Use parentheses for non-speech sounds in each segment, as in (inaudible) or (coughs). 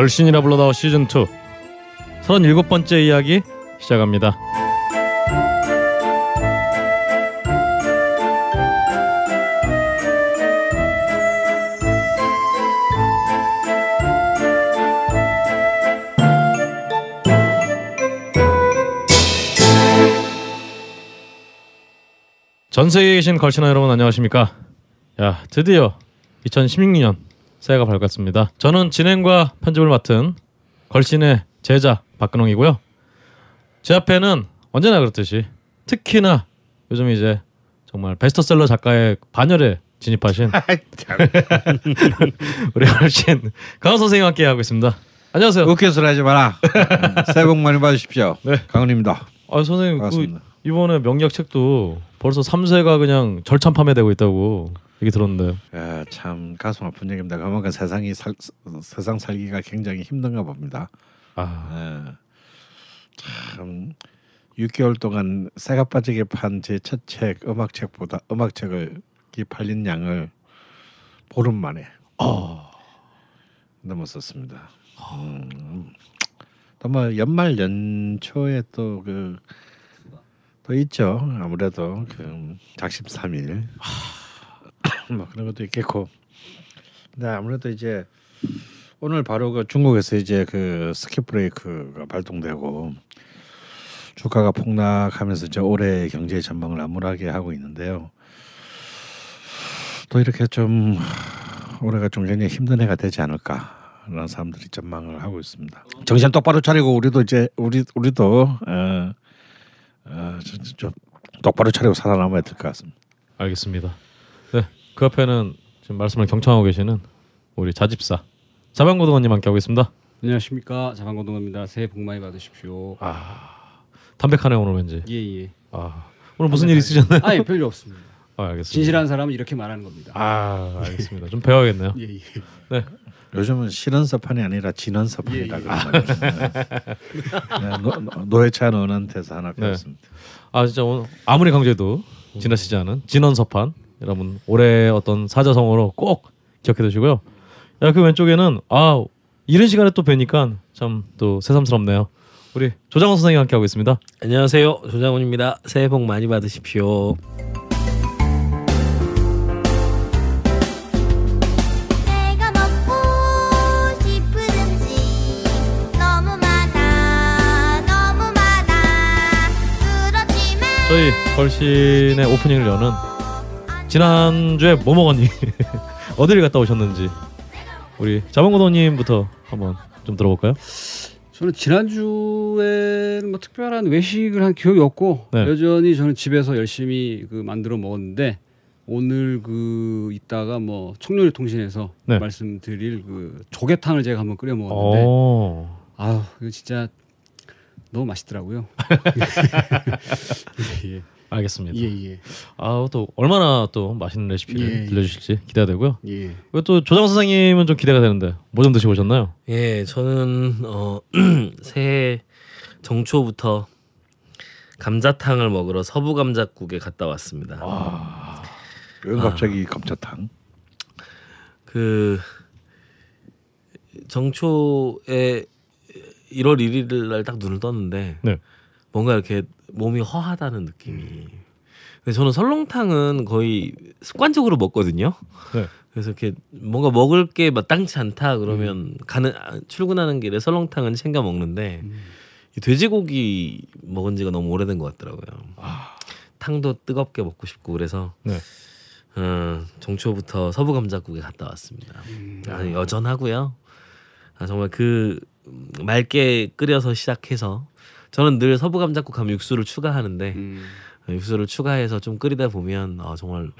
걸신이라 불러다오 시즌 2 37번째 이야기 시작합니다. 전 세계에 계신 걸신아 여러분 안녕하십니까? 야 드디어 2016년 새해가 밝았습니다. 저는 진행과 편집을 맡은 걸신의 제자 박근홍이고요. 제 앞에는 언제나 그렇듯이 특히나 요즘 이제 정말 베스트셀러 작가의 반열에 진입하신 (laughs) (laughs) 우리 걸신 강원 선생님 함께 하고 있습니다. 안녕하세요. 웃겨서 하지 마라. (laughs) 새해 복 많이 받으십시오. 네. 강원입니다. 아 선생님 그 반갑습니다. 그 이번에 명략 책도 벌써 3세가 그냥 절찬 판매되고 있다고 얘기 들었는데. 야, 참 가슴 아픈 얘기입니다. 그만큼 세상이 살, 세상 살기가 굉장히 힘든가 봅니다. 아. 에, 예. 참 6개월 동안 새가 빠지게 판 제 첫 책 음악책보다 음악책을 팔린 양을 보름 만에 어. 아. 넘었었습니다. 어. 음, 정말 연말 연초에 또그 또 어, 있죠. 아무래도 그 음, 작심삼일 막 (coughs) 뭐 그런 것도 있겠고. 근데 아무래도 이제 오늘 바로 그 중국에서 이제 그 스킵 브레이크가 발동되고 주가가 폭락하면서 이제 올해 경제 전망을 암울하게 하고 있는데요. 또 이렇게 좀 올해가 좀 굉장히 힘든 해가 되지 않을까 라는 사람들이 전망을 하고 있습니다. 정신 똑바로 차리고 우리도 이제 우리 우리도 어, 아, 좀 똑바로 차리고 살아남아야 될 것 같습니다. 알겠습니다. 네, 그 앞에는 지금 말씀을 경청하고 계시는 우리 자집사 자방고등원님 함께 하고 있습니다. 안녕하십니까 자방고등원입니다. 새해 복 많이 받으십시오. 아 담백하네요 오늘 왠지. 예예. 예. 아 오늘 무슨 일 있으셨나요? 아니 예, 별일 없습니다. 아, 알겠습니다. 진실한 사람은 이렇게 말하는 겁니다. 아 알겠습니다. 좀 배워야겠네요. 예, 예. 네 요즘은 신원서판이 아니라 진연서판이라고 예, 예. 네, 네 노회찬 의원한테서 하나 배웠습니다. 네. 아 진짜 오늘 아무리 강조해도 지나치지 않은 진원서판 여러분 올해 어떤 사자성어로 꼭 기억해 두시고요. 그 왼쪽에는 아 이른 시간에 또 뵈니까 참 또 새삼스럽네요. 우리 조장훈 선생님 함께 하고 있습니다. 안녕하세요, 조장훈입니다. 새해 복 많이 받으십시오. 저희 벌신의 오프닝을 여는 지난주에 뭐 먹었니? (laughs) 어디를 갔다 오셨는지 우리 자본고도님부터 한번 좀 들어볼까요? 저는 지난주에는 뭐 특별한 외식을 한 기억이 없고 네. 여전히 저는 집에서 열심히 그 만들어 먹었는데 오늘 그 이따가 뭐 청년일 통신에서 네. 말씀드릴 그 조개탕을 제가 한번 끓여 먹었는데 아유 이거 진짜 너무 맛있더라고요. (laughs) 예, 예. 알겠습니다. 예, 예. 아또 얼마나 또 맛있는 레시피를 예, 예. 들려주실지 기대되고요. 예. 또 조장 선생님은 좀 기대가 되는데 뭐 좀 드시고 셨나요 예, 저는 어, (clears throat) 새해 정초부터 감자탕을 먹으러 서부 감자국에 갔다 왔습니다. 와, 아, 왜 갑자기 아, 감자탕? 그 정초에 1월 1일 날딱 눈을 떴는데 네. 뭔가 이렇게 몸이 허하다는 느낌이. 근데 저는 설렁탕은 거의 습관적으로 먹거든요. 네. 그래서 이렇게 뭔가 먹을 게 마땅치 않다 그러면 음. 가는 아, 출근하는 길에 설렁탕은 챙겨 먹는데 음. 돼지고기 먹은 지가 너무 오래된 것 같더라고요. 아. 탕도 뜨겁게 먹고 싶고 그래서 네. 어, 정초부터 서부감자국에 갔다 왔습니다. 음. 아, 여전하고요. 아, 정말 그 음, 맑게 끓여서 시작해서 저는 늘 서부감 자국 가면 육수를 추가하는데 음. 어, 육수를 추가해서 좀 끓이다 보면 어, 정말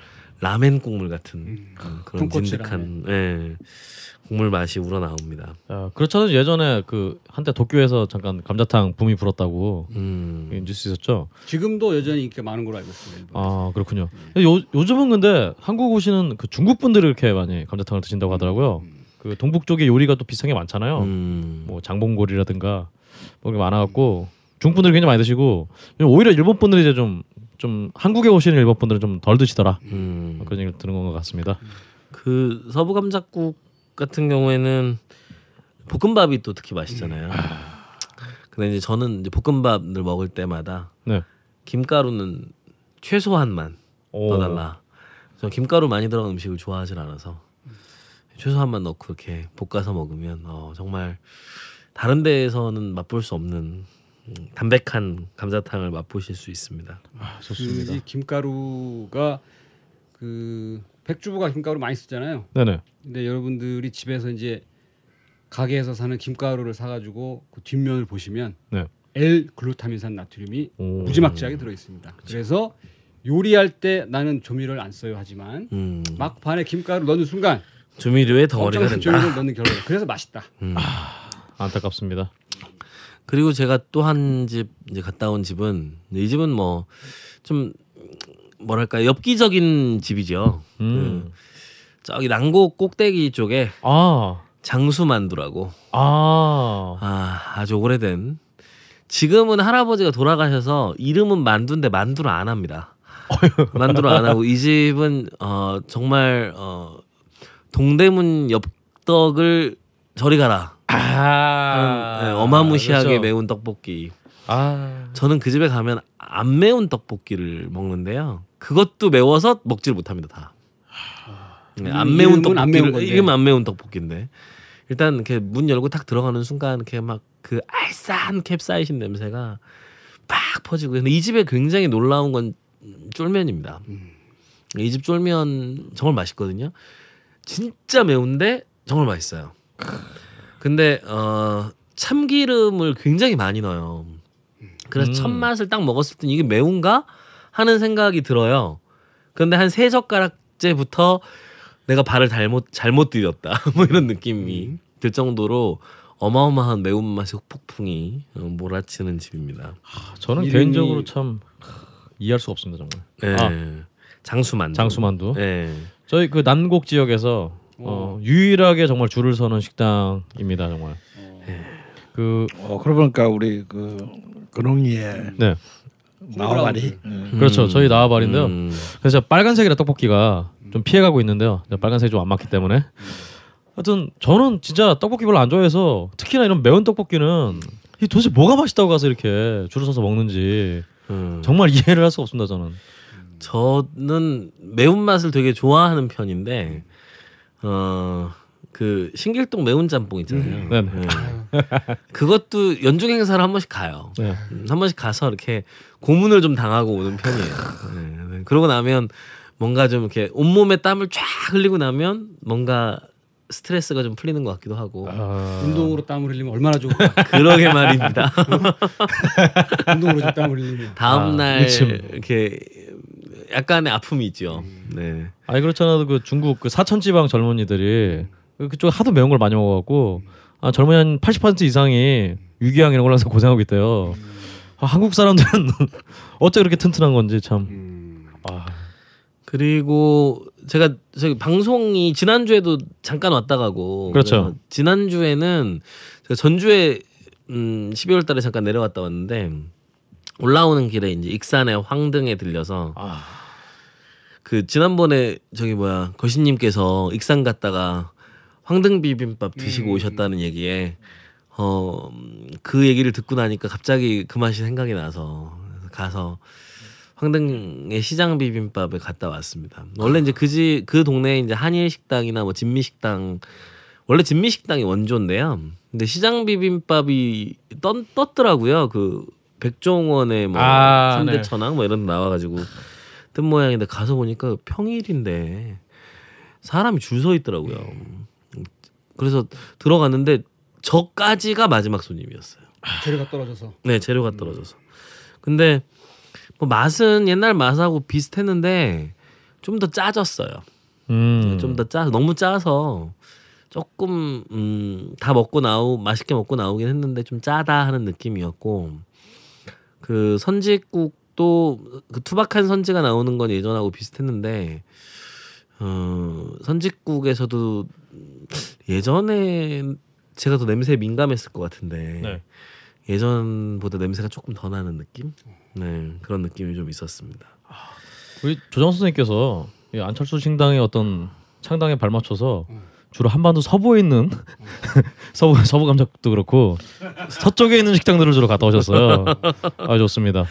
라멘 국물 같은 음. 그런 아, 진득한 예, 국물 맛이 우러나옵니다. 아, 그렇잖아요. 예전에 그 한때 도쿄에서 잠깐 감자탕 붐이 불었다고 음. 그 뉴스 있었죠. 지금도 여전히 이렇게 많은 걸로 알고 있습니다. 아 그렇군요. 요, 요즘은 근데 한국 오시는 그 중국 분들이 이렇게 많이 감자탕을 드신다고 하더라고요. 음. 그 동북 쪽에 요리가 또 비슷한 게 많잖아요. 음. 뭐 장봉골이라든가 그런 뭐 게 많아갖고 중국 분들이 굉장히 많이 드시고 오히려 일본 분들이 이제 좀좀 한국에 오시는 일본 분들은 좀 덜 드시더라 음. 뭐 그런 얘기를 들은 것 같습니다. 그 서부 감자국 같은 경우에는 볶음밥이 또 특히 맛있잖아요. 음. 아. 근데 이제 저는 이제 볶음밥을 먹을 때마다 네. 김가루는 최소한만 오. 넣어달라. 저 김가루 많이 들어간 음식을 좋아하진 않아서 최소한만 넣고 이렇게 볶아서 먹으면 어, 정말 다른 데에서는 맛볼 수 없는 음, 담백한 감자탕을 맛보실 수 있습니다. 아, 그 좋습니다. 이 김가루가 그 백주부가 김가루 많이 쓰잖아요. 네네. 근데 여러분들이 집에서 이제 가게에서 사는 김가루를 사가지고 그 뒷면을 보시면 네. L글루타민산 나트륨이 오. 무지막지하게 들어 있습니다. 그래서 요리할 때 나는 조미료를 안 써요 하지만 음. 막판에 김가루 넣는 순간 조미료에 덩어리가 엄 된다. 조미료를 넣는 결과 그래서 맛있다. 음. 아, 안타깝습니다. 그리고 제가 또 한 집 이제 갔다 온 집은 이 집은 뭐 좀 뭐랄까 엽기적인 집이죠. 음. 그 저기 난곡 꼭대기 쪽에 아. 장수만두라고. 아. 아 아주 오래된. 지금은 할아버지가 돌아가셔서 이름은 만두인데 만두를 안 합니다. (laughs) 만두를 안 하고 이 집은 어 정말 어 동대문 엽떡을 저리 가라. 아 네, 어마무시하게 그렇죠. 매운 떡볶이. 아 저는 그 집에 가면 안 매운 떡볶이를 먹는데요. 그것도 매워서 먹질 못합니다 다. 네, 안 매운 떡볶이 이게 안 매운 떡볶인데 일단 이렇게 문 열고 탁 들어가는 순간 이렇게 막 그 알싸한 캡사이신 냄새가 팍 퍼지고 근데 이 집에 굉장히 놀라운 건 쫄면입니다. 음. 이집 쫄면 정말 맛있거든요. 진짜 매운데 정말 맛있어요. 근데 어 참기름을 굉장히 많이 넣어요. 그래서 음. 맛을 딱 먹었을 땐 이게 매운가 하는 생각이 들어요. 그데한 세 젓가락째부터 내가 발을 잘못 잘못 들였다 (laughs) 뭐 이런 느낌이 음. 들 정도로 어마어마한 매운맛의 폭풍이 어, 몰아치는 집입니다. 아, 저는 이름이... 개인적으로 참 이해할 수 없습니다 정말. 네. 아. 장수만두. 장수만두. 네. 저희 그난곡 지역에서 어, 유일하게 정말 줄을 서는 식당입니다 정말. 예. 그 어, 그러 보니까 우리 그 근홍이의 네. 나와바리. 음. 그렇죠. 저희 음. 나와바리인데요. 음. 그래서 빨간색이라 떡볶이가 좀 피해가고 있는데요. 빨간색이 좀 안 맞기 때문에. 음. 하여튼 저는 진짜 떡볶이 별로 안 좋아해서 특히나 이런 매운 떡볶이는 이 도대체 뭐가 맛있다고 가서 이렇게 줄을 서서 먹는지 음. 정말 이해를 할 수가 없습니다 저는. 저는 매운맛을 되게 좋아하는 편인데 어. 그 신길동 매운 짬뽕 있잖아요. 네, 네. 그것도 연중 행사를 한 번씩 가요. 네. 음, 한 번씩 가서 이렇게 고문을 좀 당하고 오는 편이에요. 예. 네. 그러고 나면 뭔가 좀 이렇게 온몸에 땀을 쫙 흘리고 나면 뭔가 스트레스가 좀 풀리는 것 같기도 하고 아... 운동으로 땀을 흘리면 얼마나 좋을까 (laughs) 그러게 말입니다 (laughs) 운동으로 땀을 흘리면 다음 날 아, 그렇죠. 이렇게 약간의 아픔이 있죠. 음. 네. 아니 그렇잖아도 그 중국 그 사천 지방 젊은이들이 그쪽 하도 매운 걸 많이 먹어갖고 아, 젊은 한80% 이상이 유기양 이런 걸로 서 고생하고 있대요. 아, 한국 사람들은 (laughs) 어째 그렇게 튼튼한 건지 참. 음. 아. 그리고 제가 저기 방송이 지난주에도 잠깐 왔다 가고 그렇죠. 지난주에는 전주에 음 12월 달에 잠깐 내려갔다 왔는데 올라오는 길에 이제 익산의 황등에 들려서 아... 그 지난번에 저기 뭐야 거신님께서 익산 갔다가 황등 비빔밥 드시고 음... 오셨다는 얘기에 어 그 얘기를 듣고 나니까 갑자기 그 맛이 생각이 나서 가서 황등의 시장 비빔밥에 갔다 왔습니다. 원래 아... 이제 그지 그 동네에 이제 한일 식당이나 뭐 진미 식당 원래 진미 식당이 원조인데요. 근데 시장 비빔밥이 떴, 떴더라고요. 그 백종원의 뭐 아, 3대 네. 천왕 뭐 이런 데 나와가지고 뜬 모양인데 가서 보니까 평일인데 사람이 줄 서 있더라고요. 그래서 들어갔는데 저까지가 마지막 손님이었어요. 재료가 떨어져서. 네, 재료가 떨어져서. 근데 뭐 맛은 옛날 맛하고 비슷했는데 좀 더 짜졌어요. 음. 좀더 짜, 너무 짜서 조금 음, 다 먹고 나오 맛있게 먹고 나오긴 했는데 좀 짜다 하는 느낌이었고 그 선지국도 그 투박한 선지가 나오는 건 예전하고 비슷했는데 어, 선지국에서도 예전에 제가 더 냄새에 민감했을 것 같은데 네. 예전보다 냄새가 조금 더 나는 느낌? 네 그런 느낌이 좀 있었습니다. 아, 우리 조정 선생님께서 안철수 신당의 어떤 창당에 발맞춰서 음. 주로 한반도 서부에 있는 (laughs) 서부 서부 감독도 그렇고 서쪽에 있는 식당들을 주로 갔다 오셨어요. 아 좋습니다.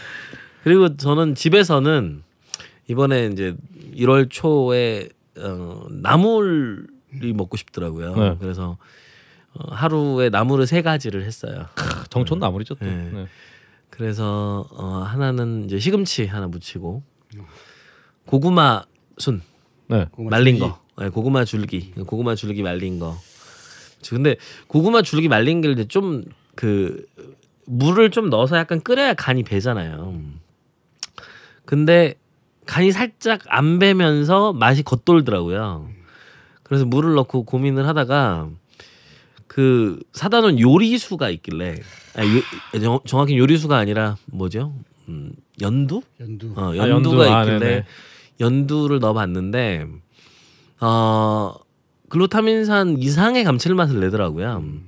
그리고 저는 집에서는 이번에 이제 1월 초에 어, 나물이 먹고 싶더라고요. 네. 그래서 어, 하루에 나물을 세 가지를 했어요. 크, 정촌 네. 나물이죠. 또. 네. 네. 그래서 어, 하나는 이제 시금치 하나 무치고 고구마 순 네. 말린 거. 예, 고구마 줄기, 고구마 줄기 말린 거. 근데 고구마 줄기 말린 게좀그 물을 좀 넣어서 약간 끓여야 간이 배잖아요. 근데 간이 살짝 안 배면서 맛이 겉돌더라고요. 그래서 물을 넣고 고민을 하다가 그 사다 놓은 요리수가 있길래 아니, 요, 정확히 요리수가 아니라 뭐죠? 음, 연두? 연두. 어, 아, 연두가 아, 연두. 있길래 아, 연두를 넣어봤는데 어, 글루타민산 이상의 감칠맛을 내더라고요. 음.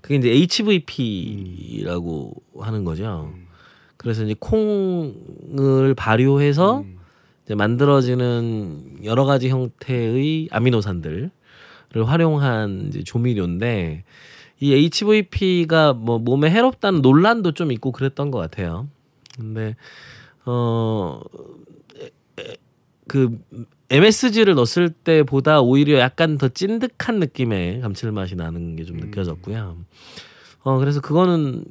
그게 이제 HVP라고 하는 거죠. 음. 그래서 이제 콩을 발효해서 음. 이제 만들어지는 여러 가지 형태의 아미노산들을 활용한 이제 조미료인데 이 HVP가 뭐 몸에 해롭다는 논란도 좀 있고 그랬던 것 같아요. 근데 어그 MSG를 넣었을 때보다 오히려 약간 더 찐득한 느낌의 감칠맛이 나는 게좀 음. 느껴졌고요. 어 그래서 그거는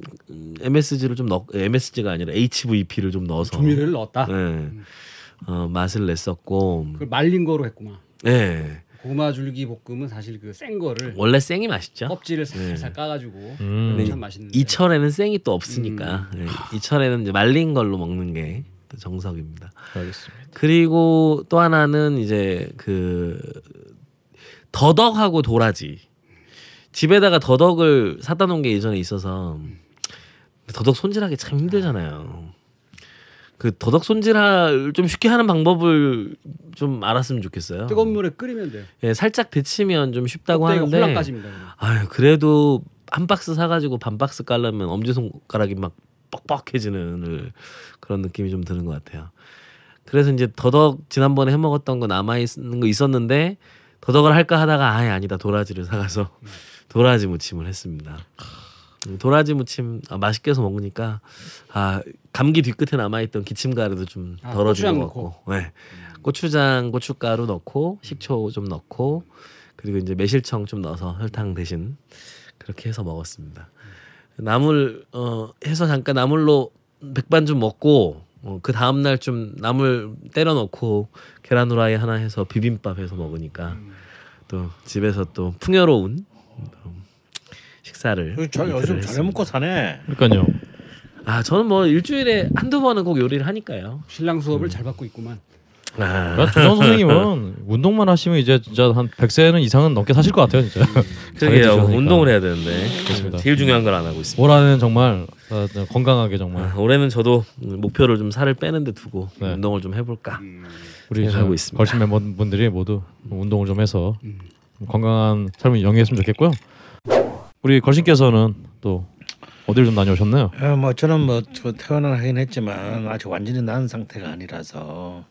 MSG를 좀 넣, MSG가 아니라 HVP를 좀 넣어서 조미료를 넣었다. 네. 음. 어, 맛을 냈었고. 그 말린 거로 했구만. 네. 고구마 줄기 볶음은 사실 그생 거를 원래 생이 맛있죠. 껍질을 살살 네. 까가지고 음. 참맛있는 이철에는 생이 또 없으니까 음. 네. 이철에는 이제 말린 걸로 먹는 게그 정석입니다. 알겠습니다. 그리고 또 하나는 이제 그 더덕하고 도라지. 집에다가 더덕을 사다 놓은 게 예전에 있어서 더덕 손질하기 참 힘들잖아요. 그 더덕 손질을 좀 쉽게 하는 방법을 좀 알았으면 좋겠어요. 뜨거운 물에 끓이면 돼요. 예, 살짝 데치면 좀 쉽다고 하는데. 아유, 그래도 한 박스 사가지고 반 박스 깔려면 엄지손가락이 막 뻑뻑해지는 그런 느낌이 좀 드는 것 같아요. 그래서 이제 더덕 지난번에 해 먹었던 거 남아 있는 거 있었는데 더덕을 할까 하다가 아예 아니다 도라지를 사가서 (laughs) 도라지 무침을 했습니다. 음, 도라지 무침 아, 맛있게 해서 먹으니까 아 감기 뒤끝에 남아있던 기침가루도 좀 아, 덜어주는 같고 네. 고추장 고춧가루 넣고 식초 좀 넣고 그리고 이제 매실청 좀 넣어서 설탕 대신 그렇게 해서 먹었습니다. 나물 어 해서 잠깐 나물로 백반 좀 먹고 어, 그 다음 날 좀 나물 때려 넣고 계란 후라이 하나 해서 비빔밥 해서 먹으니까 음. 또 집에서 또 풍요로운 식사를 잘 요즘 잘 먹고 사네. 그러니까요. 아 저는 뭐 일주일에 한두 번은 꼭 요리를 하니까요. 신랑 수업을 음. 잘 받고 있구만. 아. 네. 조정 네, 선생님은 (laughs) 운동만 하시면 이제 진짜 한 100세는 이상은 넘게 사실 것 같아요, 진짜. 그게요. 음. (laughs) 어, 운동을 해야 되는데. 그렇습니다. 제일 중요한 걸 안 하고 있습니다. 올해는 정말 어, 건강하게 정말. 아, 올해는 저도 목표를 좀 살을 빼는데 두고 네. 운동을 좀 해볼까 음. 우리 하고 있습니다. 걸신 멤버분들이 모두 운동을 좀 해서 음. 건강한 삶을 영위했으면 좋겠고요. 우리 걸신께서는 또 어디를 좀 다녀오셨나요? 예, 뭐 저는 뭐 태어난 긴 했지만 아직 완전히 나 상태가 아니라서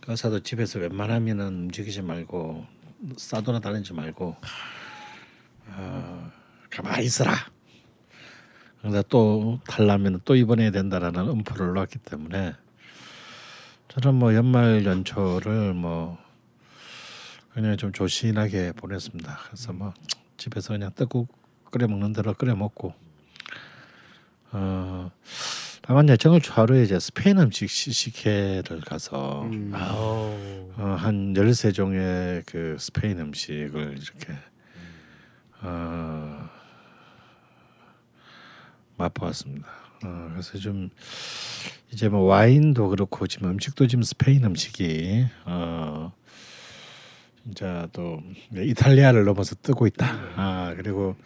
그 의사도 집에서 웬만하면은 움직이지 말고 싸돌아 다니지 말고 어, 가만히 있어라. 그런데또 달라면 또 입원해야 된다라는 음포를 놨기 때문에 저는 뭐 연말 연초를 뭐 그냥 좀 조신하게 보냈습니다. 그래서 뭐 집에서 그냥 떡국 끓여 먹는 대로 끓여 먹고 어 다만 예정을 좌로에 이제 스페인 음식 시식회를 가서 음. 어, 어, 한 열세 종의 그 스페인 음식을 이렇게 어, 맛보았습니다. 어, 그래서 좀 이제 뭐 와인도 그렇고 지금 음식도 지금 스페인 음식이 어, 진짜 또 이탈리아를 넘어서 뜨고 있다. 네. 아 그리고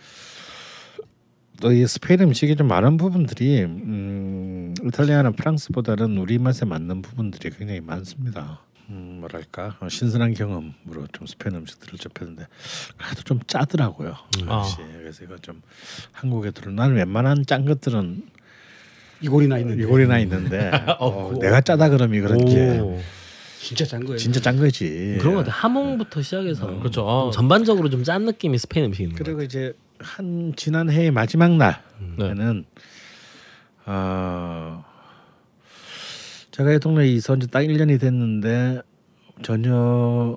또이 스페인 음식이 좀 많은 부분들이 음, 이탈리아나 프랑스보다는 우리 맛에 맞는 부분들이 굉장히 많습니다. 음, 뭐랄까 어, 신선한 경험으로 좀 스페인 음식들을 접했는데 그래도 좀 짜더라고요. 음. 역시 아. 그래서 이거 좀 한국에 들은 나는 웬만한 짠 것들은 이골이나 있는데 이골이나 있는데 (laughs) 어, 어, 내가 짜다 그러면 그런 게 진짜 짠 거예요. 진짜 짠 거지. 그런 거 같아. 하몽부터 예. 시작해서 어. 그렇죠. 전반적으로 좀 짠 느낌이 스페인 음식인 거예 그리고 이제 한 지난해 의 마지막 날에는 네. 어, 제가 대통령 에이선 지딱 1년이 됐는데 전혀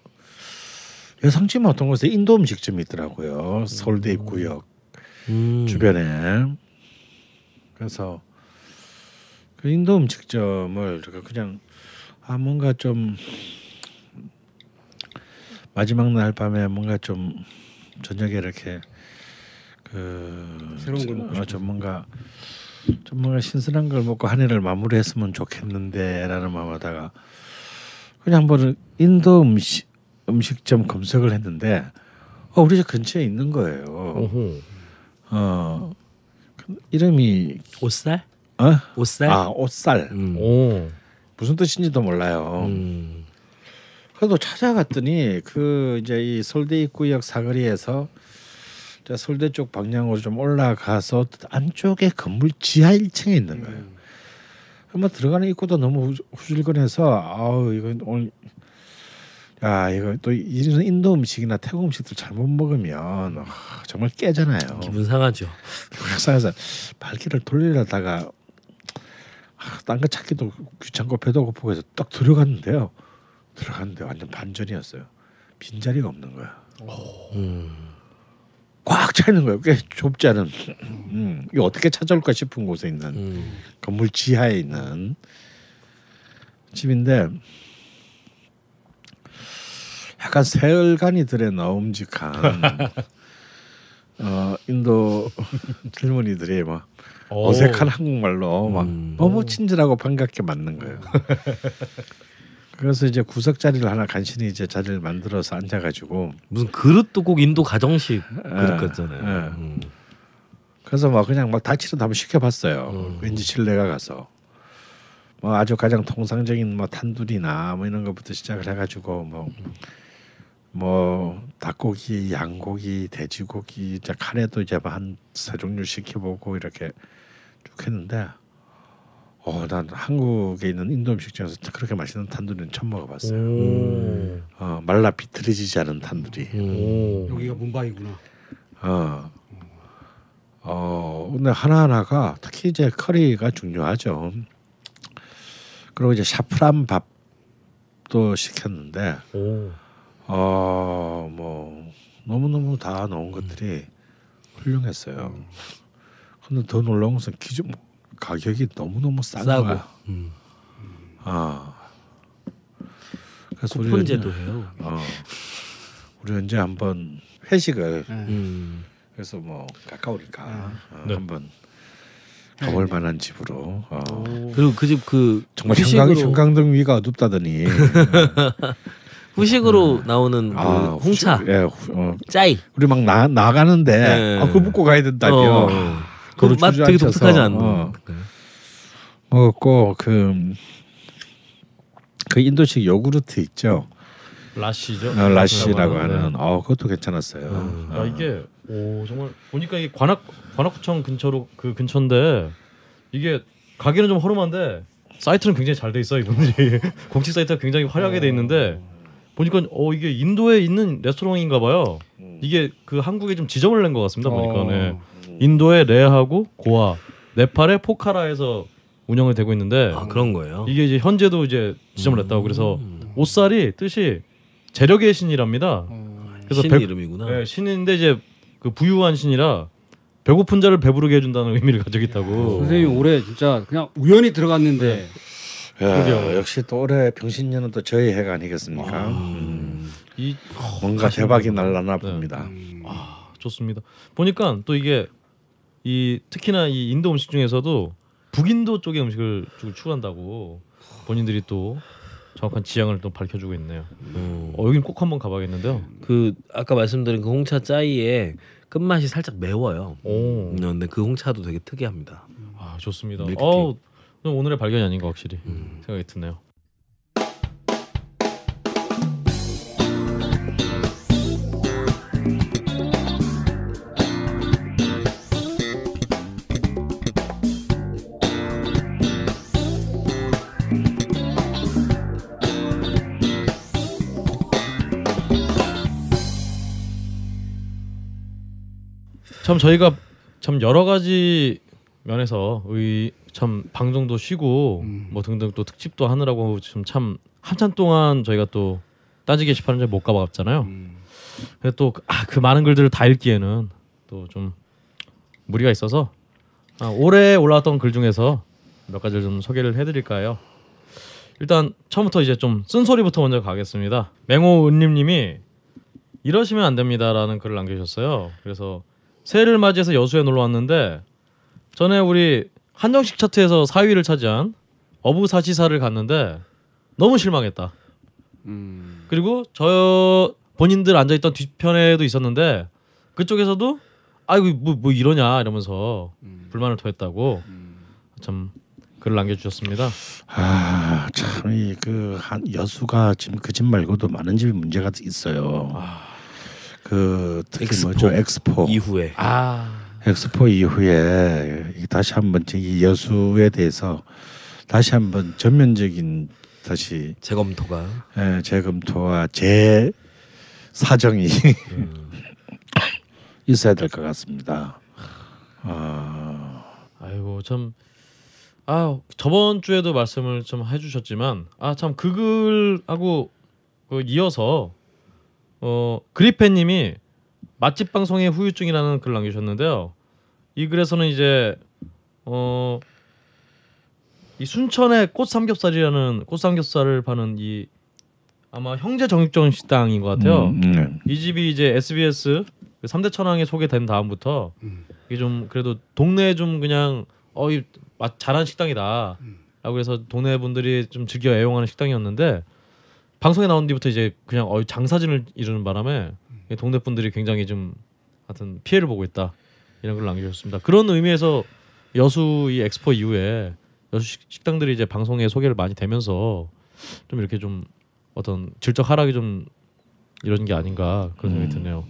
여성집은 어떤 곳에 인도 음식점이 있더라고요. 서울대 입구역 음. 음. 주변에. 그래서 그 인도 음식점을 제가 그냥 아 뭔가 좀 마지막 날 밤에 뭔가 좀 저녁에 이렇게 그 새로운 걸 먹고 어, 싶어서. 전문가 전문가 신선한 걸 먹고 한 해를 마무리했으면 좋겠는데라는 마음하다가 그냥 한번 인도 음식 음식점 검색을 했는데 어, 우리 집 근처에 있는 거예요. 어허. 어 그 이름이 옷살? 어? 옷살? 아 옷살. 음. 무슨 뜻인지도 몰라요. 음. 그래도 찾아갔더니 그 이제 이솔대입 구역 사거리에서 자, 서울대 쪽 방향으로 좀 올라가서 안쪽에 건물 지하 1층에 있는 거예요. 음. 한번 들어가는 입구도 너무 후줄거려서 아우 이건 오늘 야 이거 또 이런 인도 음식이나 태국 음식들 잘못 먹으면 와, 아, 정말 깨잖아요. 기분 상하죠. 기분 상해서 발길을 돌리려다가 아, 딴거 찾기도 귀찮고 배도 고프고 해서 딱 들어갔는데요. 들어갔는데 완전 반전이었어요. 빈자리가 없는 거야. 오. 음. 꽉 차는 거예요. 꽤 좁지 않은 음, 이 어떻게 찾아올까 싶은 곳에 있는 음. 건물 지하에 있는 집인데 약간 세월간이들의 너음직한 (laughs) 어, 인도 젊은이들이 막 어색한 한국말로 막 음. 너무 친절하고 반갑게 맞는 거예요. (laughs) 그래서 이제 구석 자리를 하나 간신히 이제 자리를 만들어서 앉아가지고 무슨 그릇도 꼭 인도 가정식 예, 그릇 같잖아요. 에, 예. 에. 음. 그래서 막 그냥 막 다치는 한번 시켜봤어요. 음. 왠지 실내가 가서 뭐 아주 가장 통상적인 뭐 탄두리나 뭐 이런 것부터 시작을 해가지고 뭐뭐 뭐 닭고기, 양고기, 돼지고기 이제 카레도 이제 한세 종류 시켜보고 이렇게 쭉 했는데 어, 난 한국에 있는 인도 음식중에서 그렇게 맛있는 탄두리는 처음 먹어봤어요. 음. 어, 말라 비틀어지지 않은 탄두리. 음. 음. 여기가 문바이구나. 어. 어, 근데 하나하나가 특히 이제 커리가 중요하죠. 그리고 이제 샤프란 밥도 시켰는데, 음. 어, 뭐 너무너무 다 넣은 것들이 훌륭했어요. 음. 근데 더 놀라운 것은 기존 뭐 가격이 너무너무 싼 싸고. 거야. 음. 아. 그래서 쿠폰제도 해요. 어. 우리 언제 한번 회식을 네. 음. 그래서 뭐 가까우니까 네. 어, 네. 한번 가볼 만한 집으로. 어. 그리고 그 집그 그 정말 현강 현강등 위가 어둡다더니 (laughs) 음. 후식으로 음. 나오는 그 아, 홍차, 후식, 예, 후, 어. 짜이. 우리 막나 나가는데 네. 아, 그 묵고 가야 된다며. 그맛 되게 독특하지 않나. 어. 네. 먹었고 그그 그 인도식 요구르트 있죠. 라시죠. 어, 아, 라시라고 하는. 네. 어 그것도 괜찮았어요. 음. 어. 아, 이게 오 정말 보니까 이게 관악 관악구청 근처로 그 근처인데 이게 가게는 좀 허름한데 사이트는 굉장히 잘 돼있어 이분들이 (laughs) 공식 사이트가 굉장히 화려하게 돼 있는데 보니까 어 이게 인도에 있는 레스토랑인가 봐요. 음. 이게 그 한국에 좀 지점을 낸 것 같습니다 보니까. 네. 어. 인도의 레하고 고아, 네팔의 포카라에서 운영을 되고 있는데 아 그런 거예요. 이게 이제 현재도 이제 지점을 냈다고 그래서 음. 옷살이 뜻이 재력의 신이랍니다. 음. 그래서 신 배, 이름이구나. 네, 신인데 이제 그 부유한 신이라 배고픈 자를 배부르게 해준다는 의미를 가지고 있다고. 선생님 올해 진짜 그냥 우연히 들어갔는데. 네. 야, 역시 또 올해 병신년은 또 저희 해가 아니겠습니까? 아, 음. 이, 뭔가 대박이 날라나 네. 봅니다. 네. 음. 아, 좋습니다. 보니까 또 이게 이 특히나 이 인도 음식 중에서도 북인도 쪽의 음식을 좀 추구한다고 본인들이 또 정확한 지향을 또 밝혀주고 있네요. 음. 어, 여긴 꼭 한번 가봐야겠는데요. 그 아까 말씀드린 그 홍차 짜이의 끝맛이 살짝 매워요. 오. 음, 어, 근데 그 홍차도 되게 특이합니다. 아 좋습니다. 밀크티. 어 오늘의 발견이 아닌가 확실히 음. 생각이 드네요. 참 저희가 참 여러 가지 면에서 의참 방송도 쉬고 음. 뭐 등등 또 특집도 하느라고 지참 한참 동안 저희가 또따지 게시판을 잘못 가봤잖아요. 음. 근데 또그 아, 그 많은 글들을 다 읽기에는 또 좀 무리가 있어서 아, 올해 올라왔던 글 중에서 몇 가지를 좀 소개를 해드릴까요? 일단 처음부터 이제 좀 쓴소리부터 먼저 가겠습니다. 맹호 은님님이 이러시면 안 됩니다라는 글을 남겨주셨어요. 그래서 새해를 맞이해서 여수에 놀러 왔는데 전에 우리 한정식 차트에서 4위를 차지한 어부사시사를 갔는데 너무 실망했다. 음... 그리고 저 본인들 앉아있던 뒤편에도 있었는데 그쪽에서도 아이고 뭐, 뭐 이러냐 이러면서 음... 불만을 토했다고 음... 참 글을 남겨주셨습니다. 아 참 이 그 한 여수가 지금 그 집 말고도 많은 집이 문제가 있어요. 아... 그 특히 엑스포 뭐죠 엑스포 이후에 아. 엑스포 이후에 다시 한번 저기 여수에 대해서 다시 한번 전면적인 다시 재검토가 예, 재검토와 재 사정이 음. (laughs) 있어야 될 것 같습니다. 아, 아이고 참. 아 저번 주에도 말씀을 좀 해주셨지만 아 참그 글하고 그 이어서 어 그리페님이 맛집 방송의 후유증이라는 글을 남기셨는데요. 이 글에서는 이제 어 이 순천의 꽃삼겹살이라는 꽃삼겹살을 파는 이 아마 형제 정육점 식당인 것 같아요. 음, 음. 네. 이 집이 이제 SBS 그 3대 천왕에 소개된 다음부터 이게 좀 그래도 동네에 좀 그냥 어이 맛 잘한 식당이다. 음. 라고 해서 동네 분들이 좀 즐겨 애용하는 식당이었는데 방송에 나온 뒤부터 이제 그냥 어, 장사진을 이루는 바람에 음. 동네 분들이 굉장히 좀 하여튼 피해를 보고 있다 이런 걸남겨줬습니다 그런 의미에서 여수 이 엑스포 이후에 여수 식당들이 이제 방송에 소개를 많이 되면서 좀 이렇게 좀 어떤 질적 하락이 좀 이런 게 아닌가 그런 생각이 음. 드네요.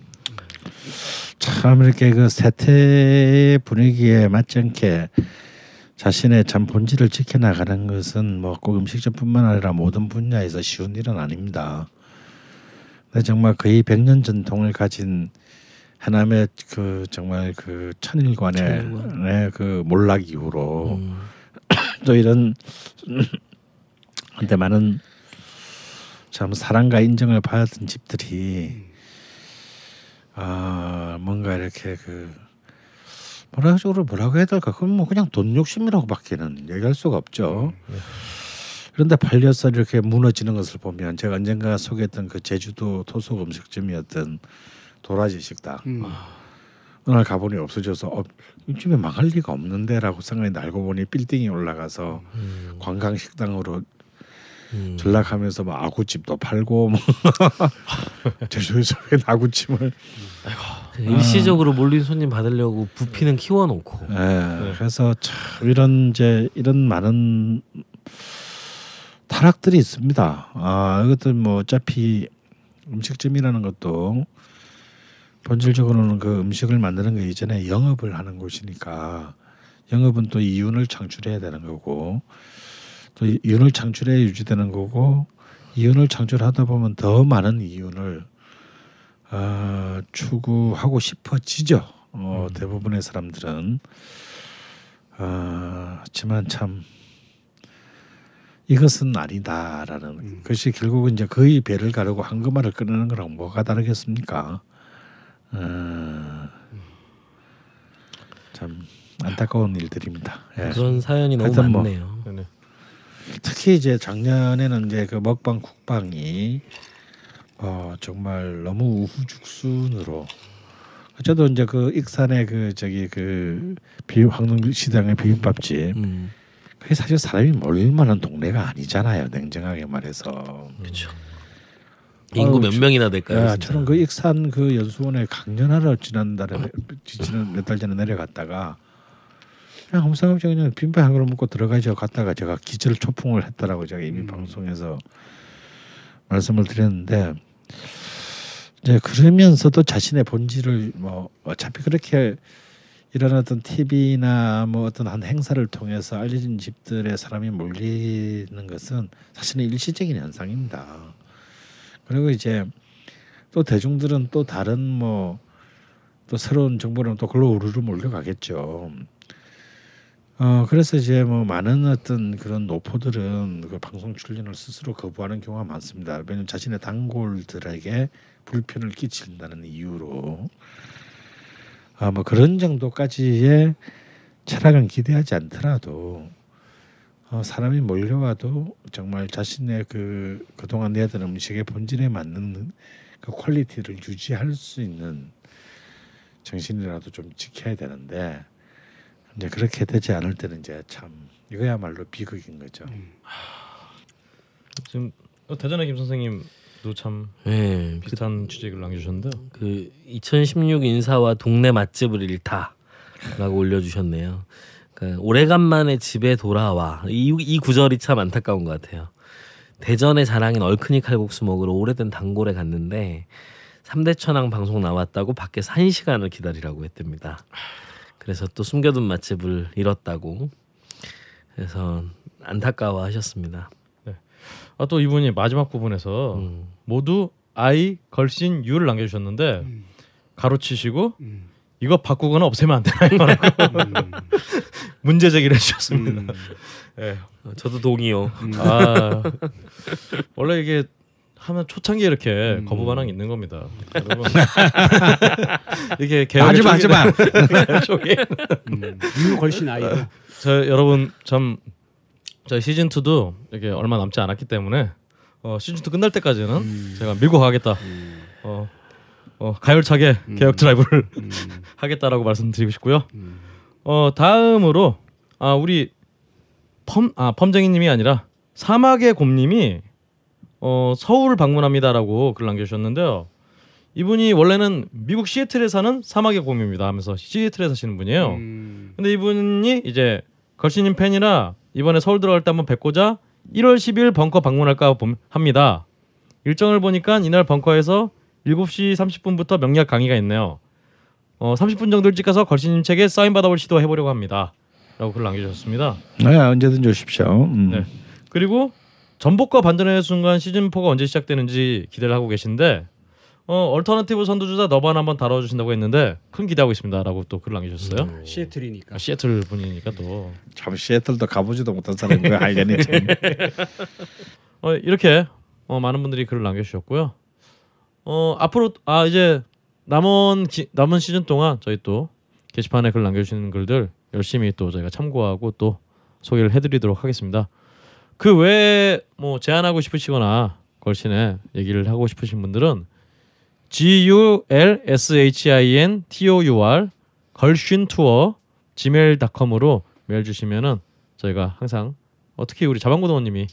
참 이렇게 그 세태 분위기에 맞지 않게 자신의 참 본질을 지켜나가는 것은 뭐 꼭 음식점뿐만 아니라 모든 분야에서 쉬운 일은 아닙니다. 근데 정말 거의 100년 전통을 가진 해남의그 정말 그 천일관의 천일관. 네, 그 몰락 이후로 음. (coughs) 또 이런 근데 많은 참 사랑과 인정을 받았던 집들이 음. 아 뭔가 이렇게 그 그래 식으로 뭐라고 해야 될까? 그건 뭐 그냥 돈 욕심이라고밖에는 얘기할 수가 없죠. 네, 네. 그런데 팔려서 이렇게 무너지는 것을 보면 제가 언젠가 소개했던 그 제주도 토속 음식점이었던 도라지 식당. 음. 아, 오늘 가보니 없어져서 어, 이쯤에 망할 리가 없는데라고 생각이 날고 보니 빌딩이 올라가서 음. 관광 식당으로 음. 전락하면서 막 뭐 아구찜도 팔고 뭐 저조에 (laughs) 아구찜을 그 일시적으로 아. 몰린 손님 받으려고 부피는 네. 키워놓고. 네, 네. 그래서 참 이런 이제 이런 많은 타락들이 있습니다. 아 이것도 뭐 어차피 음식점이라는 것도 본질적으로는 그 음식을 만드는 거 이전에 영업을 하는 곳이니까 영업은 또 이윤을 창출해야 되는 거고 또 이윤을 창출해 유지되는 거고 이윤을 창출하다 보면 더 많은 이윤을 어, 추구하고 싶어지죠. 어, 음. 대부분의 사람들은 어, 하지만 참 이것은 아니다라는 음. 것이 결국은 이제 그의 배를 가르고 한그말을 끊는 거랑 뭐가 다르겠습니까? 어, 참 안타까운 일들입니다. 예. 그런 사연이 너무 뭐 많네요. 뭐, 특히 이제 작년에는 이제 그 먹방 국방이 어 정말 너무 우후죽순으로 저도 이제 그 익산의 그 저기 그 비, 황릉 시장의 비빔밥집 음. 그게 사실 사람이 몰릴 만한 동네가 아니잖아요 냉정하게 말해서 그렇죠 인구 어, 몇 명이나 될까요? 야, 저는 그 익산 그 연수원에 강연하러 지난달에 지난 몇 달 전에 내려갔다가 그냥 아무 생각 없이 그냥 빈밥 한 그릇 먹고 들어가죠. 갔다가 제가 기절 초풍을 했다라고 제가 이미 음. 방송에서 말씀을 드렸는데 이제 그러면서도 자신의 본질을 뭐 어차피 그렇게 일어났던 TV나 뭐 어떤 한 행사를 통해서 알려진 집들의 사람이 몰리는 것은 사실은 일시적인 현상입니다. 그리고 이제 또 대중들은 또 다른 뭐 또 새로운 정보를또 글로 우르르 몰려가겠죠. 어 그래서 이제 뭐 많은 어떤 그런 노포들은 그 방송 출연을 스스로 거부하는 경우가 많습니다. 왜냐하면 자신의 단골들에게 불편을 끼친다는 이유로 아 뭐 그런 정도까지의 철학은 기대하지 않더라도 어, 사람이 몰려와도 정말 자신의 그 그동안 내던 음식의 본질에 맞는 그 퀄리티를 유지할 수 있는 정신이라도 좀 지켜야 되는데 이제 그렇게 되지 않을 때는 이제 참 이거야말로 비극인 거죠. 음. 지금 어, 대전의 김 선생님도 참 네, 비슷한 그, 취재글 남겨주셨는데그2016 인사와 동네 맛집을 잃다라고 올려주셨네요. 그 오래간만에 집에 돌아와 이, 이 구절이 참 안타까운 것 같아요. 대전의 자랑인 얼큰이 칼국수 먹으러 오래된 단골에 갔는데 3대 천왕 방송 나왔다고 밖에 1시간을 기다리라고 했답니다. 그래서 또 숨겨둔 맛집을 잃었다고 그래서 안타까워하셨습니다. 네. 아, 또 이분이 마지막 부분에서 음. 모두 아이 걸신 유를 남겨주셨는데 음. 가로치시고 음. 이거 바꾸거나 없애면 안 되나요? 음. (laughs) 문제 제기를 해주셨습니다. 음. 네. 저도 동의요. 음. 아, 원래 이게 하면 초창기에 이렇게 음. 거부 반응이 있는 겁니다. 여러게 (laughs) 개혁의 마지막 지막 (laughs) 음. 걸신 아이. 저 여러분 참 저희 시즌 2도 이렇게 얼마 남지 않았기 때문에 어, 시즌 2 끝날 때까지는 음. 제가 밀고 가겠다. 음. 어, 어, 가열차게 음. 개혁 드라이브를 음. (laughs) 하겠다라고 말씀드리고 싶고요. 어, 다음으로 아 우리 펌 아 펌쟁이님이 아니라 사막의 곰님이 어, 서울 방문합니다라고 글 남겨주셨는데요. 이분이 원래는 미국 시애틀에 사는 사막의 곰입니다 하면서 시애틀에 사시는 분이에요. 음. 근데 이분이 이제 걸신님 팬이라 이번에 서울 들어갈 때 한번 뵙고자 1월 10일 벙커 방문할까 합니다. 일정을 보니까 이날 벙커에서 7시 30분부터 명략 강의가 있네요. 어, 30분 정도 일찍 가서 걸신님 책에 사인 받아볼 시도해 보려고 합니다. 라고 글 남겨주셨습니다. 네, 언제든 지오십시오 음. 네. 그리고 전복과 반전의 순간 시즌 4가 언제 시작되는지 기대를 하고 계신데 어 얼터너티브 선두주자 너반 한번 다뤄주신다고 했는데 큰 기대하고 있습니다라고 또글 남겨주셨어요. 음, 시애틀이니까. 아, 시애틀 분이니까 또. 참 시애틀도 가보지도 못한 사람이 알겠니 참. 어, 이렇게 어, 많은 분들이 글을 남겨주셨고요. 어 앞으로 아 이제 남은 기, 남은 시즌 동안 저희 또 게시판에 글 남겨주시는 글들 열심히 또 저희가 참고하고 또 소개를 해드리도록 하겠습니다. 그 외에 뭐 제안하고 싶으시거나 걸신에 얘기를 하고 싶으신 분들은 g u l s h i n t o u r 걸신 투어 gmail.com으로 메일 주시면은 저희가 항상 어떻게 우리 자방고등원님이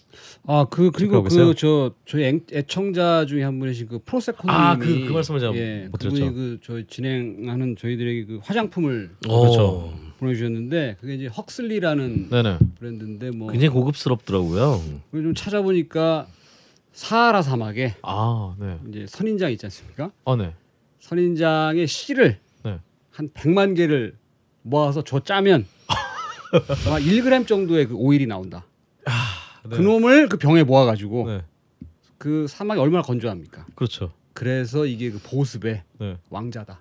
아 그 그리고 그 저 저희 애청자 중에 한 분이신 그 프로세코님이 아그 그 말씀을 제가 예, 못 드렸죠. 그그 저희 진행하는 저희들에게 그 화장품을 그렇죠. 보내주셨는데 그게 이제 헉슬리라는 네네. 브랜드인데 뭐 굉장히 고급스럽더라고요. 좀 찾아보니까 사하라 사막에 아, 네. 이제 선인장 있지 않습니까? 아, 네. 선인장의 씨를 네. 한 100만 개를 모아서 저 짜면 (laughs) 아마 1g 정도의 그 오일이 나온다. 아, 네. 그놈을 그 병에 모아 가지고 네. 그 사막이 얼마나 건조합니까? 그렇죠. 그래서 이게 그 보습의 네. 왕자다.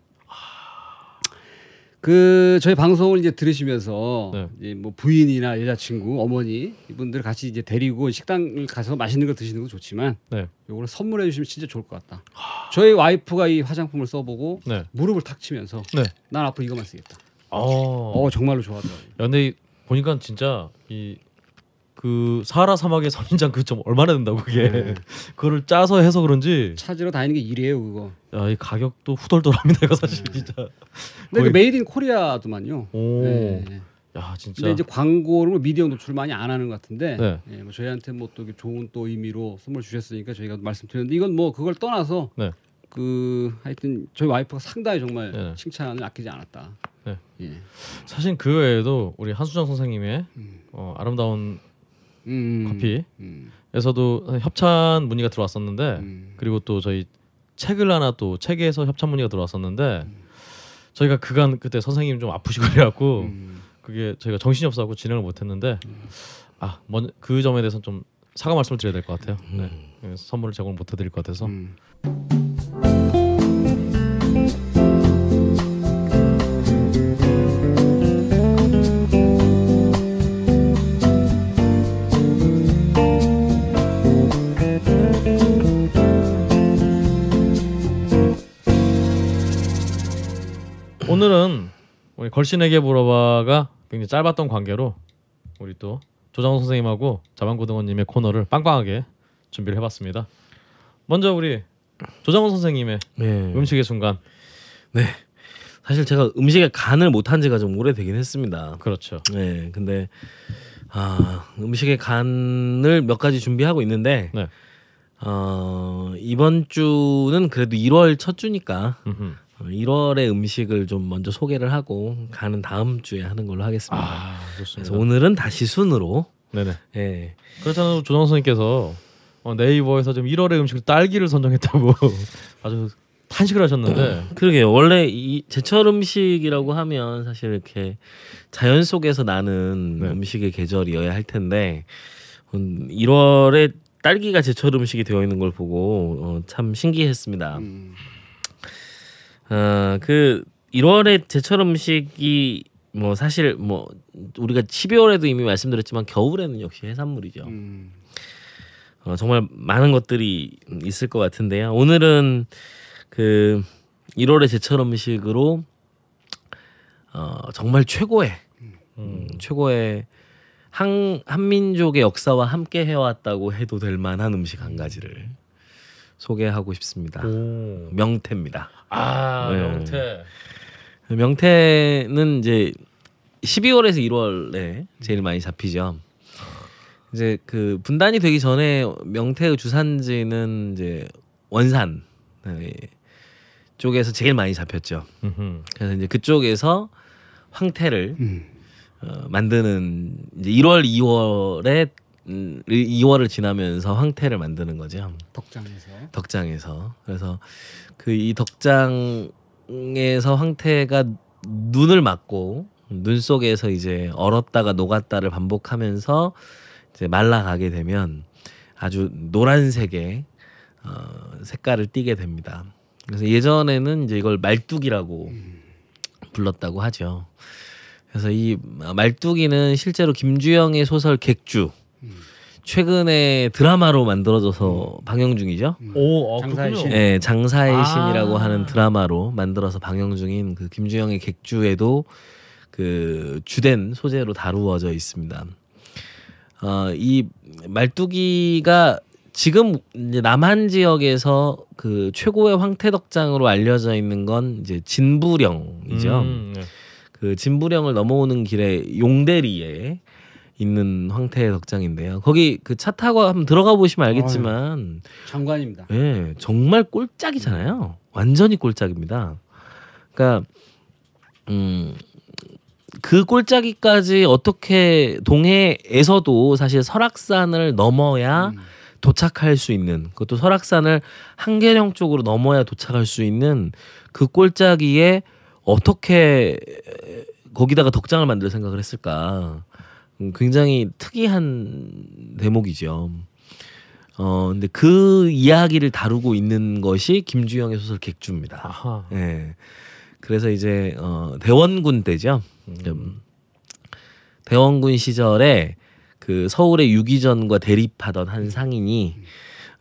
그 저희 방송을 이제 들으시면서 네. 이제 뭐 부인이나 여자친구, 어머니 이분들 같이 이제 데리고 식당을 가서 맛있는 거 드시는 거 좋지만 네. 요거를 선물해 주시면 진짜 좋을 것 같다. 하... 저희 와이프가 이 화장품을 써보고 네. 무릎을 탁 치면서 네. 난 앞으로 이거만 쓰겠다. 어, 어 정말로 좋았다더 근데 보니까 진짜 이그 사하라 사막의 선인장 그좀 얼마나 된다고 그게 네. (laughs) 그거를 짜서 해서 그런지 찾으러 다니는 게 일이에요 그거. 야, 아, 이 가격도 후덜덜합니다 이거 사실 네. 진짜. 근데 그 메이드 인 코리아도만요. 오. 네. 진짜. 근데 이제 광고를 미디어 노출 많이 안 하는 것 같은데 네. 예, 뭐 저희한테 뭐 또 좋은 또 의미로 선물 주셨으니까 저희가 말씀드렸는데 이건 뭐 그걸 떠나서 네. 그 하여튼 저희 와이프가 상당히 정말 네. 칭찬을 아끼지 않았다. 네. 예. 사실 그 외에도 우리 한수정 선생님의 음. 어, 아름다운 음. 커피에서도 음. 협찬 문의가 들어왔었는데 음. 그리고 또 저희 책을 하나 또 책에서 협찬 문의가 들어왔었는데 저희가 그간 그때 선생님 좀 아프시고 그래갖고 음. 그게 저희가 정신이 없어갖고 진행을 못했는데 아, 먼, 그 점에 대해서 는좀 사과 말씀을 드려야 될 것 같아요. 네. 음. 선물을 제공을 못해드릴 것 같아서. 음. 오늘은 우리 걸신에게 물어봐가 굉장히 짧았던 관계로 우리 또 조장호 선생님하고 자방고등원님의 코너를 빵빵하게 준비를 해봤습니다. 먼저 우리 조장호 선생님의 네. 음식의 순간. 네. 사실 제가 음식에 간을 못한 지가 좀 오래되긴 했습니다. 그렇죠. 네. 근데 아, 음식의 간을 몇 가지 준비하고 있는데 네. 어, 이번 주는 그래도 1월 첫 주니까 음흠. 1월의 어, 음식을 좀 먼저 소개를 하고 가는 다음 주에 하는 걸로 하겠습니다. 아, 그래서 오늘은 다시 순으로. 네네. 예. 그렇잖아요, 조정 선님께서 어, 네이버에서 좀 1월의 음식 딸기를 선정했다고 (laughs) 아주 탄식을 하셨는데. 음, 그러게 원래 이 제철 음식이라고 하면 사실 이렇게 자연 속에서 나는 네. 음식의 계절이어야 할 텐데 1월에 음, 딸기가 제철 음식이 되어 있는 걸 보고 어, 참 신기했습니다. 음. 어그 1월에 제철 음식이 뭐 사실 뭐 우리가 12월에도 이미 말씀드렸지만 겨울에는 역시 해산물이죠. 음. 어, 정말 많은 것들이 있을 것 같은데요. 오늘은 그 1월의 제철 음식으로 어, 정말 최고의 음. 음, 최고의 한 한민족의 역사와 함께 해왔다고 해도 될 만한 음식 한 가지를 소개하고 싶습니다. 오. 명태입니다. 아 네. 명태. 명태는 이제 12월에서 1월에 제일 많이 잡히죠. 이제 그 분단이 되기 전에 명태의 주산지는 이제 원산 네, 쪽에서 제일 많이 잡혔죠. 그래서 이제 그쪽에서 황태를 음. 어, 만드는 이제 1월, 2월에 음, 2월을 지나면서 황태를 만드는 거죠. 덕장에서. 덕장에서. 그래서 그 이 덕장에서 황태가 눈을 맞고 눈 속에서 이제 얼었다가 녹았다를 반복하면서 이제 말라가게 되면 아주 노란색의 어, 색깔을 띠게 됩니다. 그래서 예전에는 이제 이걸 말뚝이라고 음. 불렀다고 하죠. 그래서 이 말뚝이는 실제로 김주영의 소설 객주 최근에 드라마로 만들어져서 음. 방영 중이죠. 음. 오, 아, 장사의 신. 네, 장사의 아. 신이라고 하는 드라마로 만들어서 방영 중인 그 김주영의 객주에도 그 주된 소재로 다루어져 있습니다. 어, 이 말뚝이가 지금 이제 남한 지역에서 그 최고의 황태덕장으로 알려져 있는 건 이제 진부령이죠. 음, 네. 그 진부령을 넘어오는 길에 용대리에 있는 황태 의 덕장인데요. 거기 그 차 타고 한번 들어가 보시면 알겠지만 어휴, 장관입니다. 예, 네, 정말 꼴짝이잖아요. 완전히 꼴짝입니다. 그러니까 음. 그 꼴짝이까지 어떻게 동해에서도 사실 설악산을 넘어야 음. 도착할 수 있는 그것도 설악산을 한계령 쪽으로 넘어야 도착할 수 있는 그 꼴짝이에 어떻게 거기다가 덕장을 만들 생각을 했을까 음, 굉장히 특이한 대목이죠. 어 근데 그 이야기를 다루고 있는 것이 김주영의 소설 객주입니다. 아하. 예. 그래서 이제 어 대원군 때죠. 음. 대원군 시절에 그 서울의 유기전과 대립하던 한 상인이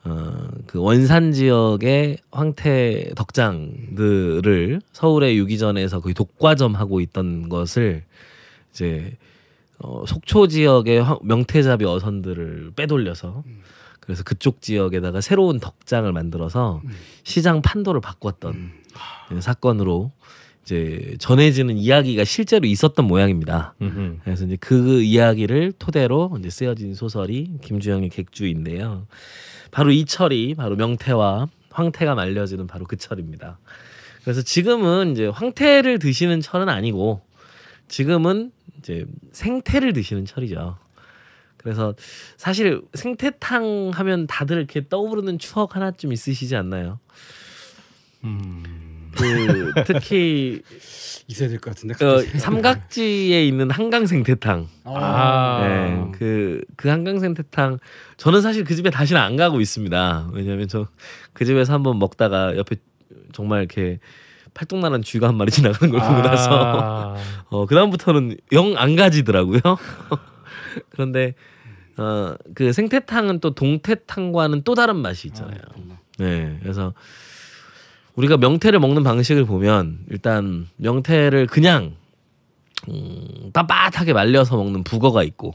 어그 원산 지역의 황태 덕장들을 서울의 유기전에서 거의 독과점하고 있던 것을 이제 어, 속초 지역의 명태잡이 어선들을 빼돌려서 음. 그래서 그쪽 지역에다가 새로운 덕장을 만들어서 음. 시장 판도를 바꿨던 음. 예, 사건으로 이제 전해지는 이야기가 실제로 있었던 모양입니다. 음흠. 그래서 이제 그 이야기를 토대로 이제 쓰여진 소설이 김주영의 객주인데요. 바로 이 철이 바로 명태와 황태가 말려지는 바로 그 철입니다. 그래서 지금은 이제 황태를 드시는 철은 아니고 지금은 이제 생태를 드시는 철이죠. 그래서 사실 생태탕 하면 다들 이렇게 떠오르는 추억 하나쯤 있으시지 않나요? 음... 그 특히 (laughs) 있어야 될것 같은데 어, 삼각지에 있는 한강 생태탕. 아, 아. 네, 그그 그 한강 생태탕 저는 사실 그 집에 다시는 안 가고 있습니다. 왜냐하면 저 그 집에서 한번 먹다가 옆에 정말 이렇게 팔뚝나는 쥐가 한 마리 지나가는 걸 보고 나서 아. 어, 그 다음부터는 영 안 가지더라고요. (laughs) 그런데 어, 그 생태탕은 또 동태탕과는 또 다른 맛이 있잖아요. 아, 네, 그래서 우리가 명태를 먹는 방식을 보면 일단 명태를 그냥 음, 따뜻하게 말려서 먹는 북어가 있고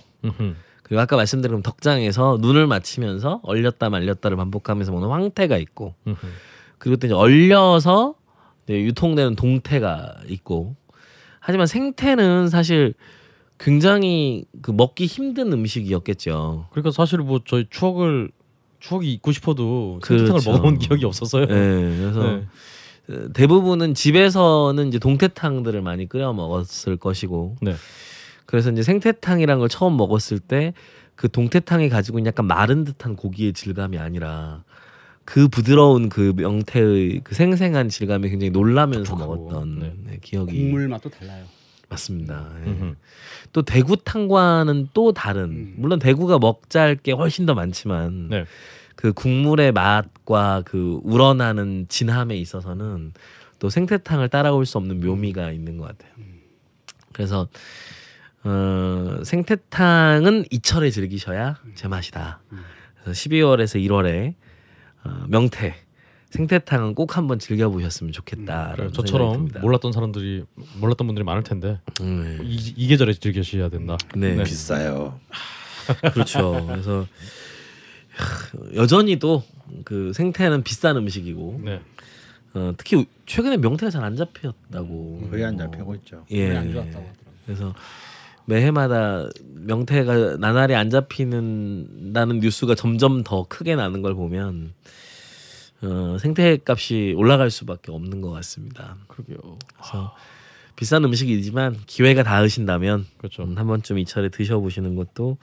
그리고 아까 말씀드린 덕장에서 눈을 맞히면서 얼렸다 말렸다를 반복하면서 먹는 황태가 있고 그리고 또 이제 얼려서 네, 유통되는 동태가 있고 하지만 생태는 사실 굉장히 그 먹기 힘든 음식이었겠죠. 그러니까 사실 뭐 저희 추억을 추억이 있고 싶어도 그탕을 그렇죠. 먹어본 기억이 없었어요. 네, 그래서 네. 대부분은 집에서는 이제 동태탕들을 많이 끓여 먹었을 것이고, 네. 그래서 이제 생태탕이란 걸 처음 먹었을 때 그 동태탕이 가지고 있는 약간 마른 듯한 고기의 질감이 아니라 그 부드러운 그 명태의 그 생생한 질감이 굉장히 놀라면서 먹었던 네. 네, 기억이 국물 맛도 달라요. 맞습니다. 예. 또 대구탕과는 또 다른 음. 물론 대구가 먹잘 게 훨씬 더 많지만 네. 그 국물의 맛과 그 우러나는 진함에 있어서는 또 생태탕을 따라올 수 없는 묘미가 있는 것 같아요. 음. 그래서 어, 생태탕은 이철에 즐기셔야 음. 제 맛이다. 음. 그래서 12월에서 1월에 어, 명태 생태탕은 꼭 한번 즐겨보셨으면 음, 좋겠다라는 저처럼 몰랐던 사람들이 몰랐던 분들이 많을 텐데 음. 네. 이, 이, 계절에 즐겨셔야 된다. 네. 네. 비싸요. (laughs) 그렇죠. 그래서 여전히 또그 생태는 비싼 음식이고 네. 어, 특히 최근에 명태가 잘 안 잡혔다고 음. 거의 안 잡히고 있죠. 예. 안 좋았다고 그래서 매해마다 명태가 나날이 안 잡히는다는 뉴스가 점점 더 크게 나는 걸 보면 어, 생태 값이 올라갈 수밖에 없는 것 같습니다. 그러게요. 그래서 비싼 음식이지만 기회가 닿으신다면 그렇죠. 음, 한 번쯤 이 차례 드셔보시는 것도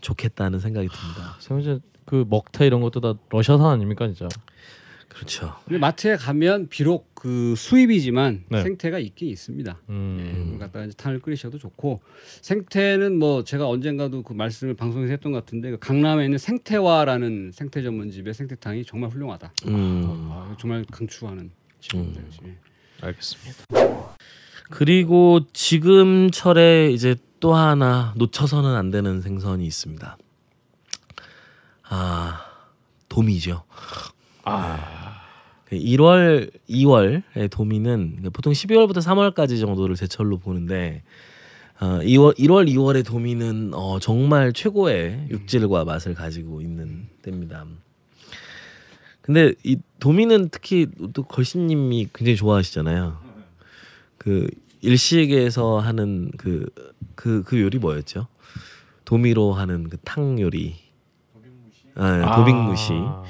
좋겠다는 생각이 듭니다. 세무제 그 먹태 이런 것도 다 러시아산 아닙니까 진짜? 그렇죠. 근데 마트에 가면 비록 그 수입이지만 네. 생태가 있긴 있습니다. 음. 예, 갖다가 이제 탕을 끓이셔도 좋고 생태는 뭐 제가 언젠가도 그 말씀을 방송에서 했던 것 같은데 그 강남에 있는 생태화라는 생태 전문집의 생태탕이 정말 훌륭하다. 음. 아, 정말 강추하는 집입니다. 음. 알겠습니다. 그리고 지금 철에 이제 또 하나 놓쳐서는 안 되는 생선이 있습니다. 아 도미죠. 아. 1월, 그 2월의 도미는 보통 12월부터 3월까지 정도를 제철로 보는데 어, 2월, 1월, 2월의 도미는 어, 정말 최고의 육질과 맛을 가지고 있는 때입니다. 근데 이 도미는 특히 또 걸신님이 굉장히 좋아하시잖아요. 그 일식에서 하는 그 그그 그, 그 요리 뭐였죠? 도미로 하는 그 탕 요리. 도빙무시. 아, 도빙무시. 아.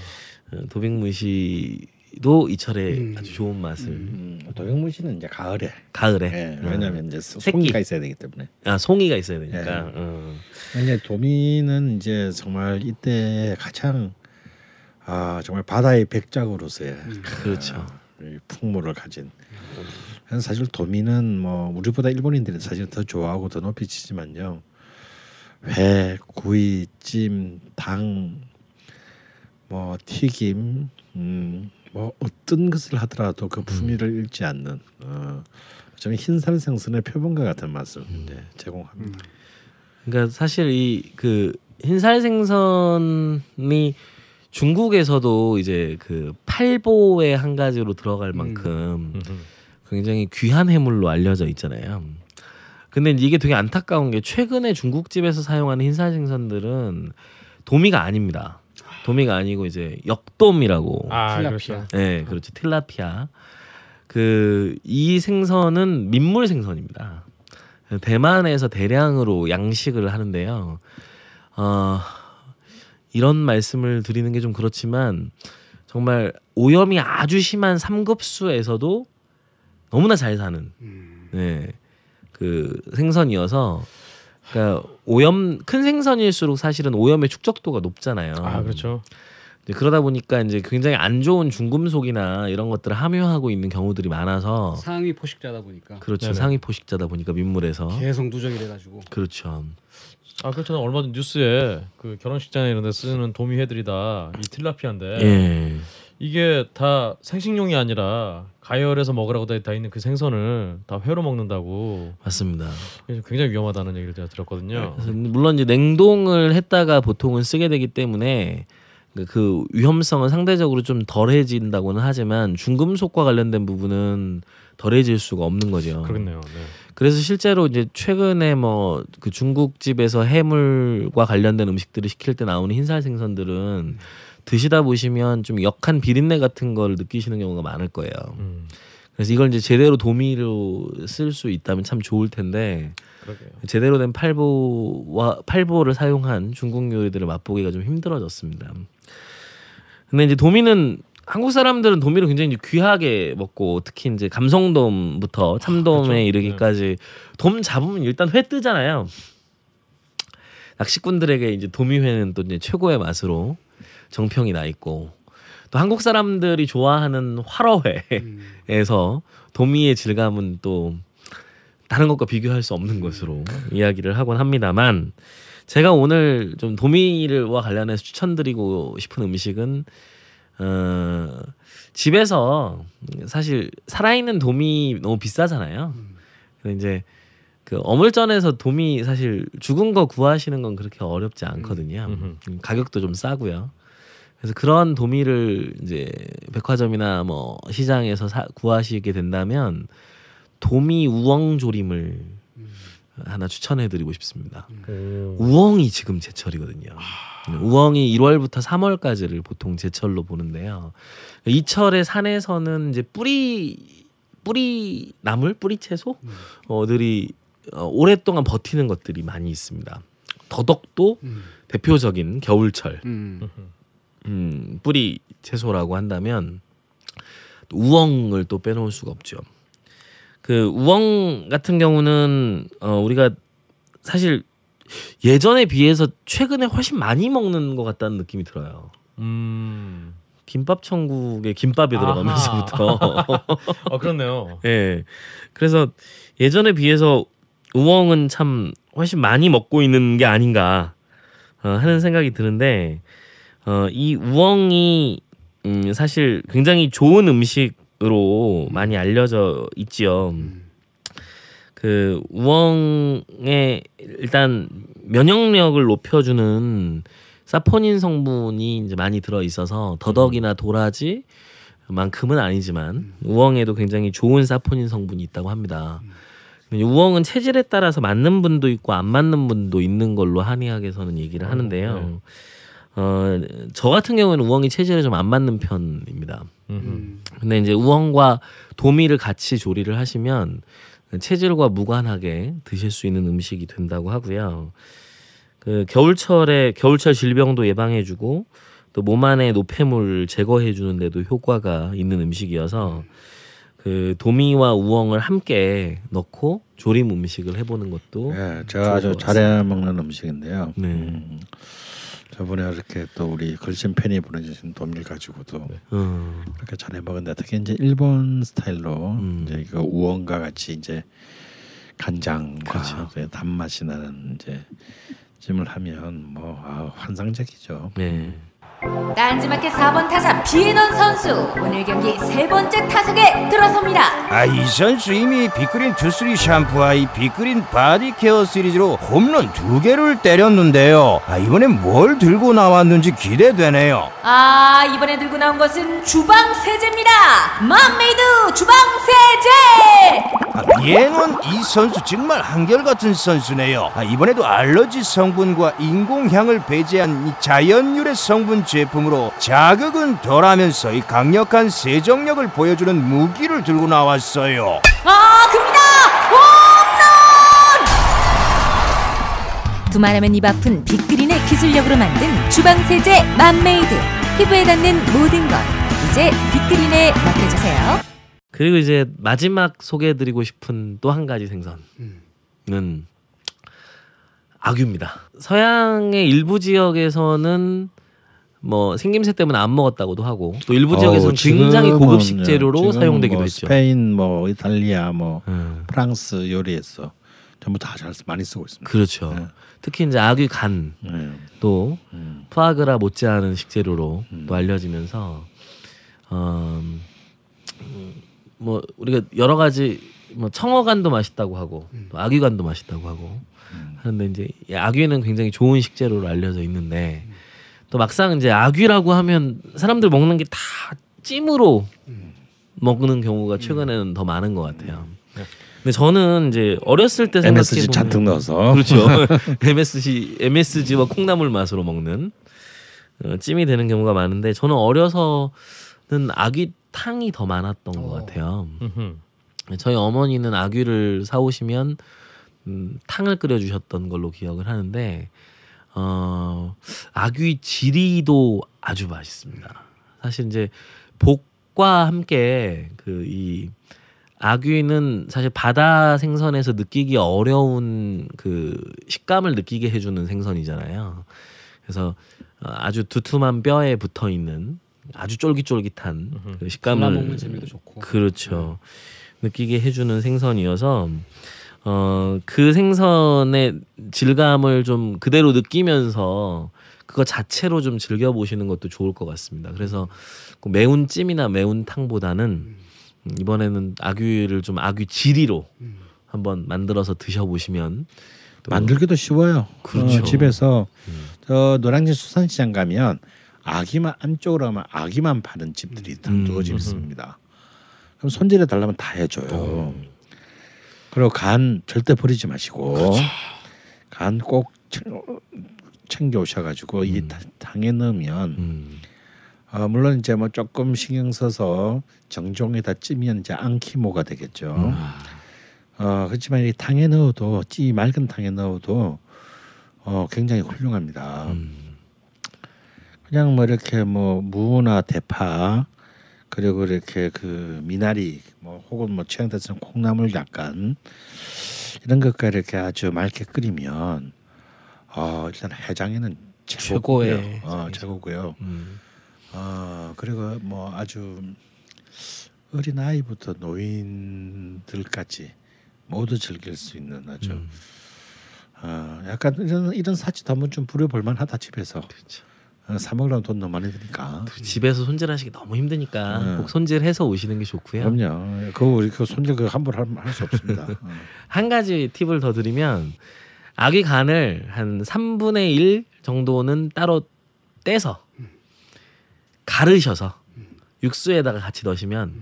도백무시도 이 철에 음. 아주 좋은 맛을. 음. 음 도백무시는 이제 가을에. 가을에. 네, 예, 아. 왜냐하면 이제 송이가 있어야 되기 때문에. 아 송이가 있어야 되니까. 네. 어. 이제 도미는 이제 정말 이때 가장 아 정말 바다의 백작으로서의 음. 아, 그렇죠. 풍모를 가진. 사실 도미는 뭐 우리보다 일본인들이 사실 더 좋아하고 더 높이 치지만요. 회, 구이, 찜, 당뭐 튀김, 음, 뭐 어떤 것을 하더라도 그 품위를 음. 잃지 않는 어, 좀 흰살 생선의 표본과 같은 맛을 음. 네, 제공합니다. 음. 그러니까 사실 이 그 흰살 생선이 중국에서도 이제 그 팔보의 한 가지로 들어갈 만큼 굉장히 귀한 해물로 알려져 있잖아요. 근데 이게 되게 안타까운 게 최근에 중국집에서 사용하는 흰살 생선들은 도미가 아닙니다. 도미가 아니고 이제 역돔이라고. 아, 그렇죠. 네, 그렇죠. 틸라피아. 그 이 생선은 민물 생선입니다. 대만에서 대량으로 양식을 하는데요. 어, 이런 말씀을 드리는 게 좀 그렇지만 정말 오염이 아주 심한 삼급수에서도 너무나 잘 사는 네, 그 생선이어서 그러니까 오염 큰 생선일수록 사실은 오염의 축적도가 높잖아요. 아 그렇죠. 그러다 보니까 이제 굉장히 안 좋은 중금속이나 이런 것들을 함유하고 있는 경우들이 많아서 상위 포식자다 보니까 그렇죠 네네. 상위 포식자다 보니까 민물에서 계속 누적이 돼가지고 그렇죠 아 그렇잖아 얼마 전 뉴스에 그 결혼식장에 이런 데 쓰는 도미해들이다 이 틸라피아인데 예. 이게 다 생식용이 아니라 가열해서 먹으라고 다 있는 그 생선을 다 회로 먹는다고. 맞습니다. 굉장히 위험하다는 얘기를 제가 들었거든요. 네, 물론 이제 냉동을 했다가 보통은 쓰게 되기 때문에 그, 그 위험성은 상대적으로 좀 덜해진다고는 하지만 중금속과 관련된 부분은 덜해질 수가 없는 거죠. 그렇네요. 네. 그래서 실제로 이제 최근에 뭐 그 중국집에서 해물과 관련된 음식들을 시킬 때 나오는 흰살 생선들은 음. 드시다 보시면 좀 역한 비린내 같은 걸 느끼시는 경우가 많을 거예요. 음. 그래서 이걸 이제 제대로 도미로 쓸 수 있다면 참 좋을 텐데 그러게요. 제대로 된 팔보와 팔보를 사용한 중국 요리들을 맛보기가 좀 힘들어졌습니다. 근데 이제 도미는 한국 사람들은 도미를 굉장히 귀하게 먹고 특히 이제 감성돔부터 아, 참돔에 그렇죠. 이르기까지 네. 돔 잡으면 일단 회 뜨잖아요. 낚시꾼들에게 이제 도미회는 또 이제 최고의 맛으로 정평이 나 있고 또 한국 사람들이 좋아하는 활어회에서 도미의 질감은 또 다른 것과 비교할 수 없는 것으로 이야기를 하곤 합니다만 제가 오늘 좀도미와 관련해서 추천드리고 싶은 음식은 어, 집에서 사실 살아있는 도미 너무 비싸잖아요. 근데 이제 그 어물전에서 도미 사실 죽은 거 구하시는 건 그렇게 어렵지 않거든요. 음, 음, 음. 가격도 좀 싸고요. 그래서 그런 도미를 이제 백화점이나 뭐 시장에서 사, 구하시게 된다면 도미 우엉조림을 음. 하나 추천해드리고 싶습니다. 음. 우엉이 지금 제철이거든요. 우엉이 1월부터 3월까지를 보통 제철로 보는데요. 이철에 산에서는 이제 뿌리 뿌리 나물 뿌리 채소들이 음. 어, 오랫동안 버티는 것들이 많이 있습니다. 더덕도 음. 대표적인 겨울철. 음. 음, 뿌리 채소라고 한다면 우엉을 또 빼놓을 수가 없죠. 그 우엉 같은 경우는 어, 우리가 사실 예전에 비해서 최근에 훨씬 많이 먹는 것 같다는 느낌이 들어요. 음. 김밥 천국에 김밥이 들어가면서부터. (laughs) 어 그렇네요. 예. 네. 그래서 예전에 비해서 우엉은 참 훨씬 많이 먹고 있는 게 아닌가 어, 하는 생각이 드는데 어, 이 우엉이 음, 사실 굉장히 좋은 음식으로 많이 알려져 있지요. 그 우엉의 일단 면역력을 높여주는 사포닌 성분이 이제 많이 들어 있어서 더덕이나 도라지 만큼은 아니지만 우엉에도 굉장히 좋은 사포닌 성분이 있다고 합니다. 우엉은 체질에 따라서 맞는 분도 있고 안 맞는 분도 있는 걸로 한의학에서는 얘기를 어, 하는데요. 네. 어, 저 같은 경우에는 우엉이 체질에 좀 안 맞는 편입니다. 음. 근데 이제 우엉과 도미를 같이 조리를 하시면 체질과 무관하게 드실 수 있는 음식이 된다고 하고요. 그 겨울철에 겨울철 질병도 예방해주고 또 몸 안에 노폐물 제거해주는 데도 효과가 있는 음식이어서 그 도미와 우엉을 함께 넣고 조림 음식을 해보는 것도 네, 제가 아주 잘해 먹는 음식인데요. 네. 음. 저번에 이렇게 또 우리 걸신 팬이 보내주신 돈밀 가지고도 이렇게 네. 전해 먹은데 특히 이제 일본 스타일로 음. 이제 그 우엉과 같이 이제 간장과 그렇죠. 단맛이 나는 이제 찜을 하면 뭐 아, 환상적이죠. 네. 딴지마켓 4번 타자 비에넌 선수 오늘 경기 세 번째 타석에 들어섭니다. 아 이 선수 이미 비그린 투쓰리 샴푸와 이비그린 바디 케어 시리즈로 홈런 두 개를 때렸는데요. 아 이번엔 뭘 들고 나왔는지 기대되네요. 아 이번에 들고 나온 것은 주방 세제입니다. 맘메이드 주방 세제. 아, 비에넌 이 선수 정말 한결같은 선수네요. 아 이번에도 알러지 성분과 인공향을 배제한 이 자연유래 성분 제품으로 자극은 덜하면서 이 강력한 세정력을 보여주는 무기를 들고 나왔어요. 아, 금니다! 홈런! 두말하면 입 아픈 빅그린의 기술력으로 만든 주방 세제 맘메이드 피부에 닿는 모든 것 이제 빅그린에 맡겨주세요. 그리고 이제 마지막 소개해드리고 싶은 또 한 가지 생선은 음. 아귀입니다. 서양의 일부 지역에서는 뭐 생김새 때문에 안 먹었다고도 하고 또 일부 어, 지역에서 굉장히 뭐 고급 식재료로 사용되기도 뭐 했죠. 스페인, 뭐 이탈리아, 뭐 음. 프랑스 요리에서 전부 다 잘 많이 쓰고 있습니다. 그렇죠. 네. 특히 이제 아귀 간, 네. 또 음. 푸아그라 못지않은 식재료로 음. 또 알려지면서 어, 뭐 우리가 여러 가지 뭐 청어간도 맛있다고 하고 음. 또 아귀간도 맛있다고 하고 음. 하는데 이제 아귀는 굉장히 좋은 식재료로 알려져 있는데 또 막상 이제 아귀라고 하면 사람들 먹는 게 다 찜으로 음. 먹는 경우가 최근에는 음. 더 많은 것 같아요. 음. 네. 근데 저는 이제 어렸을 때 생각해 보면 잔뜩 넣어서 그렇죠. (laughs) MSG MSG와 콩나물 맛으로 먹는 어, 찜이 되는 경우가 많은데 저는 어려서는 아귀탕이 더 많았던 어. 것 같아요. 저희 어머니는 아귀를 사오시면 음, 탕을 끓여주셨던 걸로 기억을 하는데 어, 아귀 지리도 아주 맛있습니다. 사실 이제 복과 함께 그 이 아귀는 사실 바다 생선에서 느끼기 어려운 그 식감을 느끼게 해주는 생선이잖아요. 그래서 어, 아주 두툼한 뼈에 붙어 있는 아주 쫄깃쫄깃한 그 식감을 그렇죠 네. 느끼게 해주는 생선이어서 어, 그 생선의 질감을 좀 그대로 느끼면서 그거 자체로 좀 즐겨 보시는 것도 좋을 것 같습니다. 그래서 그 매운 찜이나 매운 탕보다는 음, 이번에는 아귀를 좀 아귀 지리로 한번 만들어서 드셔보시면 만들기도 쉬워요. 그렇죠. 어, 집에서 음. 저 노량진 수산시장 가면 아기만 안쪽으로 하면 아기만 파는 집들이 음. 두어집 있습니다. 그럼 손질해 달라면 다 해줘요. 어. 그리고 간 절대 버리지 마시고 간 꼭 챙겨 오셔가지고 음. 이 당에 넣으면 음. 어, 물론 이제 뭐 조금 신경 써서 정종에다 찌면 이제 앙키모가 되겠죠. 음. 어, 그렇지만 이당에 넣어도 찌 맑은 당에 넣어도 어, 굉장히 훌륭합니다. 음. 그냥 뭐 이렇게 뭐 무나 대파 그리고 이렇게 그 미나리 뭐 혹은 뭐 취향 따지면 콩나물 약간 이런 것과 이렇게 아주 맑게 끓이면 어 일단 해장에는 최고예요. 어, 최고고요. 음. 어 그리고 뭐 아주 어린 아이부터 노인들까지 모두 즐길 수 있는 아주 음. 어, 약간 이런 이런 사치 도 한번 좀 부려볼 만하다 집에서. 그쵸. 그렇죠. 어, 사 먹으려면 돈 너무 많이 드니까. 그 집에서 손질하시기 너무 힘드니까 네. 꼭 손질해서 오시는 게 좋고요. 그럼요. 그거 우리 그 손질 그 함부로 할수 없습니다. (laughs) 어. 한 가지 팁을 더 드리면 아기 간을 한 3분의 1 정도는 따로 떼서 가르셔서 육수에다가 같이 넣으시면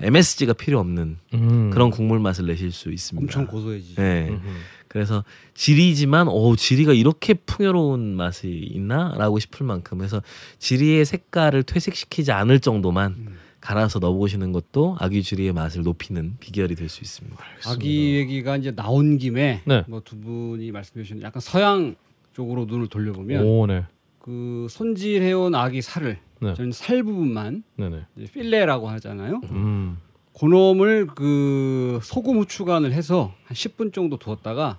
MSG가 필요 없는 음. 그런 국물 맛을 내실 수 있습니다. 엄청 고소해지죠. 네. 음흠. 그래서 지리지만 어 지리가 이렇게 풍요로운 맛이 있나라고 싶을 만큼 해서 지리의 색깔을 퇴색시키지 않을 정도만 음. 갈아서 넣어보시는 것도 아귀 지리의 맛을 높이는 비결이 될 수 있습니다. 알겠습니다. 아귀 얘기가 이제 나온 김에 네. 뭐두 분이 말씀해 주신 약간 서양 쪽으로 눈을 돌려보면 오, 네. 그 손질해온 아귀 살을 네. 저는 살 부분만 필레라고 하잖아요. 음. 고놈을그 소금 후추간을 해서 한 10분 정도 두었다가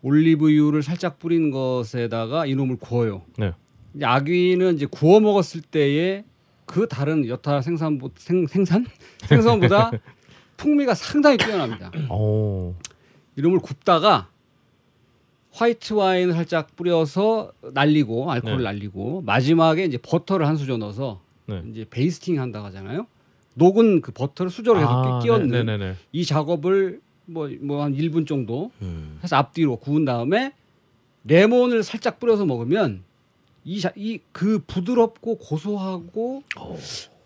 올리브유를 살짝 뿌린 것에다가 이놈을 구워요. 네. 이제 아귀는 이제 구워 먹었을 때에그 다른 여타 생산 생, 생산 (laughs) 생선보다 풍미가 상당히 뛰어납니다. 오. 어. 이놈을 굽다가 화이트 와인을 살짝 뿌려서 날리고 알코올 네. 날리고 마지막에 이제 버터를 한 수저 넣어서 네. 이제 베이스팅 한다고 하잖아요. 녹은 그 버터를 수저로 계속 아, 끼얹는 네네네. 네, 네, 네. 이 작업을 뭐 뭐한 1분 정도 음. 해서 앞뒤로 구운 다음에 레몬을 살짝 뿌려서 먹으면 이이그 부드럽고 고소하고 어.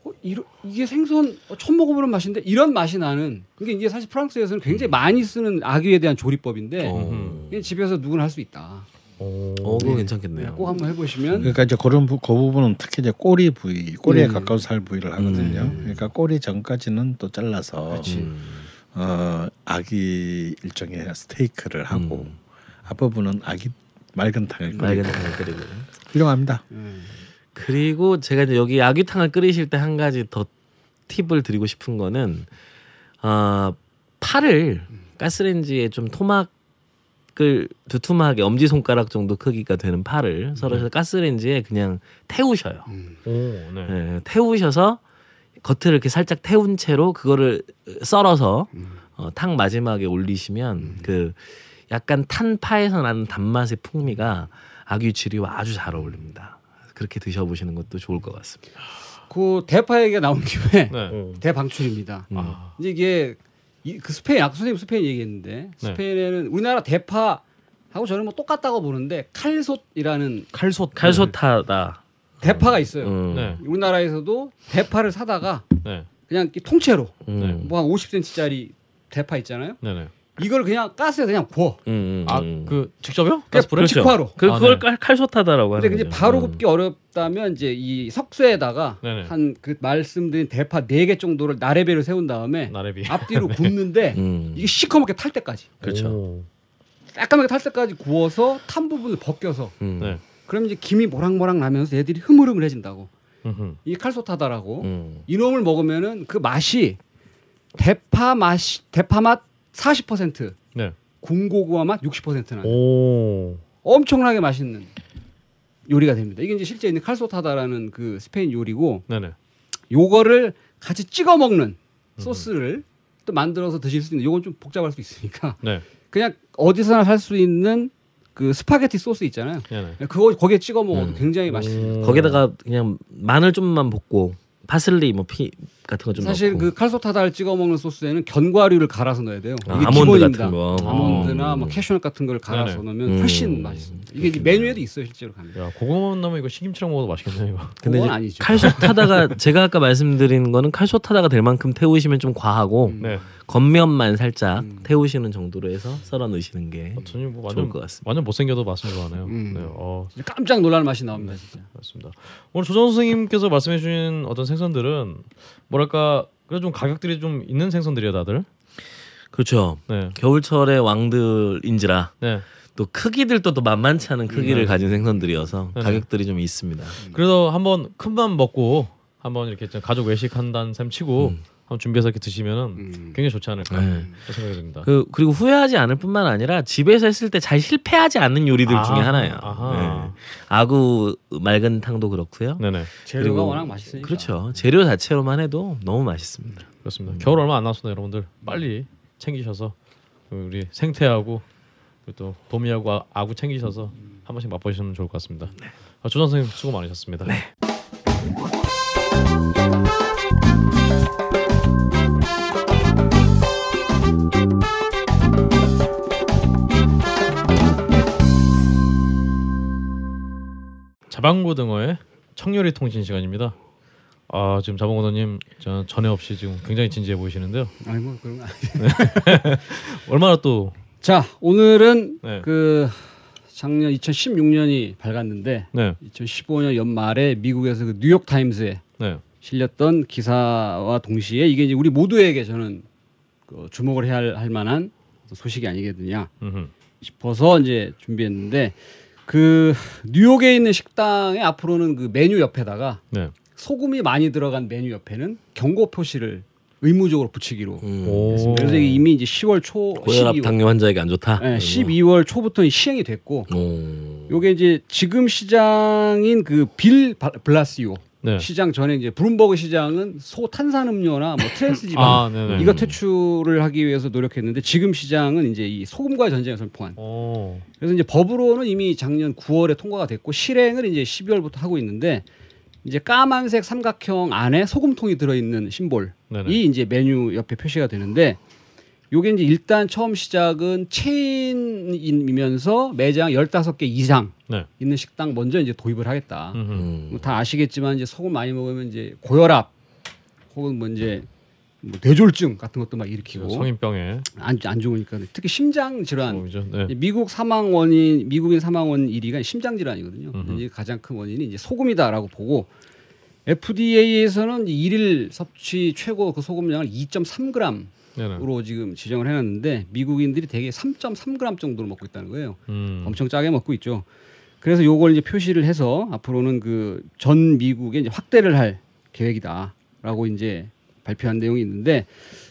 어, 이러, 이게 생선 어, 처음 먹어보는 맛인데 이런 맛이 나는 그게 이게 사실 프랑스에서는 굉장히 많이 쓰는 아귀에 대한 조리법인데 어. 집에서 누구나 할 수 있다. 어, 그거 괜찮겠네요. 네, 꼭 한번 해보시면. 그러니까 이제 그런 부, 그 부분은 특히 이제 꼬리 부위, 꼬리에 음. 가까운 살 부위를 하거든요. 음. 그러니까 꼬리 전까지는 또 잘라서 그 어, 아기 일종의 스테이크를 하고 음. 앞부분은 아기 맑은 탕을 끓이고. 맑은 탕을 끓이고. 훌륭합니다. 네. 그리고 제가 이제 여기 아기탕을 끓이실 때 한 가지 더 팁을 드리고 싶은 거는 어, 파를 음. 가스레인지에 좀 토막 팔을 그 두툼하게 엄지 손가락 정도 크기가 되는 팔을 음. 서로 네. 가스레인지에 그냥 태우셔요. 음. 오, 네. 네, 태우셔서 겉을 이렇게 살짝 태운 채로 그거를 썰어서 음. 어, 탕 마지막에 올리시면 음. 그 약간 탄 파에서 나는 단맛의 풍미가 아귀추리와 아주 잘 어울립니다. 그렇게 드셔보시는 것도 좋을 것 같습니다. 그 대파 얘기 나온 김에 네. 대방출입니다. 아. 이제 이게 이, 그 스페인 약까 선생님 스페인 얘기했는데 네. 스페인에는 우리나라 대파 하고 저는 뭐 똑같다고 보는데 칼솥이라는 칼솥 네. 칼솥하다 대파가 있어요. 음. 네. 우리나라에서도 대파를 사다가 네. 그냥 통째로 음. 뭐한 50cm짜리 대파 있잖아요. 네, 네. 이걸 그냥 가스에 그냥 구워. 음, 음 아그 음. 직접요? 가스불에? 그렇죠. 직화로. 그 아, 그걸 네. 칼솥하다라고 하는 근데 이제 바로 음. 굽기 어렵다면 이제 이 석쇠에다가 한 그 말씀드린 대파 네 개 정도를 나래비를 세운 다음에 나래비. (laughs) 앞뒤로 굽는데 이게 시커멓게 탈 때까지. 그렇죠. 새까맣게 탈 때까지 구워서 탄 부분을 벗겨서. 네. 그럼 이제 김이 모락모락 나면서 얘들이 흐물흐물해진다고. 음흠. 이 칼솥하다라고. 이놈을 먹으면은 그 맛이 대파 맛 대파 맛40% 네. 공고구마맛 60%나는 엄청나게 맛있는 요리가 됩니다. 이게 이제 실제 있는 칼소타다라는 그 스페인 요리고 네네. 요거를 같이 찍어 먹는 소스를 음. 또 만들어서 드실 수 있는 요건 좀 복잡할 수 있으니까 네. 그냥 어디서나 살 수 있는 그 스파게티 소스 있잖아요. 네네. 네, 그거 거기에 찍어 먹어도 음. 굉장히 맛있어요. 거기다가 그냥 마늘 좀만 볶고 파슬리 뭐 피, 같은 거좀 사실 넣고. 그 칼소타다를 찍어 먹는 소스에는 견과류를 갈아서 넣어야 돼요. 아, 이게 아몬드 기본입니다. 같은 거. 아몬드나 아. 뭐 캐슈넛 같은 걸 갈아서 네네. 넣으면 훨씬 음. 맛있습니다. 이게 메뉴에도 있어요 실제로 가면. 야 고구마만 넣으면 이거 식김치랑 먹어도 맛있겠네 이거. 근데 이제 아니죠. 칼소타다가 (laughs) 제가 아까 말씀드린 거는 칼소타다가 될 만큼 태우시면 좀 과하고 음. 네. 겉면만 살짝 음. 태우시는 정도로 해서 썰어 넣으시는 게 아, 전혀 뭐 완전, 좋을 것 같습니다. 완전 못생겨도 맛은 좋아하네요. 음. 네, 어. 깜짝 놀라는 맛이 나옵니다. 진짜. 맞습니다. 오늘 조정 선생님께서 말씀해주신 어떤 생선들은 뭐랄까 그래 좀 가격들이 좀 있는 생선들이야 다들. 그렇죠. 네. 겨울철에 왕들인지라 네. 또 크기들도 또 만만치 않은 크기를 네. 가진 생선들이어서 네. 가격들이 좀 있습니다. 그래서 한번 큰맘 먹고 한번 이렇게 좀 가족 외식한다는 셈 치고 음. 한번 준비해서 이렇게 드시면은 음. 굉장히 좋지 않을까 네. 생각이 듭니다. 그 그리고 후회하지 않을 뿐만 아니라 집에서 했을 때 잘 실패하지 않는 요리들 아, 중에 하나예요. 네. 아구 맑은 탕도 그렇고요. 네네. 재료가 워낙 맛있으니까. 그렇죠. 재료 자체로만 해도 너무 맛있습니다. 그렇습니다. 겨울 얼마 안 남았습니다, 여러분들. 빨리 챙기셔서 그 우리 생태하고 또 도미하고 아, 아구 챙기셔서 한 번씩 맛보시면 좋을 것 같습니다. 네. 아, 조선 선생님 수고 많으셨습니다. 네. 자방고등어의 청요리 통신 시간입니다. 아 지금 자방고등어님 전에 없이 지금 굉장히 진지해 보이시는데요. 아이고 뭐 그런 거 아니에요. 네. (laughs) 얼마나 또? 자 오늘은 네. 그 작년 2016년이 밝았는데 네. 2015년 연말에 미국에서 그 뉴욕 타임스에 네. 실렸던 기사와 동시에 이게 이제 우리 모두에게 저는 그 주목을 해야 할, 만한 소식이 아니겠느냐 음흠. 싶어서 이제 준비했는데 그 뉴욕에 있는 식당에 앞으로는 그 메뉴 옆에다가 네. 소금이 많이 들어간 메뉴 옆에는 경고 표시를 의무적으로 붙이기로 음. 했습니다. 그래서 이미 이제 10월 초 고혈압 12월, 당뇨 환자에게 안 좋다. 네, 12월 음. 초부터 시행이 됐고 요게 이제 지금 시장인 그 빌 블라시오 네. 시장 전에 이제 브룸버그 시장은 소 탄산음료나 뭐 트랜스지방 (laughs) 아, 네, 네. 이거 퇴출을 하기 위해서 노력했는데 지금 시장은 이제 이 소금과의 전쟁을 선포한. 오. 그래서 이제 법으로는 이미 작년 9월에 통과가 됐고 실행을 이제 12월부터 하고 있는데 이제 까만색 삼각형 안에 소금통이 들어있는 심볼이 네네. 이제 메뉴 옆에 표시가 되는데. 요게 이제 일단 처음 시작은 체인이면서 매장 15개 이상 네. 있는 식당 먼저 이제 도입을 하겠다. 음. 뭐 다 아시겠지만 이제 소금 많이 먹으면 이제 고혈압 혹은 뭐 이제 뭐 뇌졸중 같은 것도 막 일으키고 성인병에 안, 안 좋으니까 특히 심장 질환 네. 미국 사망 원인 미국인 사망 원인 1위가 심장 질환이거든요. 음 이제 가장 큰 원인이 이제 소금이다라고 보고 FDA에서는 일일 섭취 최고 그 소금량을 2.3g 네네. 지금 지정을 해놨는데 미국인들이 대개 3.3g 정도를 먹고 있다는 거예요. 음. 엄청 짜게 먹고 있죠. 그래서 요걸 이제 표시를 해서 앞으로는 그 전 미국에 이제 확대를 할 계획이다라고 이제 발표한 내용이 있는데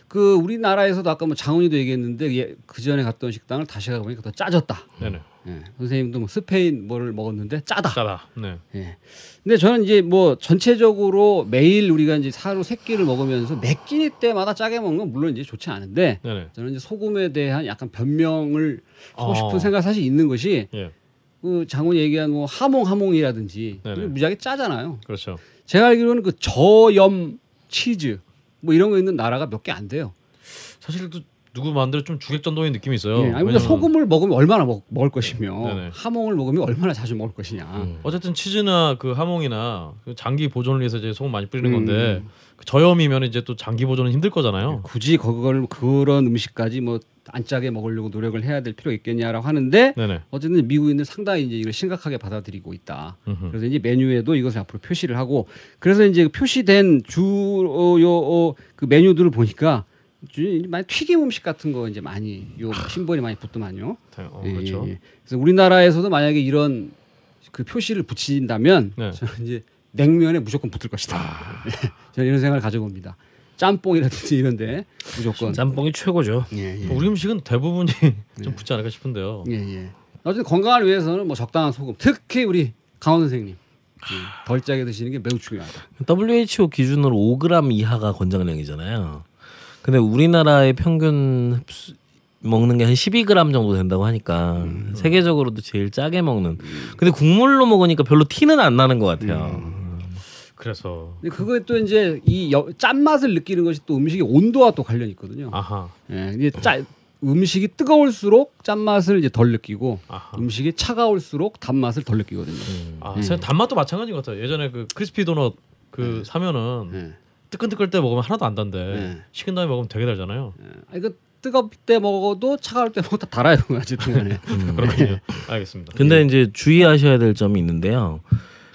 그 우리나라에서도 아까 뭐 장훈이도 얘기했는데 예, 그 전에 갔던 식당을 다시 가보니까 더 짜졌다. 네네. 예, 선생님도 뭐 스페인 뭐를 먹었는데 짜다. 짜다. 네. 예. 근데 저는 이제 뭐 전체적으로 매일 우리가 이제 하루 세 끼를 먹으면서 매 끼니 때마다 짜게 먹는 건 물론 이제 좋지 않은데 네네. 저는 이제 소금에 대한 약간 변명을 하고 어. 싶은 생각 사실 있는 것이 예. 그 장훈이 얘기한 뭐 하몽 하몽이라든지 무지하게 짜잖아요. 그렇죠. 제가 알기로는 그 저염 치즈 뭐 이런 거 있는 나라가 몇 개 안 돼요. 사실 또 누구 만들어 로좀 주객전도의 느낌이 있어요. 예, 아니, 왜냐면... 소금을 먹으면 얼마나 먹, 을 것이며 네네. 하몽을 먹으면 얼마나 자주 먹을 것이냐. 음. 어쨌든 치즈나 그 하몽이나 그 장기 보존을 위해서 이제 소금 많이 뿌리는 음. 건데 음. 저염이면 이제 또 장기 보존은 힘들 거잖아요. 예, 굳이 그걸 그런 음식까지 뭐 안 짜게 먹으려고 노력을 해야 될 필요 있겠냐라고 하는데 네네. 어쨌든 미국인들 상당히 이제 이걸 심각하게 받아들이고 있다. 음흠. 그래서 이제 메뉴에도 이것을 앞으로 표시를 하고 그래서 이제 표시된 주요 어, 어, 그 메뉴들을 보니까 많이 튀김 음식 같은 거 이제 많이 요 심벌이 많이 붙더만요. 어, 예, 그렇죠. 예, 예, 그래서 우리나라에서도 만약에 이런 그 표시를 붙인다면 네. 저는 이제 냉면에 무조건 붙을 것이다. 아... (laughs) 저는 이런 생각을 가져봅니다. 짬뽕이라든지 이런데 무조건 짬뽕이 최고죠. 예, 예. 뭐 우리 음식은 대부분이 (laughs) 좀 네. 붙지 않을까 싶은데요. 예, 예. 어쨌든 건강을 위해서는 뭐 적당한 소금, 특히 우리 강원 선생님 덜 짜게 드시는 게 매우 중요하다. WHO 기준으로 5g 이하가 권장량이잖아요. 근데 우리나라의 평균 흡수, 먹는 게 한 12g 정도 된다고 하니까 음. 세계적으로도 제일 짜게 먹는. 근데 국물로 먹으니까 별로 티는 안 나는 것 같아요. 음. 그래서 근데 그거또 이제 이 짠맛을 느끼는 것이 또 음식의 온도와 또 관련이 있거든요. 아하. 예, 이제짜 음식이 뜨거울수록 짠맛을 이제 덜 느끼고 아하. 음식이 차가울수록 단맛을 덜 느끼거든요. 음. 아, 음. 단맛도 마찬가지 인 같아요. 예전에 그 크리스피 도넛 그 네. 사면은 네. 뜨끈뜨끈 때 먹으면 하나도 안 단데 네. 식은 다음에 먹으면 되게 달잖아요. 네. 아, 이거 뜨겁을 때 먹어도 차가울 때 먹어도 달아요. 어쨌든간에. 그렇군요. 알겠습니다. 근데 예. 이제 주의하셔야 될 점이 있는데요.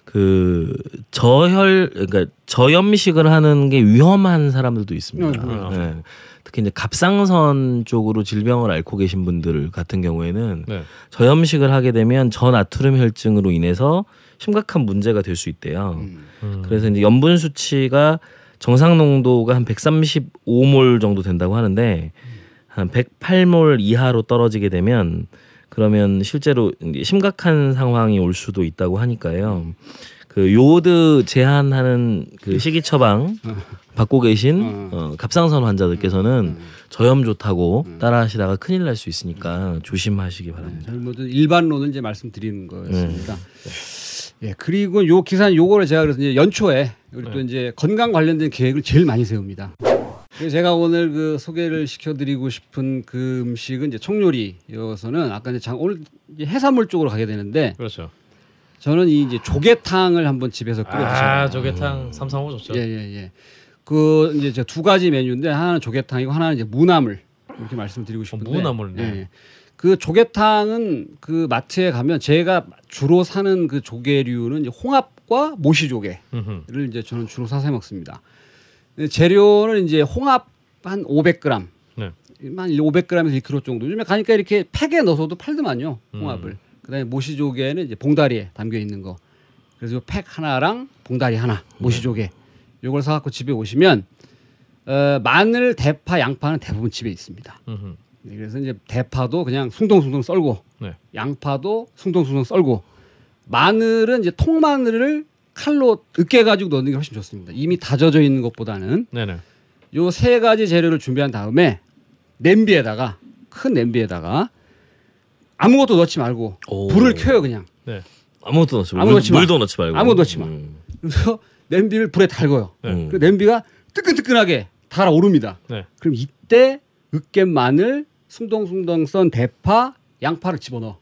그 저혈 그러니까 저염식을 하는 게 위험한 사람들도 있습니다. 음, 네. 특히 이제 갑상선 쪽으로 질병을 앓고 계신 분들 같은 경우에는 네. 저염식을 하게 되면 저나트륨 혈증으로 인해서 심각한 문제가 될 수 있대요. 음. 음. 그래서 이제 염분 수치가 정상 농도가 한 135몰 정도 된다고 하는데 한 108몰 이하로 떨어지게 되면 그러면 실제로 심각한 상황이 올 수도 있다고 하니까요. 그 요오드 제한하는 그 식이 처방 받고 계신 어, 어 갑상선 환자들께서는 음. 저염 좋다고 음. 따라 하시다가 큰일 날 수 있으니까 조심하시기 바랍니다. 네, 일반론을 이제 말씀드리는 거였습니다. 네. 예, 그리고 요기사 요거를 제가 그래서 이제 연초에 우리 또 네. 이제 건강 관련된 계획을 제일 많이 세웁니다. 제가 오늘 그 소개를 시켜드리고 싶은 그 음식은 이제 청요리여서는 아까 이제 장 오늘 이제 해산물 쪽으로 가게 되는데 그렇죠. 저는 이 이제 조개탕을 한번 집에서 끓여 드셔요. 아 조개탕 음. 삼삼오 좋죠. 예예예. 예, 예. 그 이제 두 가지 메뉴인데 하나는 조개탕이고 하나는 이제 무나물 이렇게 말씀드리고 어, 싶은데. 무나물네. 예, 예. 그 조개탕은 그 마트에 가면 제가 주로 사는 그 조개류는 이제 홍합과 모시조개를 음흠. 이제 저는 주로 사서 해 먹습니다. 재료는 이제 홍합 한 500g, 네. 한 500g에서 1kg 정도. 요즘에 가니까 이렇게 팩에 넣어서도 팔더만요 음. 홍합을. 음. 그다음에 모시조개는 이제 봉다리에 담겨 있는 거. 그래서 팩 하나랑 봉다리 하나, 모시조개. 네. 요걸 사갖고 집에 오시면 어, 마늘, 대파, 양파는 대부분 집에 있습니다. 음흠. 네, 그래서 이제 대파도 그냥 숭덩숭덩 썰고 네. 양파도 숭덩숭덩 썰고 마늘은 이제 통마늘을 칼로 으깨 가지고 넣는 게 훨씬 좋습니다. 이미 다져져 있는 것보다는 요 세 가지 재료를 준비한 다음에 냄비에다가 큰 냄비에다가 아무것도 넣지 말고 오. 불을 켜요 그냥. 네. 아무것도 넣지 말고 아도 물도 넣지 말고 아무것도 넣지 마. 음. 그래서 냄비를 불에 달궈요. 음. 냄비가 뜨끈뜨끈하게 달아오릅니다. 네. 그럼 이때 으깬 마늘, 숭덩숭덩 썬 대파, 양파를 집어넣어.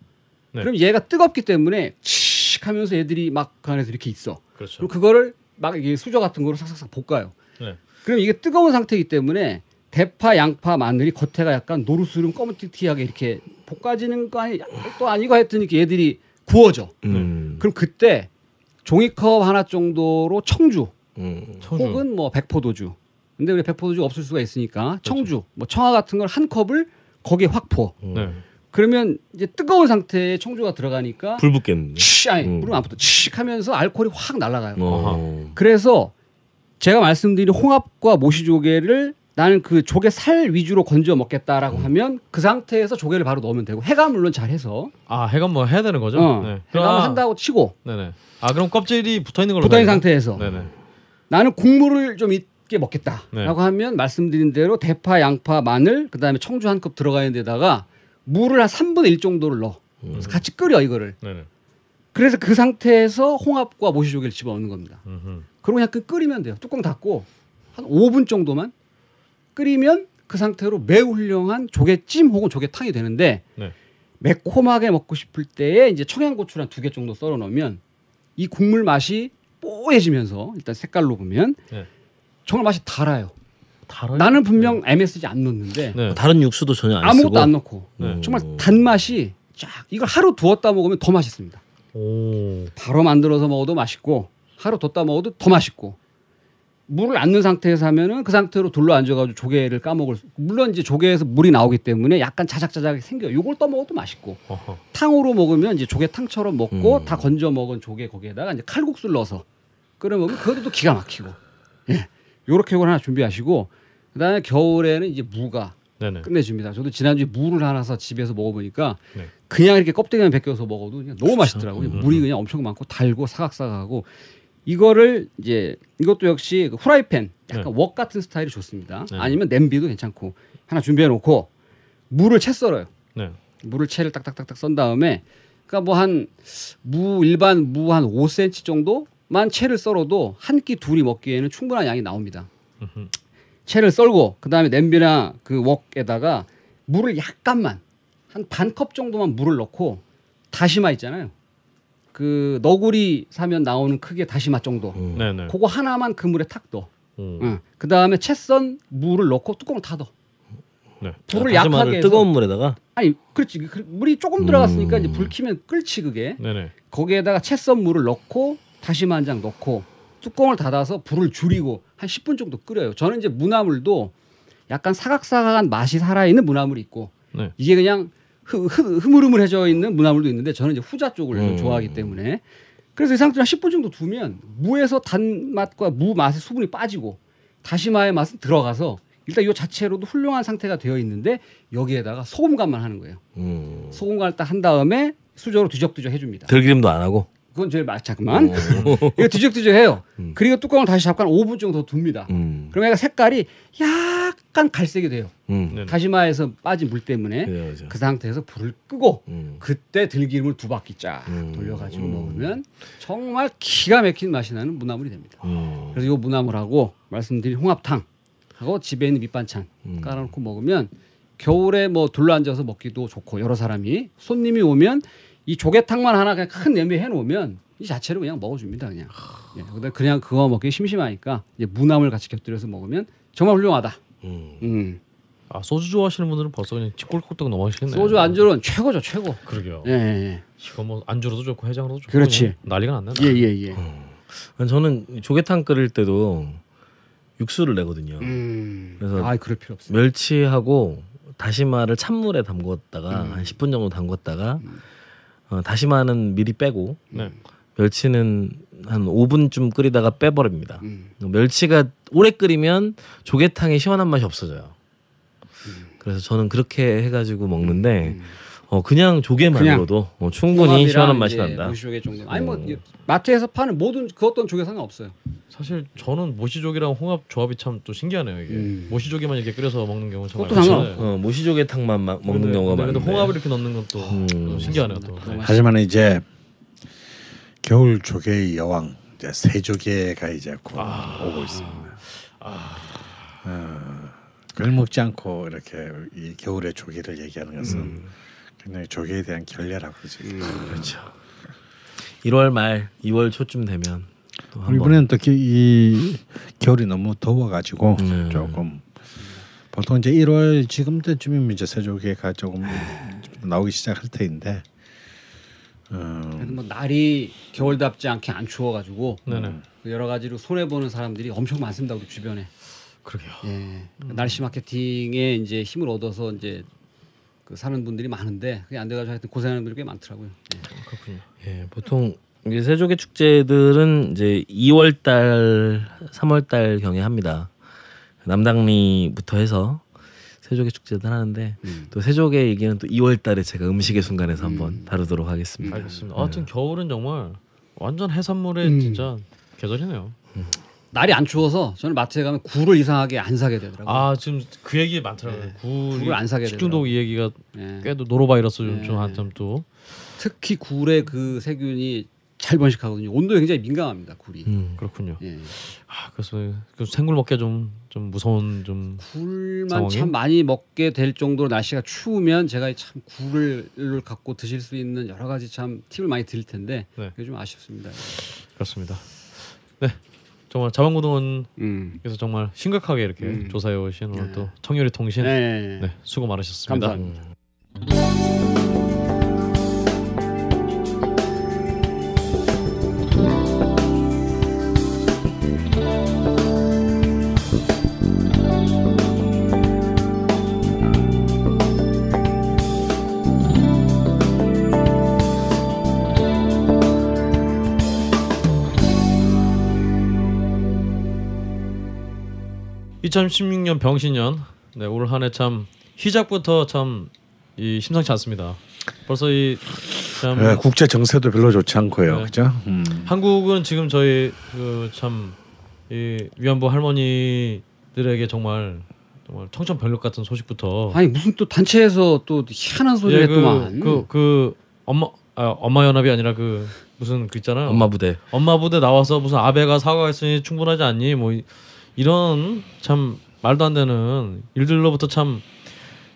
네. 그럼 얘가 뜨겁기 때문에 치익 하면서 얘들이 막 그 안에서 이렇게 있어. 그렇죠. 그리고 그거를 막 이게 수저 같은 거로 싹싹싹 볶아요. 네. 그럼 이게 뜨거운 상태이기 때문에 대파, 양파, 마늘이 겉에가 약간 노릇스름 검은띠띠하게 이렇게 볶아지는 거 아니 또 아니고 하여튼 이렇게 얘들이 구워져. 네. 음. 그럼 그때 종이컵 하나 정도로 청주, 음. 혹은 뭐 백포도주. 근데 우리 백포도주 없을 수가 있으니까 그렇죠. 청주, 그렇죠. 뭐 청아 같은 걸 한 컵을 거기에 확포. 음. 네. 그러면 이제 뜨거운 상태에 청주가 들어가니까 불붙겠는 치, 아니 음. 불은 안 붙어. 치익 하면서 알코올이 확 날아가요. 어 그래서 제가 말씀드린 홍합과 모시조개를 나는 그 조개 살 위주로 건져 먹겠다라고 음. 하면 그 상태에서 조개를 바로 넣으면 되고 해가 물론 잘 해서 아해가뭐 해야 되는 거죠? 어, 네. 해감 아. 한다고 치고 네네 아 그럼 껍질이 붙어 있는 걸로 붙어 있는 상태에서 네네. 나는 국물을 좀 이, 맛있게 먹겠다라고 네. 하면 말씀드린 대로 대파, 양파, 마늘 그다음에 청주 한 컵 들어가는 데다가 물을 한 3분의 1 정도를 넣어. 그래서 같이 끓여 이거를. 네, 네 그래서 그 상태에서 홍합과 모시조개를 집어넣는 겁니다. 음흠. 그리고 약 그 끓이면 돼요. 뚜껑 닫고 한 5분 정도만 끓이면 그 상태로 매우 훌륭한 조개찜 혹은 조개탕이 되는데 네. 매콤하게 먹고 싶을 때에 이제 청양고추를 한두 개 정도 썰어 넣으면 이 국물 맛이 뽀해지면서 일단 색깔로 보면 네. 정말 맛이 달아요. 달아요? 나는 분명 네. MSG 안 넣는데 네. 뭐 다른 육수도 전혀 안 아무것도 안 넣고 네. 정말 단맛이 쫙 이걸 하루 두었다 먹으면 더 맛있습니다. 오. 바로 만들어서 먹어도 맛있고 하루 뒀다 먹어도 더 맛있고 물을 안 넣은 상태에서 하면은 그 상태로 둘러 앉아가지고 조개를 까먹을 물론 이제 조개에서 물이 나오기 때문에 약간 자작자작이 생겨 요걸 떠먹어도 맛있고 어허. 탕으로 먹으면 이제 조개탕처럼 먹고 음. 다 건져 먹은 조개 거기에다가 이제 칼국수를 넣어서 끓여 먹으면 그것도 기가 막히고 예. 요렇게 이걸 하나 준비하시고 그다음에 겨울에는 이제 무가 네네. 끝내줍니다. 저도 지난주에 무를 하나 사 집에서 먹어보니까 네. 그냥 이렇게 껍데기만 벗겨서 먹어도 그냥 너무 그렇죠. 맛있더라고요. 음. 물이 음. 그냥 엄청 많고 달고 사각사각하고 이거를 이제 이것도 역시 후라이팬 그 약간 네. 웍 같은 스타일이 좋습니다. 네. 아니면 냄비도 괜찮고 하나 준비해 놓고 물을 채 썰어요. 네. 물을 채를 딱딱딱딱 썬 다음에 그러니까 뭐 한 무 일반 무 한 5cm 정도 만 채를 썰어도 한 끼 둘이 먹기에는 충분한 양이 나옵니다. 채를 썰고 그다음에 냄비나 그 웍에다가 물을 약간만 한 반컵 정도만 물을 넣고 다시마 있잖아요. 그 너구리 사면 나오는 크기의 다시마 정도. 음. 네, 네. 그거 하나만 그 물에 탁넣 음. 응. 그다음에 채 썬 물을 넣고 뚜껑을 닫아. 네. 불을 아, 약하게 해서. 뜨거운 물에다가 아니 그렇지 그 물이 조금 들어갔으니까 음. 이제 불 키면 끓지 그게 네네. 네. 거기에다가 채 썬 물을 넣고 다시마 한 장 넣고 뚜껑을 닫아서 불을 줄이고 한 10분 정도 끓여요. 저는 이제 무나물도 약간 사각사각한 맛이 살아있는 무나물이 있고 네. 이게 그냥 흐, 흐, 흐물흐물해져 있는 무나물도 있는데 저는 이제 후자 쪽을 음. 좋아하기 때문에 그래서 이 상태를 10분 정도 두면 무에서 단맛과 무 맛의 수분이 빠지고 다시마의 맛은 들어가서 일단 이 자체로도 훌륭한 상태가 되어 있는데 여기에다가 소금간만 하는 거예요. 음. 소금간을 딱 한 다음에 수저로 뒤적뒤적 해줍니다. 들기름도 안 하고? 그건 제일 맛 잠깐만. 음. (laughs) 이거 뒤적뒤적해요. 음. 그리고 뚜껑을 다시 잠깐 5분 정도 둡니다. 음. 그러면 얘가 색깔이 약간 갈색이 돼요. 음. 다시마에서 빠진 물 때문에 네, 그 상태에서 불을 끄고 음. 그때 들기름을 두 바퀴 쫙 음. 돌려가지고 먹으면 정말 기가 막힌 맛이 나는 무나물이 됩니다. 어. 그래서 이 무나물하고 말씀드린 홍합탕 하고 집에 있는 밑반찬 깔아놓고 먹으면 겨울에 뭐 둘러앉아서 먹기도 좋고 여러 사람이 손님이 오면 이 조개탕만 하나 그냥 큰 냄비에 해놓으면 이 자체를 그냥 먹어줍니다 그냥. 예, 그냥 그거 먹기 심심하니까 이제 무나물 같이 곁들여서 먹으면 정말 훌륭하다. 음. 음. 아 소주 좋아하시는 분들은 벌써 그냥 찌꼴꼴떡 넘어가시겠네요. 소주 안주로는 최고죠 최고. 그러게요. 예, 예, 예. 이거 뭐 안주로도 좋고 해장으로도 좋고. 그렇지. 난리가 났네. 예예 예, 예. 어. 저는 조개탕 끓일 때도 육수를 내거든요. 음. 그래서 아 그럴 필요 없어요. 멸치하고 다시마를 찬물에 담궜다가 음. 한 10분 정도 담궜다가 음. 어, 다시마는 미리 빼고 네. 멸치는 한 5분쯤 끓이다가 빼버립니다. 음. 멸치가 오래 끓이면 조개탕의 시원한 맛이 없어져요. 음. 그래서 저는 그렇게 해가지고 먹는데 음. 어 그냥 조개만으로도 어, 뭐 충분히 시원한 맛이 난다. 모시조개 정도. 아니 뭐 음. 마트에서 파는 모든 그 어떤 조개 상관없어요. 사실 저는 모시조개랑 홍합 조합이 참 또 신기하네요 이게 음. 모시조개만 이렇게 끓여서 먹는 경우 정말 그것도 어, 모시조개 탕만 마, 먹는 근데, 경우가 많은데 홍합을 이렇게 넣는 건또 음. 신기하네요 또. 네. 하지만 이제 겨울 조개의 여왕 이제 새조개가 이제 곧 아. 오고 있습니다. 아. 어, 그걸 먹지 않고 이렇게 이 겨울의 조개를 얘기하는 것은. 음. 굉장히 네, 조개에 대한 결례라고 지 음. 그렇죠. 1월 말, 2월 초쯤 되면 또 한번. 이번에는 또이 겨울이 너무 더워가지고 음. 조금 보통 이제 1월 지금 때쯤이 이제 새조개가 조금 음. 나오기 시작할 때인데. 음. 뭐 날이 겨울답지 않게 안 추워가지고 음. 여러 가지로 손해 보는 사람들이 엄청 많습니다 우리 주변에. 그러게요. 예. 음. 날씨 마케팅에 이제 힘을 얻어서 이제 그 사는 분들이 많은데 그게 안 돼가지고 하여튼 고생하는 분들이 꽤 많더라고요. 네. 아, 그렇군요. 예, 보통 이제 세조개 축제들은 이제 2월 달, 3월 달 경에 합니다. 남당리부터 해서 세조개 축제들 하는데 음. 또 세조개 얘기는 또 2월 달에 제가 음식의 순간에서 음. 한번 다루도록 하겠습니다. 알겠습니다. 네. 아무튼 겨울은 정말 완전 해산물의 음. 진짜 계절이네요. 음. 날이 안 추워서 저는 마트에 가면 굴을 이상하게 안 사게 되더라고요. 아 지금 그 얘기 많더라고요. 네. 굴을 안 사게 식중독 되더라고요. 이 얘기가 네. 꽤도 노로바이러스 좀 한점 네. 또. 특히 굴의 그 세균이 잘 번식하거든요. 온도에 굉장히 민감합니다. 굴이. 음, 그렇군요. 예. 아 그래서 그 생굴 먹기 좀, 좀 무서운 좀 굴만 상황이? 참 많이 먹게 될 정도로 날씨가 추우면 제가 참 굴을 갖고 드실 수 있는 여러 가지 참 팁을 많이 드릴 텐데 네. 그게 좀 아쉽습니다. 그렇습니다. 네 정말 자방고등원에서 음. 정말 심각하게 이렇게 음. 조사해 오신 오늘 네. 또청년리 통신 네 네, 네. 네, 수고 많으셨습니다. 감사합니다. 음. 2016년 병신년 네, 올한해 참 시작부터 참 이 심상치 않습니다. 벌써 이참 네, 국제 정세도 별로 좋지 않고요. 네. 그죠? 음. 한국은 지금 저희 그참이 위안부 할머니들에게 정말 정말 청천 별력 같은 소식부터 아니 무슨 또 단체에서 또 희한한 소리를 예, 그, 했더만 그, 그 엄마 아, 엄마 연합이 아니라 그 무슨 그 있잖아요. 엄마 부대. 엄마 부대 나와서 무슨 아베가 사과했으니 충분하지 않니? 뭐 이런 참 말도 안 되는 일들로부터 참참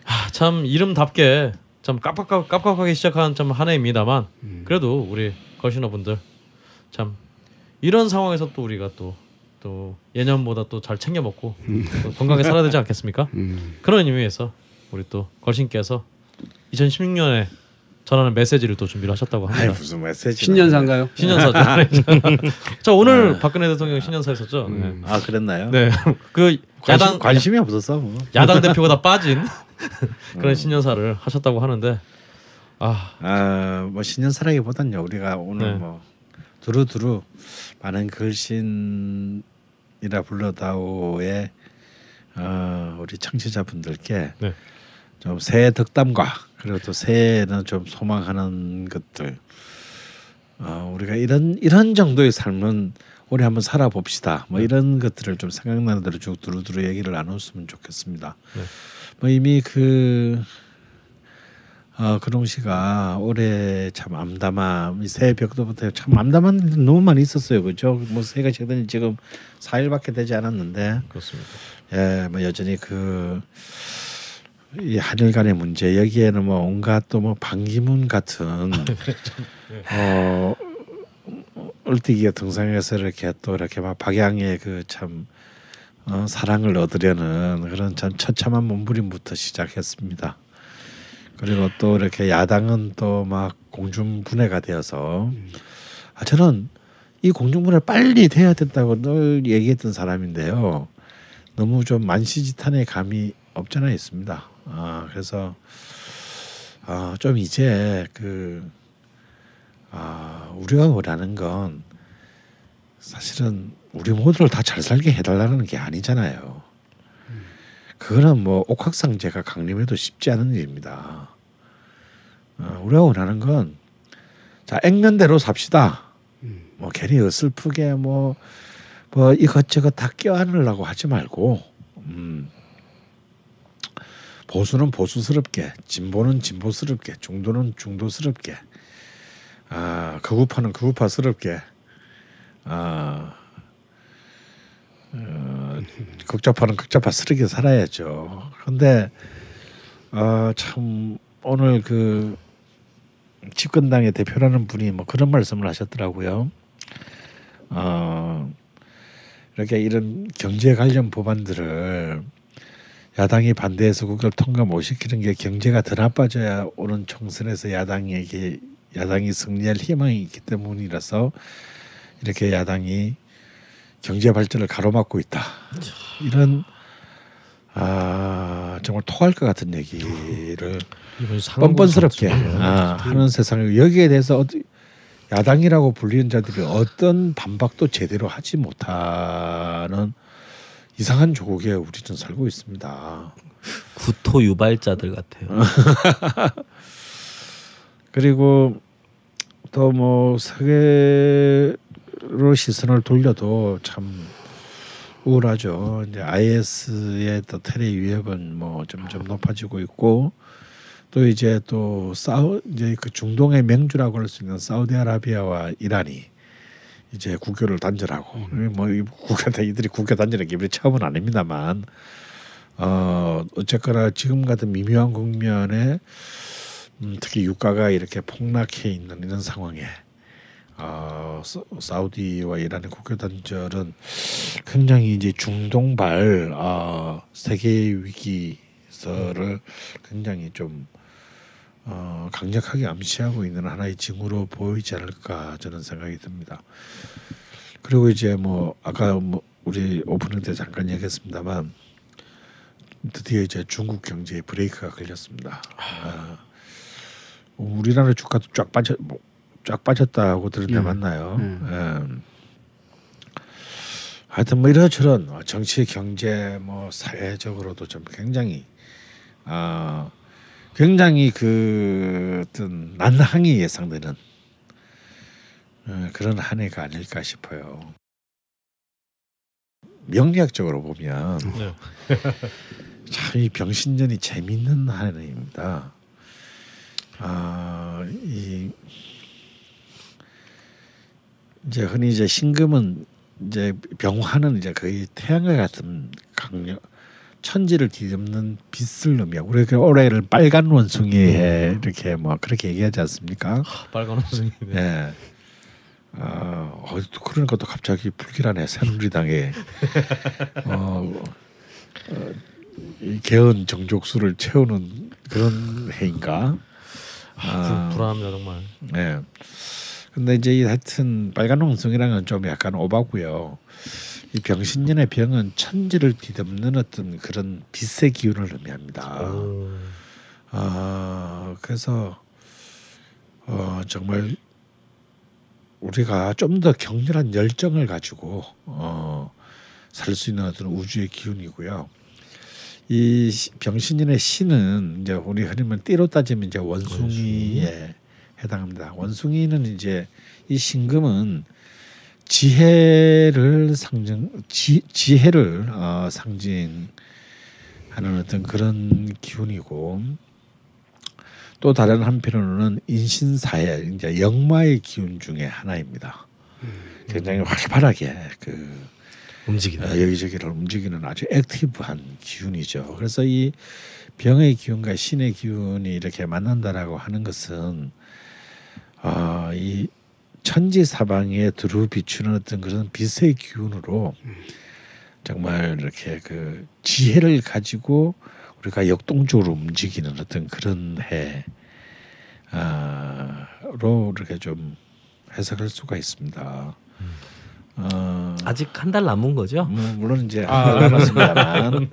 아, 이름답게 참 깜빡깜, 깜빡하게 시작한 참 한 해입니다만 음. 그래도 우리 거시너분들 참 이런 상황에서 또 우리가 또 또 예년보다 또 잘 챙겨 먹고 음. 또 건강하게 살아야 되지 않겠습니까? 음. 그런 의미에서 우리 또거신께서 2016년에 전하는 메시지를 또 준비를 하셨다고 합니다. 아이, 무슨 메시지? 신년사인가요? 신년사죠. 네. (laughs) 오늘 네. 박근혜 대통령 신년사였었죠. 음. 네. 아 그랬나요? 네. (laughs) 그 관심, 야당 관심이 없었어. 뭐. 야당 대표가 다 빠진 (laughs) 그런 음. 신년사를 하셨다고 하는데 아, 아 뭐 신년사라기보단요 우리가 오늘 네. 뭐 두루두루 많은 글신이라 불러다오의 어, 우리 청취자분들께 네. 좀새 덕담과 그리고 또 새해는 좀 소망하는 것들. 네. 어, 우리가 이런 이런 정도의 삶은 올해 한번 살아봅시다. 뭐 네. 이런 것들을 좀 생각나는 대로 쭉 두루두루 얘기를 나눴으면 좋겠습니다. 네. 뭐 이미 그 어, 근홍 씨가 올해 참 암담함, 새해 벽도부터 참 암담한 일 너무 많이 있었어요, 그죠? 뭐 새가 해 제대로 지금 4일밖에 되지 않았는데, 그렇습니다. 예, 뭐 여전히 그이 한일 간의 문제 여기에는 뭐 온갖 또뭐 반기문 같은 (laughs) 네, 그렇죠. 네. 어 얼티기가 등상해서 이렇게 또 이렇게 막 박양의 그 참 어, 사랑을 얻으려는 그런 참 처참한 몸부림부터 시작했습니다. 그리고 또 이렇게 야당은 또 막 공중분해가 되어서 음. 아 저는 이 공중분해 빨리 돼야 된다고 늘 얘기했던 사람인데요. 너무 좀 만시지탄의 감이 없잖아 있습니다. 아 그래서 아, 좀 이제 그 아, 우리가 원하는 건 사실은 우리 모두를 다 잘 살게 해달라는 게 아니잖아요. 그거는 뭐 옥학상제가 강림해도 쉽지 않은 일입니다. 아, 우리가 원하는 건 자, 액면대로 삽시다. 뭐 괜히 어슬프게 뭐, 뭐 이것저것 다 껴안으려고 하지 말고 음, 보수는 보수스럽게, 진보는 진보스럽게, 중도는 중도스럽게, 아, 극우파는 극우파스럽게, 아, 어, 극좌파는 극좌파스럽게 살아야죠. 근데 아, 참 오늘 그 집권당의 대표라는 분이 뭐 그런 말씀을 하셨더라고요. 어, 이렇게 이런 경제 관련 법안들을 야당이 반대해서 그걸 통과 못 시키는 게 경제가 더 나빠져야 오는 총선에서 야당에게 야당이 승리할 희망이 있기 때문이라서 이렇게 야당이 경제 발전을 가로막고 있다. 이런 아 정말 토할 것 같은 얘기를 뻔뻔스럽게 아, 하는 세상에 여기에 대해서 어디 야당이라고 불리는 자들이 어떤 반박도 제대로 하지 못하는 이상한 조국에 우리는 살고 있습니다. 구토 유발자들 같아요. (laughs) 그리고 또 뭐 세계로 시선을 돌려도 참 우울하죠. 이제 IS의 또 테러 위협은 뭐 점점 높아지고 있고 또 이제 또 사우 이제 그 중동의 맹주라고 할 수 있는 사우디아라비아와 이란이 이제 국교를 단절하고 음. 음, 뭐 국교 이들이 국교 단절한 게 이번이 처음은 아닙니다만 어 어쨌거나 지금 같은 미묘한 국면에 음, 특히 유가가 이렇게 폭락해 있는 이런 상황에 어, 사우디와 이란의 국교 단절은 굉장히 이제 중동발 어, 세계 위기설을 굉장히 좀 어, 강력하게 암시하고 있는 하나의 징후로 보이지 않을까 저는 생각이 듭니다. 그리고 이제 뭐 아까 뭐 우리 오프닝 때 잠깐 얘기했습니다만 드디어 이제 중국 경제에 브레이크가 걸렸습니다. 아, 우리나라 주가도 쫙 빠져 뭐, 쫙 빠졌다고 들은 데 음, 예. 맞나요? 음. 음. 하여튼 뭐 이러저런 정치 경제 뭐 사회적으로도 좀 굉장히 아 어, 굉장히 그 어떤 난항이 예상되는 어, 그런 한 해가 아닐까 싶어요. 명리학적으로 보면 네. (laughs) 참이 병신년이 재밌는 한 해입니다. 아, 이 이제 흔히 이제 신금은 이제 병화는 이제 거의 태양과 같은 강력 천지를 뒤집는 빛을 의미하고 그렇게 올해를 빨간 원숭이에 음. 이렇게 뭐 그렇게 얘기하지 않습니까? 하, 빨간 원숭이. 네. 예. 아, 어, 그러니까 또 갑자기 불길하네 새누리당에 어, 어, 이 개헌 정족수를 채우는 그런 해인가? 아, 그 아, 불안합니다 정말. 네. 근데 이제 하여튼 빨간 원숭이랑은 좀 약간 오바고요. 이 병신년의 병은 천지를 뒤덮는 어떤 그런 빛의 기운을 의미합니다. 오. 어, 아, 그래서 어, 정말 우리가 좀 더 격렬한 열정을 가지고 어, 살 수 있는 어떤 우주의 기운이고요. 이병신년의 신은 이제 우리 흐리면 띠로 따지면 이제 원숭이에 해당합니다. 원숭이는 이제 이 신금은 지혜를 상징 지, 지혜를 어, 상징하는 어떤 그런 기운이고 또 다른 한편으로는 인신사의 이제 영마의 기운 중에 하나입니다. 음. 굉장히 활발하게 그 움직이는 어, 여기저기를 움직이는 아주 액티브한 기운이죠. 그래서 이 병의 기운과 신의 기운이 이렇게 만난다라고 하는 것은 어, 이 천지 사방에 두루 비추는 어떤 그런 빛의 기운으로 음. 정말 이렇게 그 지혜를 가지고 우리가 역동적으로 움직이는 어떤 그런 해로 아, 이렇게 좀 해석할 수가 있습니다. 어, 아직 한 달 남은 거죠? 뭐, 물론 이제 아, 남았습니다만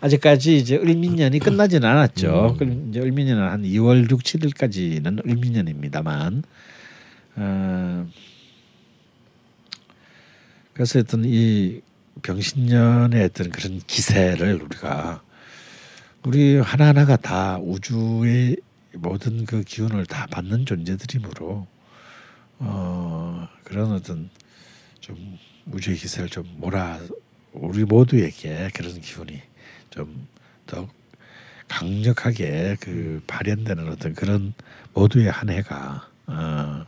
아직까지 이제 을민년이 끝나지는 않았죠. 음. 그 이제 을민년은 한 2월 6, 7일까지는 을민년입니다만 어, 그래서 어떤 이 병신년의 어떤 그런 기세를 우리가 우리 하나하나가 다 우주의 모든 그 기운을 다 받는 존재들이므로 어, 그런 어떤 좀 우주의 기세를 좀 몰아 우리 모두에게 그런 기운이 좀 더 강력하게 그 발현되는 어떤 그런 모두의 한 해가 어,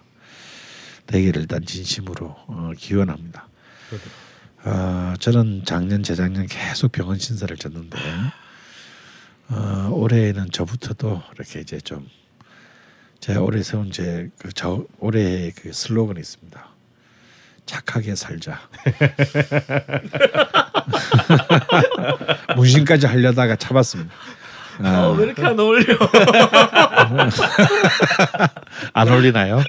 되기를 일단 진심으로 어, 기원합니다. 어, 저는 작년 재작년 계속 병원 신설을 졌는데 어, 올해는 저부터도 이렇게 이제 좀 제가 올해 세운 제그 올해의 그 슬로건이 있습니다. 착하게 살자. (laughs) (laughs) 문신까지 하려다가 참았습니다. 아. 어, 왜 아. 이렇게 안 어울려? (laughs) 안 어울리나요?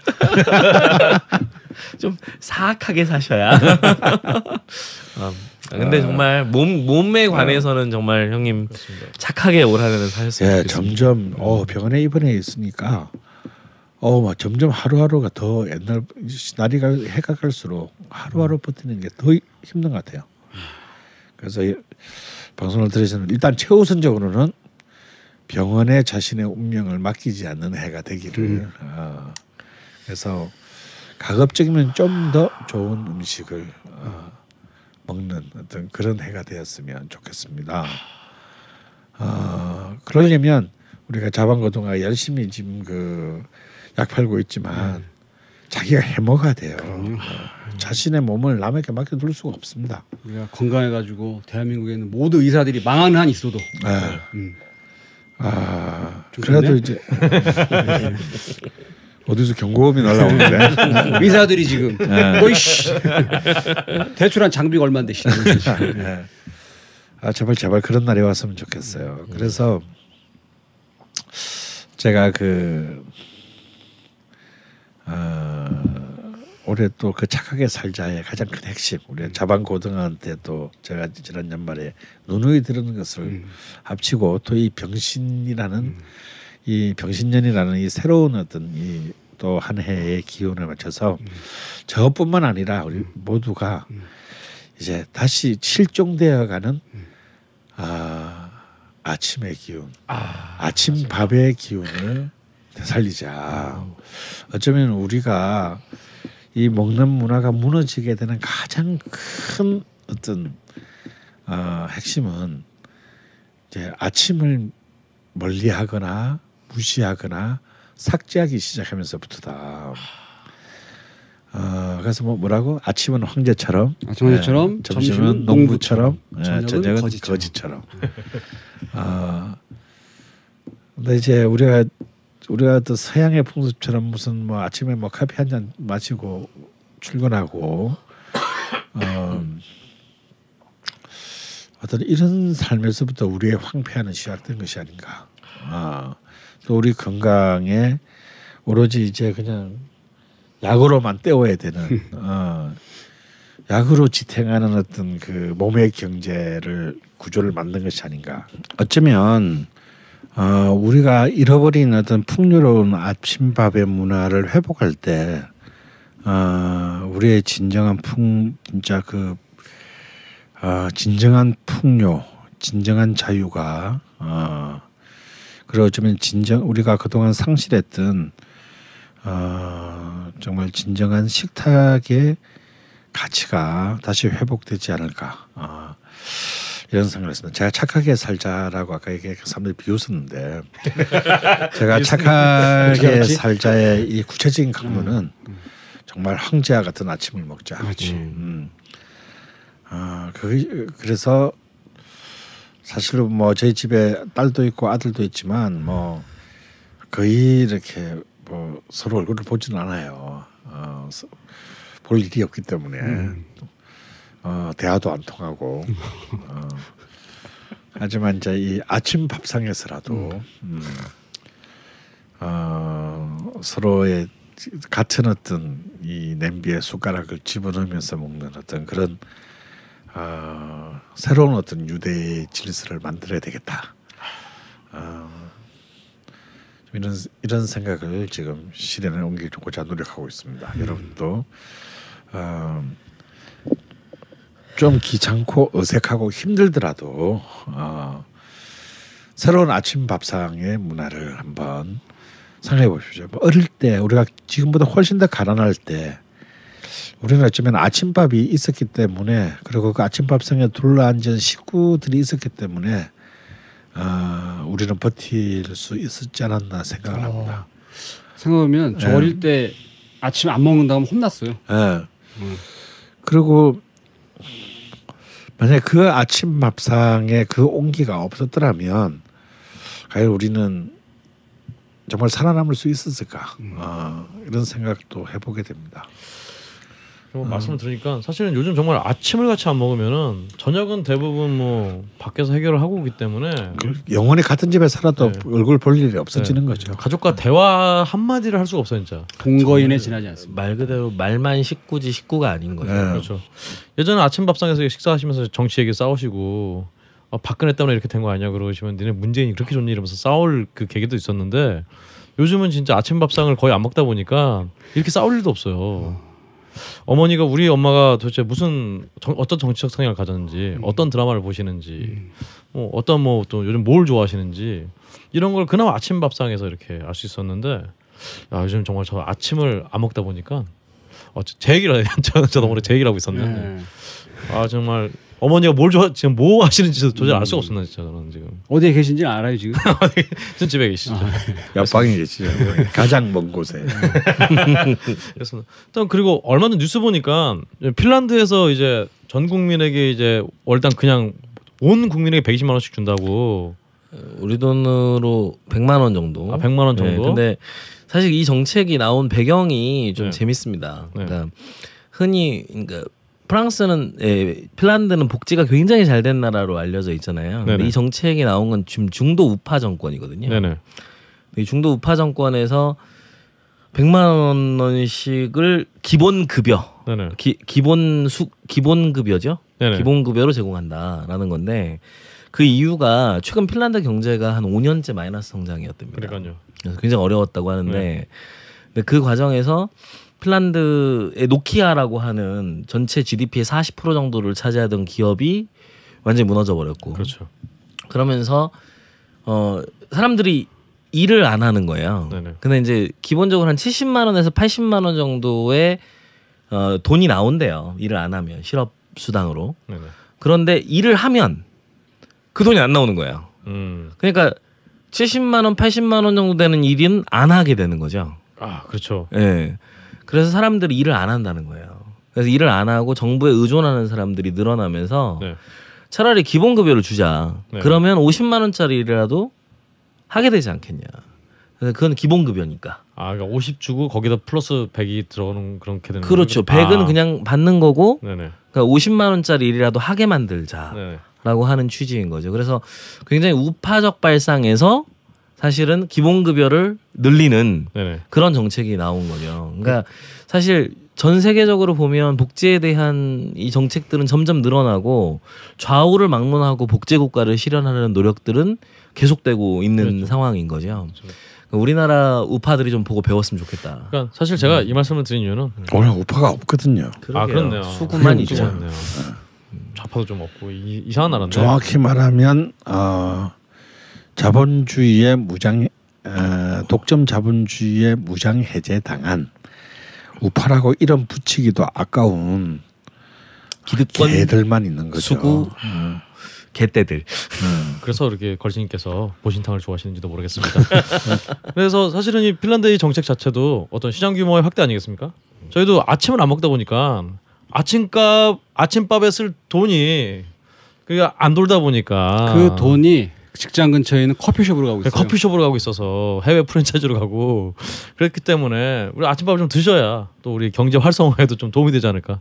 (laughs) 좀 사악하게 사셔야. 아, (laughs) 근데 아. 정말 몸 몸에 관해서는 아. 정말 형님 그렇습니다. 착하게 오라는 사셨습니다. 예, 점점 음. 어, 병원에 입원해 있으니까 어, 막 점점 하루하루가 더 옛날 날이 가 해가 갈수록 하루하루 버티는 게 더 힘든 것 같아요. 그래서 방송을 들으시는 일단 최우선적으로는 병원에 자신의 운명을 맡기지 않는 해가 되기를. 음. 어, 그래서 가급적이면 좀 더 좋은 음식을 어, 먹는 어떤 그런 해가 되었으면 좋겠습니다. 어, 그러려면 우리가 자방거동학 열심히 지금 그약 팔고 있지만 네. 자기가 해먹어야 돼요. 어, 자신의 몸을 남에게 맡겨둘 수가 없습니다. 우리가 건강해가지고 대한민국에 있는 모든 의사들이 망하는 한 있어도 네. 음. 아, 그래도 이제 (laughs) 어디서 경고음이 날라오는데 (laughs) 의사들이 지금 오이씨 예. (laughs) 대출한 장비가 얼마인데 씨. 네. 제발 제발 그런 날이 왔으면 좋겠어요. 그래서 제가 그 어, 올해 또 그 착하게 살자의 가장 큰 핵심 우리 음. 자반 고등한테 또 제가 지난 연말에 누누이 들은 것을 음. 합치고 또 이 병신이라는 음. 이 병신년이라는 이 새로운 어떤 이 또 한 해의 기운을 맞춰서 음. 저뿐만 아니라 우리 음. 모두가 이제 다시 실종되어가는 아 아침의 기운, 아, 침 밥의 기운을 되살리자. 어쩌면 우리가 이 먹는 문화가 무너지게 되는 가장 큰 어떤 어, 핵심은 이제 아침을 멀리하거나 무시하거나 삭제하기 시작하면서부터다. 어, 그래서 뭐 뭐라고 아침은 황제처럼, 아침 황제처럼 예, 점심은, 점심은 농부처럼, 농부처럼 예, 저녁은 거지처럼. 거지처럼. 어, 근데 이제 우리가 우리가 또 서양의 풍습처럼 무슨 뭐 아침에 뭐 커피 한 잔 마시고 출근하고 어, 어떤 이런 삶에서부터 우리의 황폐하는 시작된 것이 아닌가. 아, 또 우리 건강에 오로지 이제 그냥 약으로만 때워야 되는 (laughs) 어, 약으로 지탱하는 어떤 그 몸의 경제를 구조를 만든 것이 아닌가. 어쩌면 어, 우리가 잃어버린 어떤 풍요로운 아침밥의 문화를 회복할 때 어, 우리의 진정한 풍 진짜 그 어, 진정한 풍요, 진정한 자유가 어, 그리고 어쩌면 진정 우리가 그동안 상실했던 어, 정말 진정한 식탁의 가치가 다시 회복되지 않을까. 어, 이런 생각을 했습니다. 제가 착하게 살자라고 아까 얘기해 사람들이 비웃었는데 (laughs) 제가 착하게 살자의 네. 이 구체적인 강론은 음, 음. 정말 황제와 같은 아침을 먹자. 그렇지. 음. 음. 아, 그, 그래서 사실은뭐 저희 집에 딸도 있고 아들도 있지만 뭐 거의 이렇게 뭐 서로 얼굴을 보지는 않아요. 어, 볼 일이 없기 때문에 음. 어, 대화도 안 통하고 어, 하지만 이제 이 아침 밥상에서라도 음. 음, 어, 서로의 같은 어떤 이 냄비에 숟가락을 집어넣으면서 먹는 어떤 그런 어, 새로운 어떤 유대의 질서를 만들어야 되겠다. 어, 이런 이런 생각을 지금 시대는 옮기고자 노력하고 있습니다. 음. 여러분도 어, 좀 귀찮고 어색하고 힘들더라도 어, 새로운 아침 밥상의 문화를 한번 생각해 보십시오. 뭐 어릴 때 우리가 지금보다 훨씬 더 가난할 때 우리는 어쩌면 아침밥이 있었기 때문에 그리고 그 아침밥상에 둘러앉은 식구들이 있었기 때문에 어, 우리는 버틸 수 있었지 않았나 생각을 어. 합니다. 어, 생각하면 저 어릴 네. 때 아침 안 먹는다 하면 혼났어요. 네. 음. 그리고 만약 그 아침 밥상에 그 온기가 없었더라면 과연 우리는 정말 살아남을 수 있었을까 음. 어, 이런 생각도 해보게 됩니다. 그런 음. 말씀을 들으니까 사실은 요즘 정말 아침을 같이 안 먹으면은 저녁은 대부분 뭐 밖에서 해결을 하고 오기 때문에 그 영원히 같은 집에 살아도 네. 얼굴 볼 일이 없어지는 네. 거죠. 가족과 네. 대화 한 마디를 할 수가 없어 진짜. 동거인에 지나지 않습니다. 말 그대로 말만 식구지 식구가 아닌 거예 네. 그렇죠. 예전에 아침 밥상에서 식사하시면서 정치 얘기 싸우시고 어, 박근혜 때문에 이렇게 된 거 아니냐 그러시면 니네 문재인이 그렇게 좋니 이러면서 싸울 그 계기도 있었는데 요즘은 진짜 아침 밥상을 거의 안 먹다 보니까 이렇게 싸울 일도 없어요. 어. 어머니가 우리 엄마가 도대체 무슨 정, 어떤 정치적 성향을 가졌는지 음. 어떤 드라마를 보시는지 음. 뭐 어떤 뭐 또 요즘 뭘 좋아하시는지 이런 걸 그나마 아침 밥상에서 이렇게 알 수 있었는데 아, 요즘 정말 저 아침을 안 먹다 보니까 어, 제 얘기를 저도 모르게 제 얘기를 하고 있었는데 네. 아 정말 어머니가 뭘 좋아 지금 뭐 하시는지 도저히 알 수가 음. 없었나 진짜 저는 지금 어디에 계신지 알아요 지금? 전 (laughs) 집에 계시죠. 아, 네. 옆방에 계시죠. 가장 먼 곳에. 네. 그래서 일단 그리고 얼마 전 뉴스 보니까 핀란드에서 이제 전 국민에게 이제 월당 그냥 온 국민에게 120만 원씩 준다고. 우리 돈으로 100만 원 정도. 아 100만 원 정도. 네, 근데 사실 이 정책이 나온 배경이 좀 네. 재밌습니다. 네. 그러니까 흔히 그러니까 프랑스는 예, 핀란드는 복지가 굉장히 잘 된 나라로 알려져 있잖아요. 근데 이 정책이 나온 건 지금 중도 우파 정권이거든요. 네네. 이 중도 우파 정권에서 100만 원씩을 기본 급여, 네네. 기, 기본 수 기본 급여죠. 네네. 기본 급여로 제공한다라는 건데 그 이유가 최근 핀란드 경제가 한 5년째 마이너스 성장이었답니다. 그러니까요. 그래서 굉장히 어려웠다고 하는데 네. 근데 그 과정에서 핀란드의 노키아라고 하는 전체 GDP의 40% 정도를 차지하던 기업이 완전히 무너져 버렸고. 그렇죠. 그러면서 어 사람들이 일을 안 하는 거예요. 네네. 근데 이제 기본적으로 한 70만 원에서 80만 원 정도의 어 돈이 나온대요. 일을 안 하면 실업 수당으로. 그런데 일을 하면 그 돈이 안 나오는 거예요. 음. 그러니까 70만 원, 80만 원 정도 되는 일은 안 하게 되는 거죠. 아, 그렇죠. 예. 네. 그래서 사람들이 일을 안 한다는 거예요. 그래서 일을 안 하고 정부에 의존하는 사람들이 늘어나면서 네. 차라리 기본급여를 주자. 네. 그러면 50만 원짜리라도 하게 되지 않겠냐. 그래서 그건 기본급여니까. 아, 그러니까 50 주고 거기다 플러스 100이 들어오는 그렇게 되는 그렇죠. 거겠 100은 아. 그냥 받는 거고 그러니까 50만 원짜리 일이라도 하게 만들자. 네네. 라고 하는 취지인 거죠. 그래서 굉장히 우파적 발상에서 사실은 기본급여를 늘리는 네네. 그런 정책이 나온 거죠. 그러니까 사실 전 세계적으로 보면 복지에 대한 이 정책들은 점점 늘어나고 좌우를 막론하고 복제 국가를 실현하는 노력들은 계속되고 있는 그렇죠. 상황인 거죠. 그렇죠. 그러니까 우리나라 우파들이 좀 보고 배웠으면 좋겠다. 그러니까 사실 제가 음. 이 말씀을 드린 이유는 원래 우파가 없거든요. 그러게요. 아 그렇네요. 수구만 그러니까. 있죠. 좌파도 네. 좀 없고 이, 상한 나라인데. 정확히 말하면 어, 자본주의의 무장 어, 독점 자본주의의 무장 해제 당한 우파라고 이름 붙이기도 아까운 기득권 개들만 있는 거죠. 수구 음. 개떼들. 음. 그래서 이렇게 걸신님께서 보신탕을 좋아하시는지도 모르겠습니다. (laughs) 그래서 사실은 이 핀란드의 정책 자체도 어떤 시장 규모의 확대 아니겠습니까? 저희도 아침을 안 먹다 보니까 아침값 아침밥에 쓸 돈이 그안 돌다 보니까 그 돈이 직장 근처에는 있 커피숍으로 가고 네, 있어요. 커피숍으로 가고 있어서 해외 프랜차이즈로 가고 그랬기 때문에 우리 아침밥좀 드셔야 또 우리 경제 활성화에도 좀 도움이 되지 않을까.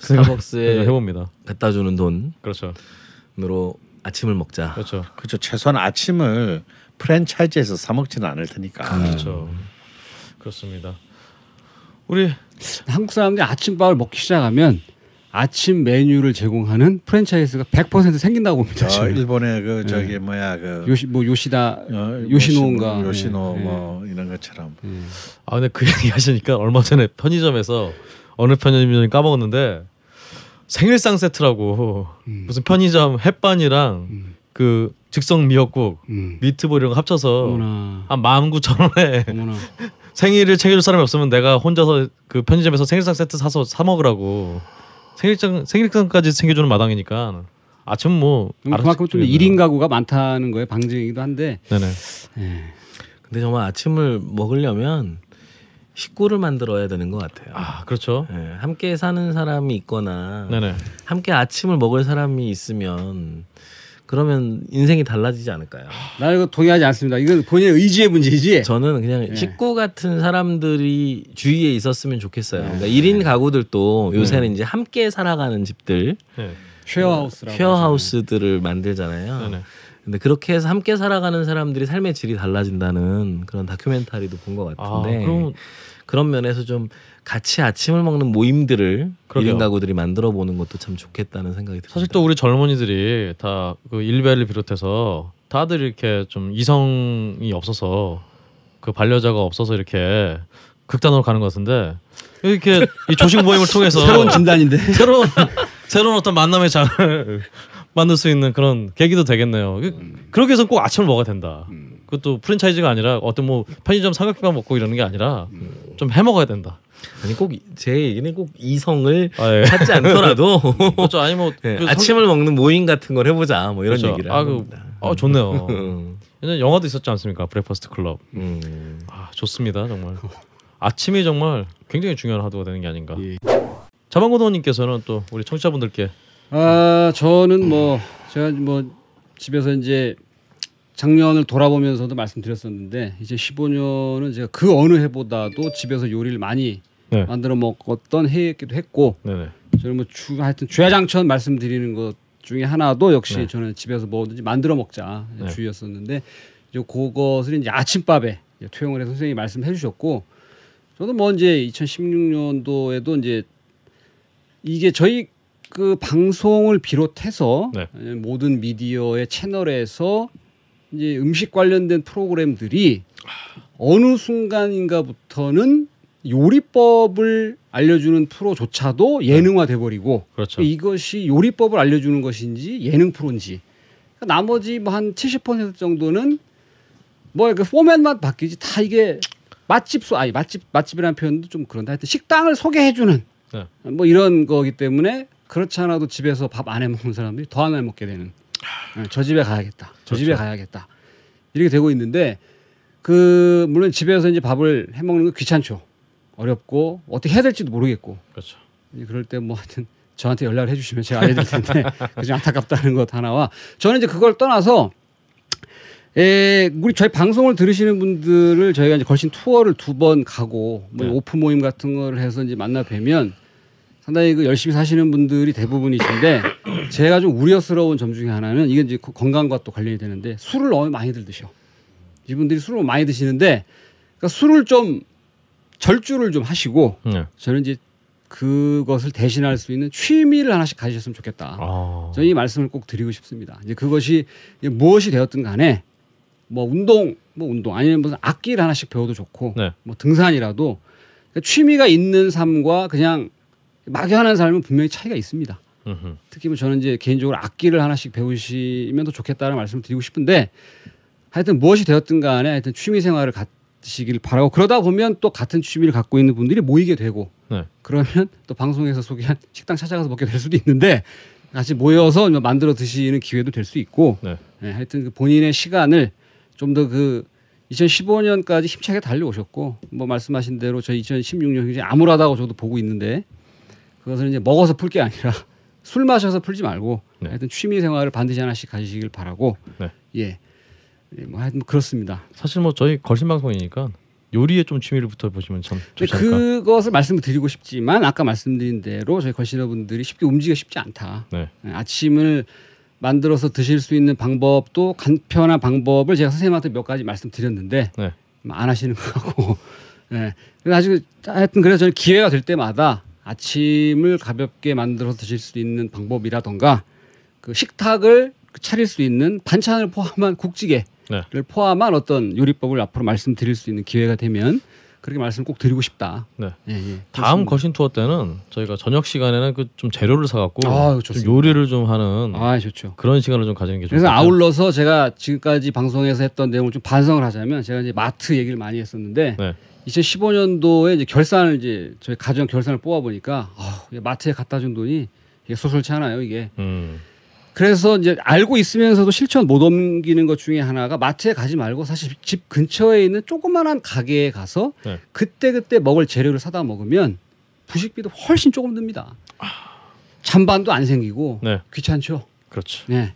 스타벅스에 해봅니다. 갖다 주는 돈. 그렇죠. 으로 아침을 먹자. 그렇죠. 그렇죠. 최소한 아침을 프랜차이즈에서 사 먹지는 않을 테니까. 음. 그렇죠. 그렇습니다. 우리 한국 사람들이 아침밥을 먹기 시작하면 아침 메뉴를 제공하는 프랜차이즈가 100% 생긴다고 봅니다. 어, 일본의 그 예. 저기 네. 뭐야 그 요시 뭐 요시다 어, 요시노인가 요시노 네. 뭐 이런 것처럼. 네. 아 근데 그 (laughs) 얘기 하시니까 얼마 전에 편의점에서 어느 편의점인지 까먹었는데 생일상 세트라고 음. 무슨 편의점 햇반이랑 음. 그 즉석 미역국, 음. 미트볼 이런 거 합쳐서 어머나. 한1 9 0 0 0 생일을 챙겨줄 사람이 없으면 내가 혼자서 그 편의점에서 생일상 세트 사서 사 먹으라고. 생일상 생일상까지 챙겨주는 마당이니까 아침 뭐 음, 그만큼 좀 일인 가구가 많다는 거에 방증이기도 한데. 네네. 네. 근데 정말 아침을 먹으려면 식구를 만들어야 되는 것 같아요. 아 그렇죠. 네, 함께 사는 사람이 있거나 네네. 함께 아침을 먹을 사람이 있으면 그러면 인생이 달라지지 않을까요? 나 이거 동의하지 않습니다. 이건 본인의 의지의 문제지. 저는 그냥 네. 식구 같은 사람들이 주위에 있었으면 좋겠어요. 예. 그러니까 1인 예. 가구들도 요새는 이제 함께 살아가는 집들 쉐어하우스라고 쉐어하우스들을 만들잖아요. 네, 네 근데 그렇게 해서 함께 살아가는 사람들이 삶의 질이 달라진다는 그런 다큐멘터리도 본 것 같은데 아, 그럼... 그런 면에서 좀 같이 아침을 먹는 모임들을 그러게요. 1인 가구들이 만들어 보는 것도 참 좋겠다는 생각이 듭니다. 사실 또 우리 젊은이들이 다그 일베를 비롯해서 다들 이렇게 좀 이성이 없어서 그 반려자가 없어서 이렇게 극단으로 가는 것 같은데 이렇게 이 조식 모임을 통해서 (laughs) 새로운 진단인데 (laughs) 새로운 새로운 어떤 만남의 장을 (laughs) 만들 수 있는 그런 계기도 되겠네요. 그, 음. 그렇게 해서 꼭 아침을 먹어야 된다. 음. 그것도 프랜차이즈가 아니라 어떤 뭐 편의점 삼각김밥 먹고 이러는 게 아니라 음. 좀해 먹어야 된다. 아니 꼭 제 얘기는 꼭 이성을 아, 예. 찾지 않더라도 (laughs) 그렇죠. 아니 뭐 예, (laughs) 그 아침을 먹는 모임 같은 걸 해보자 뭐 이런 그렇죠. 얘기를 아, 그- 합니다. 아 좋네요. 옛날 (laughs) 음. 영화도 있었지 않습니까? 브레퍼스트 클럽. 음. 아 좋습니다 정말. 아침이 정말 굉장히 중요한 하도가 되는 게 아닌가. 예. 자방고도님께서는 또 우리 청취자분들께 아 저는 뭐 제가 뭐 집에서 이제 작년을 돌아보면서도 말씀드렸었는데 이제 15년은 제가 그 어느 해보다도 집에서 요리를 많이 네. 만들어 먹었던 해이기도 했고 저는 뭐 주, 하여튼 주야장천 말씀드리는 것 중에 하나도 역시 네. 저는 집에서 뭐든지 만들어 먹자 네. 주의였었는데 이제 그것을 이제 아침밥에 퇴용을 해서 선생님이 말씀해 주셨고 저도 뭐 이제 2016년도에도 이제 이게 저희 그 방송을 비롯해서 네. 모든 미디어의 채널에서 이제 음식 관련된 프로그램들이 어느 순간인가부터는 요리법을 알려주는 프로조차도 네. 예능화돼 버리고 그렇죠. 이것이 요리법을 알려주는 것인지 예능 프로인지 그러니까 나머지 뭐한70% 정도는 뭐 그 포맷만 바뀌지 다 이게 맛집소 아니 맛집 맛집이라는 표현도 좀그런다 하여튼 식당을 소개해주는 네. 뭐 이런 거기 때문에 그렇지 않아도 집에서 밥 안 해 먹는 사람들이 더 안 해 먹게 되는 아, 저 집에 가야겠다. 저 그렇죠. 집에 가야겠다. 이렇게 되고 있는데 그 물론 집에서 이제 밥을 해 먹는 건 귀찮죠. 어렵고 어떻게 해야 될지도 모르겠고. 그렇죠. 예, 그럴 때 뭐 하여튼 저한테 연락을 해주시면 제가 알려드릴 텐데 (laughs) 그중 안타깝다는 것 하나와 저는 이제 그걸 떠나서 에, 예, 우리 저희 방송을 들으시는 분들을 저희가 이제 걸신 투어를 두 번 가고 뭐 네. 오프 모임 같은 걸 해서 이제 만나 뵈면 상당히 그 열심히 사시는 분들이 대부분이신데 (clears throat) 제가 좀 우려스러운 점 중에 하나는 이게 이제 건강과 또 관련이 되는데 술을 너무 많이들 드셔. 이분들이 술을 많이 드시는데 그러니까 술을 좀 절주를 좀 하시고 네. 저는 이제 그것을 대신할 수 있는 취미를 하나씩 가지셨으면 좋겠다. 아. 저는 이 말씀을 꼭 드리고 싶습니다. 이제 그것이 이제 무엇이 되었든 간에 뭐 운동, 뭐 운동 아니면 무슨 악기를 하나씩 배워도 좋고 네. 뭐 등산이라도 그러니까 취미가 있는 삶과 그냥 막연한 삶은 분명히 차이가 있습니다. 으흠. 특히 뭐 저는 이제 개인적으로 악기를 하나씩 배우시면 더 좋겠다는 말씀을 드리고 싶은데 하여튼 무엇이 되었든 간에 하여튼 취미 생활을 갖시길 바라고 그러다 보면 또 같은 취미를 갖고 있는 분들이 모이게 되고 네. 그러면 또 방송에서 소개한 식당 찾아가서 먹게 될 수도 있는데 같이 모여서 만들어 드시는 기회도 될 수 있고 네. 네, 하여튼 그 본인의 시간을 좀 더 그 2015년까지 힘차게 달려오셨고 뭐 말씀하신 대로 저희 2016년 굉장히 암울하다고 저도 보고 있는데 그것은 이제 먹어서 풀 게 아니라 (laughs) 술 마셔서 풀지 말고 네. 하여튼 취미 생활을 반드시 하나씩 가지시길 바라고 네. 예. 예 뭐 하여튼 그렇습니다. 사실 뭐 저희 걸신 방송이니까 요리에 좀 취미를 붙여 보시면 참 좋지 않을까. 그것을 말씀드리고 싶지만 아까 말씀드린 대로 저희 걸신어분들이 쉽게 움직여 이 쉽지 않다. 네. 예, 아침을 만들어서 드실 수 있는 방법도 간편한 방법을 제가 선생님한테 몇 가지 말씀드렸는데 네. 안 하시는 거고. 네. 그래서 아직 하여튼 그래서 저는 기회가 될 때마다 아침을 가볍게 만들어 드실 수 있는 방법이라던가 그 식탁을 차릴 수 있는 반찬을 포함한 국지개를 네. 포함한 어떤 요리법을 앞으로 말씀드릴 수 있는 기회가 되면 그렇게 말씀 꼭 드리고 싶다. 네. 예, 예. 다음 거신 투어 때는 저희가 저녁 시간에는 그 좀 재료를 사갖고 아, 좀 요리를 좀 하는 아, 좋죠. 그런 시간을 좀 가지는 게 좋죠. 그래서 아울러서 제가 지금까지 방송에서 했던 내용을 좀 반성을 하자면 제가 이제 마트 얘기를 많이 했었는데 네. 2015년도에 이제 결산을 이제 저희 가정 결산을 뽑아 보니까 어, 마트에 갖다 준 돈이 이게 소설치 않아요 이게. 음. 그래서 이제 알고 있으면서도 실천 못 옮기는 것 중에 하나가 마트에 가지 말고 사실 집 근처에 있는 조그만한 가게에 가서 네. 그때 그때 먹을 재료를 사다 먹으면 부식비도 훨씬 조금 듭니다. 잔반도 안 생기고 네. 귀찮죠. 그렇죠. 네.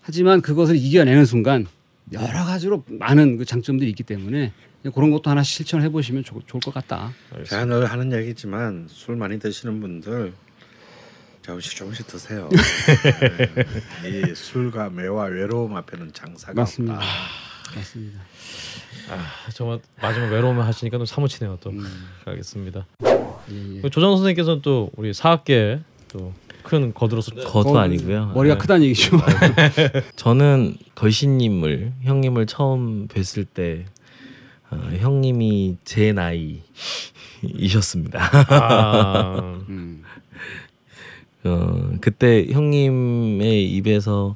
하지만 그것을 이겨내는 순간 여러 가지로 많은 그 장점들이 있기 때문에 그런 것도 하나 실천해 보시면 좋을 것 같다. 제가 늘 하는 얘기지만 술 많이 드시는 분들 조금씩 조금씩 드세요. (laughs) 네. 이 술과 매와 외로움 앞에는 장사가 맞습니다. 없다. 아, 맞습니다. 아, 정말 마지막 외로움을 하시니까 좀 사무치네요. 또 음. 알겠습니다. 예, 예. 그 조정 선생께서또 우리 사학계 또 큰 거드로서 네. 거도 아니고요. 머리가 네. 크다는 얘기죠. (laughs) 저는 걸신님을 형님을 처음 뵀을 때 어, 형님이 제 나이이셨습니다. 아. 음. 어, 그때 형님의 입에서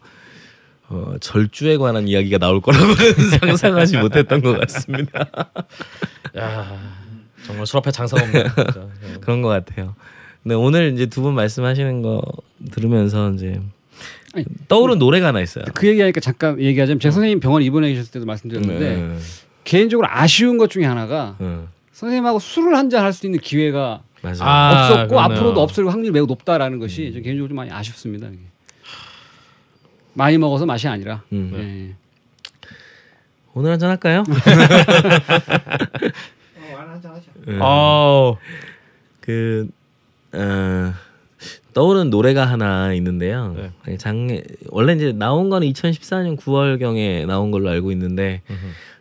어, 절주에 관한 이야기가 나올 거라고는 (laughs) 상상하지 못했던 것 같습니다. 야, 정말 술 앞에 장사가 없네. 네. 그런 것 같아요. 근 오늘 이제 두 분 말씀하시는 거 들으면서 이제 아니, 떠오른 그, 노래가 하나 있어요. 그 얘기하니까 잠깐 얘기하자면 제 선생님 병원 입원해 계셨을 때도 말씀드렸는데 네. 개인적으로 아쉬운 것 중에 하나가 음. 선생님하고 술을 한잔 할 수 있는 기회가 아, 없었고 그 앞으로도 없을 확률이 매우 높다라는 것이 음. 개인적으로 좀 많이 아쉽습니다. 이게. 많이 먹어서 맛이 아니라. 음. 네. 오늘 한 잔 할까요? (laughs) (laughs) 어, 음. 그 어, 떠오르는 노래가 하나 있는데요. 네. 장 원래 이제 나온 거는 2014년 9월 경에 나온 걸로 알고 있는데.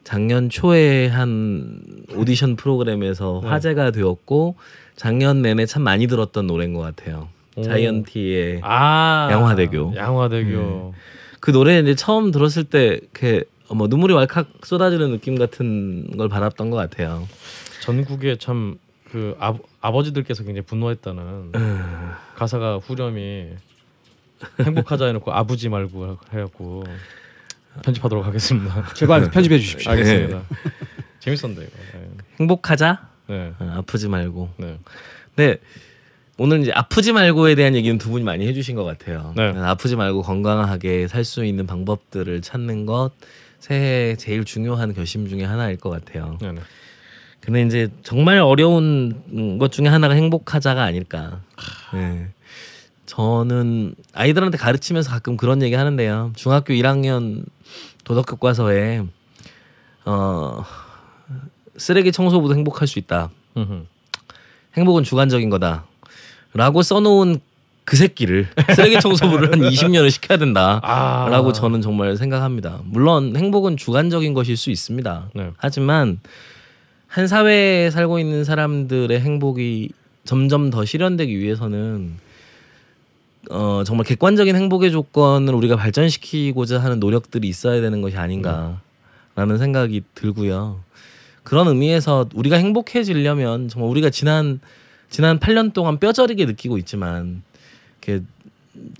작년 초에 한 오디션 프로그램에서 네. 화제가 되었고 작년 내내 참 많이 들었던 노래인 것 같아요. 오. 자이언티의 아, 양화대교. 양화대교. 네. 그 노래 는 처음 들었을 때 이렇게 뭐 눈물이 왈칵 쏟아지는 느낌 같은 걸 받았던 것 같아요. 전국에 참그 아, 아버지들께서 굉장히 분노했다는 네. 가사가 후렴이 행복하자 해놓고 아버지 말고 해갖고 편집하도록 하겠습니다. (laughs) 제발 편집해 주십시오. 아, 예. 알겠습니다. 네. 재밌었는데 이거. 네. 행복하자. 네. 아, 프지 말고. 네. 네. 오늘 이제 아프지 말고에 대한 얘기는 두 분이 많이 해주신 것 같아요. 네. 아프지 말고 건강하게 살 수 있는 방법들을 찾는 것 새해 제일 중요한 결심 중에 하나일 것 같아요. 네, 네. 근데 이제 정말 어려운 것 중에 하나가 행복하자가 아닐까. 네. 저는 아이들한테 가르치면서 가끔 그런 얘기 하는데요. 중학교 1학년 도덕교과서에 어 쓰레기 청소부도 행복할 수 있다. 행복은 주관적인 거다라고 써놓은 그 새끼를 (laughs) 쓰레기 청소부를 한 20년을 시켜야 된다라고 아. 저는 정말 생각합니다. 물론 행복은 주관적인 것일 수 있습니다. 네. 하지만 한 사회에 살고 있는 사람들의 행복이 점점 더 실현되기 위해서는 어, 정말 객관적인 행복의 조건을 우리가 발전시키고자 하는 노력들이 있어야 되는 것이 아닌가라는 음. 생각이 들고요. 그런 의미에서 우리가 행복해지려면 정말 우리가 지난 지난 8년 동안 뼈저리게 느끼고 있지만 이렇게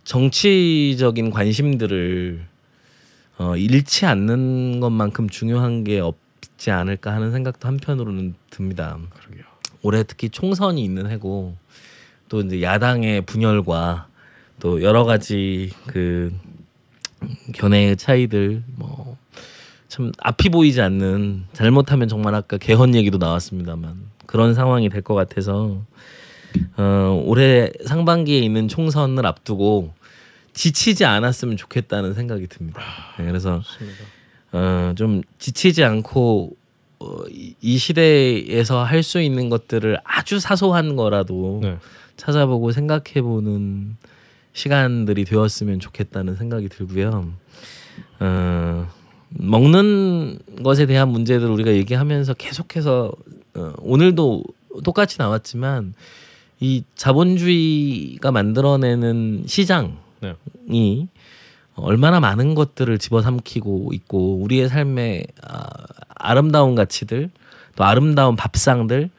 정치적인 관심들을 어, 잃지 않는 것만큼 중요한 게 없지 않을까 하는 생각도 한편으로는 듭니다. 그러게요. 올해 특히 총선이 있는 해고 또 이제 야당의 분열과 또 여러 가지 그 견해의 차이들 뭐 참 앞이 보이지 않는 잘못하면 정말 아까 개헌 얘기도 나왔습니다만 그런 상황이 될 것 같아서 어, 올해 상반기에 있는 총선을 앞두고 지치지 않았으면 좋겠다는 생각이 듭니다. 네, 그래서 어, 좀 지치지 않고 어, 이 시대에서 할 수 있는 것들을 아주 사소한 거라도 네. 찾아보고 생각해보는 시간들이 되었으면 좋겠다는 생각이 들고요. 어, 먹는 것에 대한 문제들 우리가 얘기하면서 계속해서 어, 오늘도 똑같이 나왔지만 이 자본주의가 만들어내는 시장이 네. 얼마나 많은 것들을 집어삼키고 있고 우리의 삶의 아, 아름다운 가치들 또 아름다운 밥상들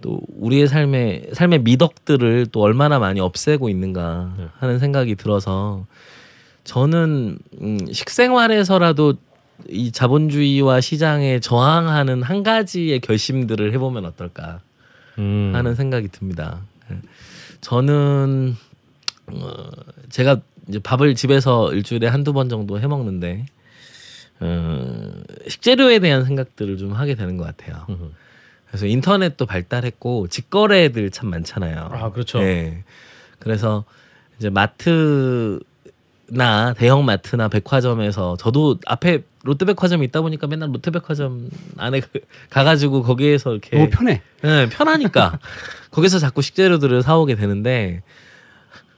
또 우리의 삶의 삶의 미덕들을 또 얼마나 많이 없애고 있는가 네. 하는 생각이 들어서 저는 음, 식생활에서라도 이 자본주의와 시장에 저항하는 한 가지의 결심들을 해보면 어떨까 음. 하는 생각이 듭니다. 네. 저는 어, 제가 이제 밥을 집에서 일주일에 한두 번 정도 해 먹는데 어, 식재료에 대한 생각들을 좀 하게 되는 것 같아요. 음. 그래서 인터넷도 발달했고 직거래들 참 많잖아요. 아 그렇죠. 네. 그래서 이제 마트나 대형 마트나 백화점에서 저도 앞에 롯데백화점이 있다 보니까 맨날 롯데백화점 안에 가가지고 거기에서 이렇게 너무 편해. 네, 편하니까 (laughs) 거기서 자꾸 식재료들을 사오게 되는데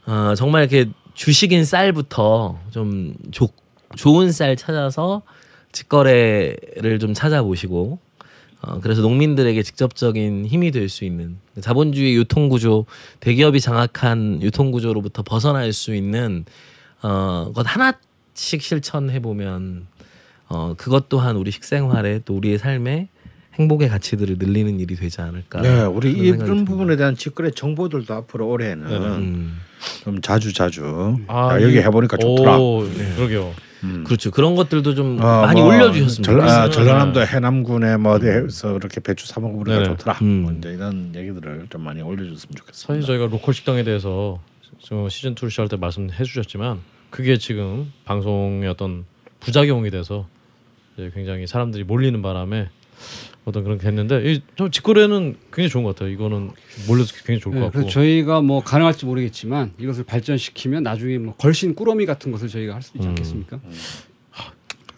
어, 정말 이렇게 주식인 쌀부터 좀 조, 좋은 쌀 찾아서 직거래를 좀 찾아보시고 어, 그래서 농민들에게 직접적인 힘이 될 수 있는 자본주의 유통 구조, 대기업이 장악한 유통 구조로부터 벗어날 수 있는 어, 것 하나씩 실천해 보면 어, 그것 또한 우리 식생활에 또 우리의 삶에 행복의 가치들을 늘리는 일이 되지 않을까. 네, 우리 이런 부분에 대한 측근의 정보들도 앞으로 올해는 네. 좀 자주 자주 아, 여기 해보니까 좋더라. 네. 그러게요. 음. 그렇죠. 그런 것들도 좀 어, 많이 뭐 올려주셨으면 좋겠어 아, 전라남도 네. 해남군에 뭐 어디에서 이렇게 배추 사 먹으니까 네. 좋더라. 뭐 음. 뭐 이제 이런 얘기들을 좀 많이 올려줬으면 좋겠어요. 사실 저희가 로컬 식당에 대해서 시즌 2 시작할 때 말씀해 주셨지만 그게 지금 방송의 어떤 부작용이 돼서 굉장히 사람들이 몰리는 바람에 어떤 그런 게 했는데 이좀 직거래는 굉장히 좋은 것 같아요. 이거는 몰려서 굉장히 좋을 네, 것 같고. 그 저희가 뭐 가능할지 모르겠지만 이것을 발전시키면 나중에 뭐 걸신 꾸러미 같은 것을 저희가 할 수 있지 음. 않겠습니까? 음.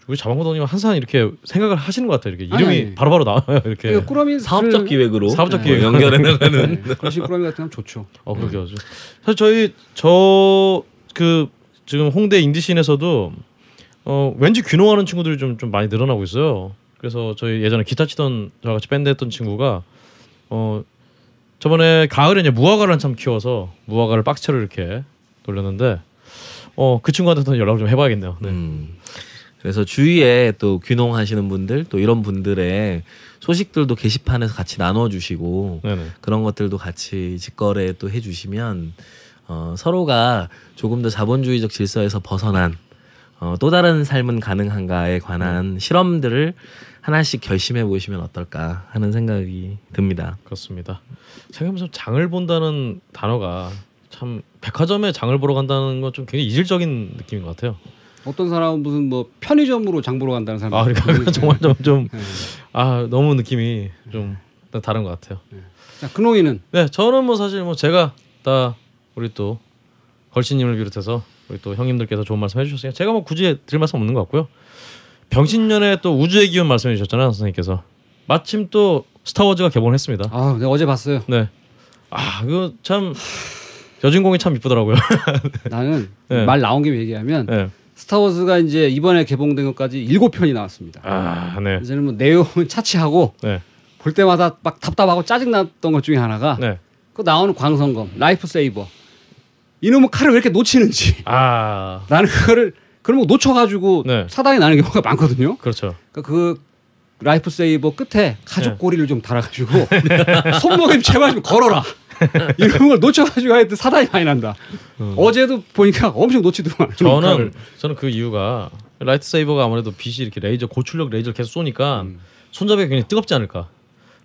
우리 자방고동님 항상 이렇게 생각을 하시는 것 같아요. 이렇게 이름이 아니, 바로바로 나와요. 이렇게 그러니까 꾸러미 사업적 기획으로 사업적 네. 기획 네. 연결해 나가는 네. 걸신 꾸러미 같은 건 좋죠. 어 네. 그렇게 하죠. 사실 저희 저 그 지금 홍대 인디신에서도 어 왠지 귀농하는 친구들이 좀 좀 많이 늘어나고 있어요. 그래서 저희 예전에 기타 치던 저와 같이 밴드 했던 친구가 어 저번에 가을에 이제 무화과를 한참 키워서 무화과를 빡스채로 이렇게 돌렸는데 어 그 친구한테도 연락을 좀 해봐야겠네요. 네. 음. 그래서 주위에 또 귀농하시는 분들 또 이런 분들의 소식들도 게시판에서 같이 나눠주시고 네네. 그런 것들도 같이 직거래 또 해주시면 어, 서로가 조금 더 자본주의적 질서에서 벗어난 어, 또 다른 삶은 가능한가에 관한 네. 실험들을 하나씩 결심해 보시면 어떨까 하는 생각이 듭니다. 그렇습니다. 생각해보면 장을 본다는 단어가 참 백화점에 장을 보러 간다는 건좀 굉장히 이질적인 느낌인 것 같아요. 어떤 사람은 무슨 뭐 편의점으로 장 보러 간다는 사람. 아, 그러니까 네. 정말 좀좀아 네. 너무 느낌이 좀 네. 다른 것 같아요. 자, 근홍이는? 네, 저는 뭐 사실 뭐 제가 다 우리 또 걸신님을 비롯해서 우리 또 형님들께서 좋은 말씀 해주셨으니까 제가 뭐 굳이 드릴 말씀 없는 것 같고요. 병신년에또 우주의 기운 말씀해 주셨잖아요 선생님께서 마침 또 스타워즈가 개봉했습니다. 아, 네, 어제 봤어요. 네. 아, 그참여주공이참 이쁘더라고요. (laughs) 나는 네. 말 나온 김에 얘기하면 네. 스타워즈가 이제 이번에 개봉된 것까지 일곱 편이 나왔습니다. 아, 네. 이제는 뭐 내용은 차치하고 네. 볼 때마다 막 답답하고 짜증 났던 것 중에 하나가 네. 그 나오는 광선검, 라이프 세이버. 이놈의 칼을 왜 이렇게 놓치는지. 아. 나는 그거를 그러면 놓쳐가지고 네. 사단이 나는 경우가 많거든요. 그렇죠. 그러니까 그 라이프 세이버 끝에 가죽 네. 고리를 좀 달아가지고 (laughs) 네. 손목에 제발 좀 걸어라. (laughs) 이런 걸 놓쳐가지고 하여튼 사단이 많이 난다. 음. 어제도 보니까 엄청 놓치더만. 저는 그러니까. 저는 그 이유가 라이트 세이버가 아무래도 빛이 이렇게 레이저 고출력 레이저를 계속 쏘니까 음. 손잡이가 굉장히 뜨겁지 않을까.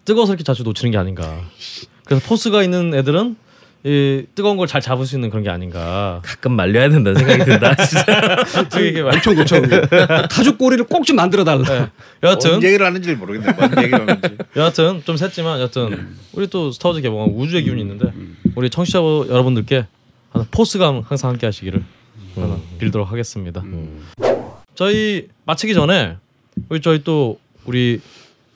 뜨거워서 이렇게 자주 놓치는 게 아닌가. 그래서 포스가 있는 애들은 이 뜨거운 걸 잘 잡을 수 있는 그런 게 아닌가. 가끔 말려야 된다는 생각이 든다. 진짜. (laughs) 엄청 고쳐. 가죽 꼬리를 꼭 좀 만들어 달라. 네. 여하튼 뭔 얘기를 하는지 모르겠네. 뭔 얘기를 하는지. 여하튼 좀 샜지만 여하튼 우리 또 스타워즈 개봉한 우주의 기운이 있는데 우리 청취자 여러분들께 포스감 항상 함께 하시기를 음. 빌도록 하겠습니다. 음. 저희 마치기 전에 우리 저희 또 우리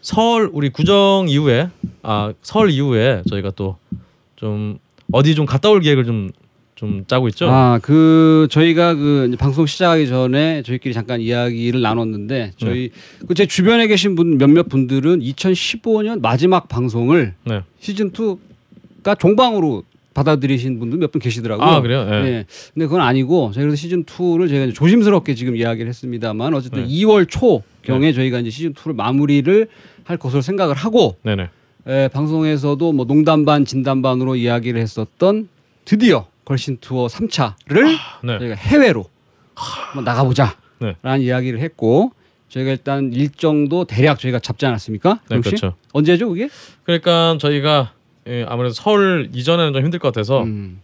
설 우리 구정 이후에 아설 이후에 저희가 또좀 어디 좀 갔다 올 계획을 좀. 좀 짜고 있죠. 아, 그 저희가 그 방송 시작하기 전에 저희끼리 잠깐 이야기를 나눴는데 저희 네. 그제 주변에 계신 분 몇몇 분들은 2015년 마지막 방송을 네. 시즌 2가 종방으로 받아들이신 분도 몇분 계시더라고요. 아 그래요? 네. 네. 근데 그건 아니고 저희 그 시즌 2를 저희가 조심스럽게 지금 이야기를 했습니다만 어쨌든 네. 2월 초 경에 네. 저희가 이제 시즌 2를 마무리를 할 것으로 생각을 하고 네네. 에, 예, 방송에서도 뭐 농담 반 진담 반으로 이야기를 했었던 드디어 걸신 투어 3차를 아, 네. 저희가 해외로 한 나가보자라는 네. 이야기를 했고 저희가 일단 일정도 대략 저희가 잡지 않았습니까? 네, 그렇죠. 언제죠 그게? 그러니까 저희가 예, 아무래도 서울 이전에는 좀 힘들 것 같아서 음.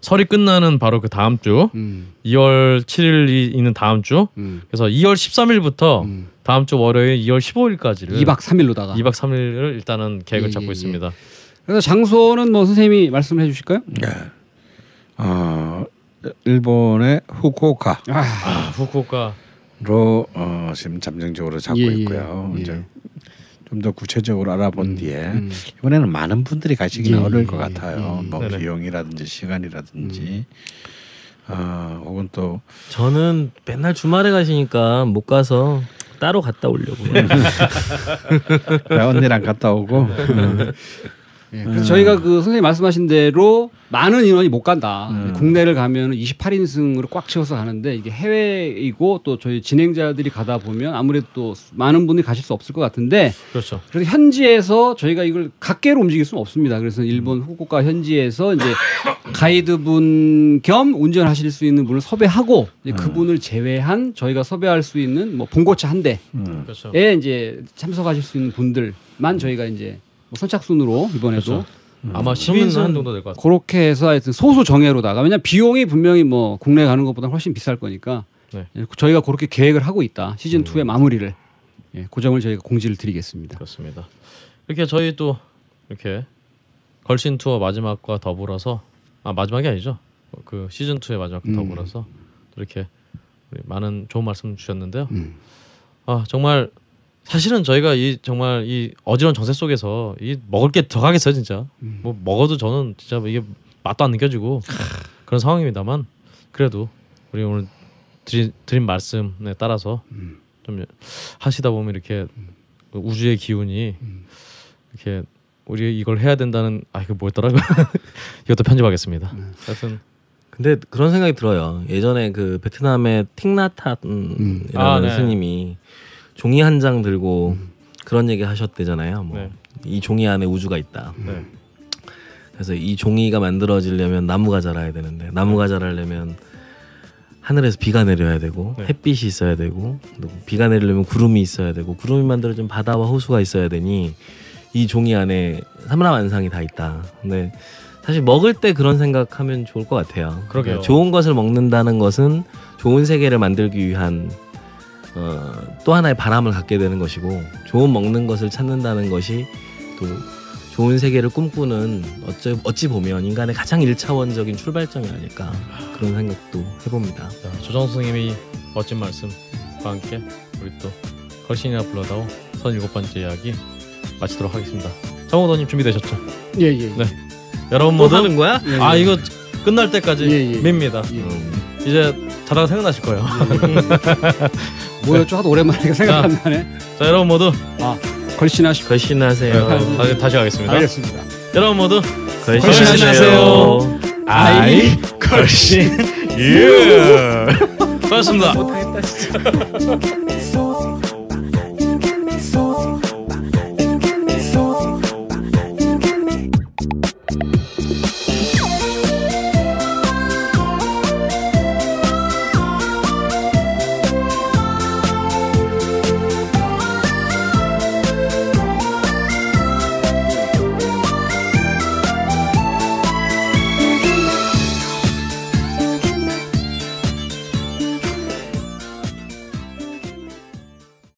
설이 끝나는 바로 그 다음 주 음. 2월 7일이 있는 다음 주 음. 그래서 2월 13일부터 음. 다음 주 월요일 2월 15일까지를 2박 3일로다가 2박 3일을 일단은 계획을 예, 잡고 예, 예, 있습니다. 그래서 장소는 뭐 선생님이 말씀해 주실까요? 네. 어, 일본의 후쿠오카. 아, 아 후쿠오카로 어, 지금 잠정적으로 잡고 예, 예. 있고요. 이제 좀더 구체적으로 알아본 음, 뒤에 음. 이번에는 많은 분들이 가시기는 예, 어려울 예, 것 예. 같아요. 음, 뭐 네네. 비용이라든지 시간이라든지 어, 혹은 또 저는 맨날 주말에 가시니까 못 가서 따로 갔다 오려고. (laughs) 언니랑 갔다 오고 (laughs) 예, 음. 그래서 음. 저희가 그 선생님 말씀하신 대로 많은 인원이 못 간다. 음. 국내를 가면 28인승으로 꽉 채워서 가는데 이게 해외이고 또 저희 진행자들이 가다 보면 아무래도 또 많은 분이 가실 수 없을 것 같은데 그렇죠. 그래서 현지에서 저희가 이걸 각계로 움직일 수는 없습니다. 그래서 일본 음. 후쿠오카 현지에서 이제 가이드분 겸 운전하실 수 있는 분을 섭외하고 음. 그분을 제외한 저희가 섭외할 수 있는 뭐 봉고차 한 대에 그 이제 참석하실 수 있는 분들만 저희가 이제 뭐 선착순으로 이번에도 그렇죠. 음. 아마 1 0인 정도 될 것 같아요. 그렇게 해서 하여튼 소수 정예로다가 왜냐 비용이 분명히 뭐 국내 가는 것보다 훨씬 비쌀 거니까 네. 예, 저희가 그렇게 계획을 하고 있다. 시즌 2의 음. 마무리를 예, 고정을 저희가 공지를 드리겠습니다. 그렇습니다. 이렇게 저희 또 이렇게 걸신 투어 마지막과 더불어서 아 마지막이 아니죠. 그 시즌 2의 마지막 음. 더불어서 이렇게 많은 좋은 말씀 주셨는데요. 음. 아 정말 사실은 저희가 이 정말 이 어지러운 정세 속에서 이 먹을 게 더가겠어요 진짜 음. 뭐 먹어도 저는 진짜 뭐 이게 맛도 안 느껴지고 그런 상황입니다만 그래도 우리 오늘 드린, 드린 말씀에 따라서 음. 좀 하시다 보면 이렇게 음. 우주의 기운이 음. 이렇게 우리 이걸 해야 된다는 아 이거 뭐였더라 (laughs) 이것도 편집하겠습니다. 네. 하여튼 근데 그런 생각이 들어요. 예전에 그 베트남의 틱나탄이라는 음. 아, 네. 스님이 종이 한 장 들고 음. 그런 얘기 하셨대잖아요. 뭐이 네. 종이 안에 우주가 있다. 음. 네. 그래서 이 종이가 만들어지려면 나무가 자라야 되는데 나무가 자라려면 하늘에서 비가 내려야 되고 네. 햇빛이 있어야 되고 비가 내리려면 구름이 있어야 되고 구름이 만들어진 바다와 호수가 있어야 되니 이 종이 안에 삼라만상이 다 있다. 근데 사실 먹을 때 그런 생각하면 좋을 것 같아요. 그러니까 그러게요. 좋은 것을 먹는다는 것은 좋은 세계를 만들기 위한 어, 또 하나의 바람을 갖게 되는 것이고 좋은 먹는 것을 찾는다는 것이 또 좋은 세계를 꿈꾸는 어찌, 어찌 보면 인간의 가장 일차원적인 출발점이 아닐까 그런 생각도 해봅니다. 조정 선생님이 멋진 말씀과 함께 우리 또 걸신이나 불러다오 선일곱 번째 이야기 마치도록 하겠습니다. 정호도님 준비되셨죠? 예예. 예, 예, 네. 여러분 모두 하는 거야? 예, 예, 아 이거 끝날 때까지 예, 예 밉니다. 음. 이제 자다가 생각나실 거예요. (laughs) (laughs) 뭐였죠? 하도 오랜만에 생각 안 나네. 자 여러분 모두 아, 걸신하시. 걸신하세요. 네, 아, 다시 가겠습니다. 알겠습니다. 여러분 모두 걸신하세요. 아이 걸신 유. 수고습니다 예. 못하겠다 진짜.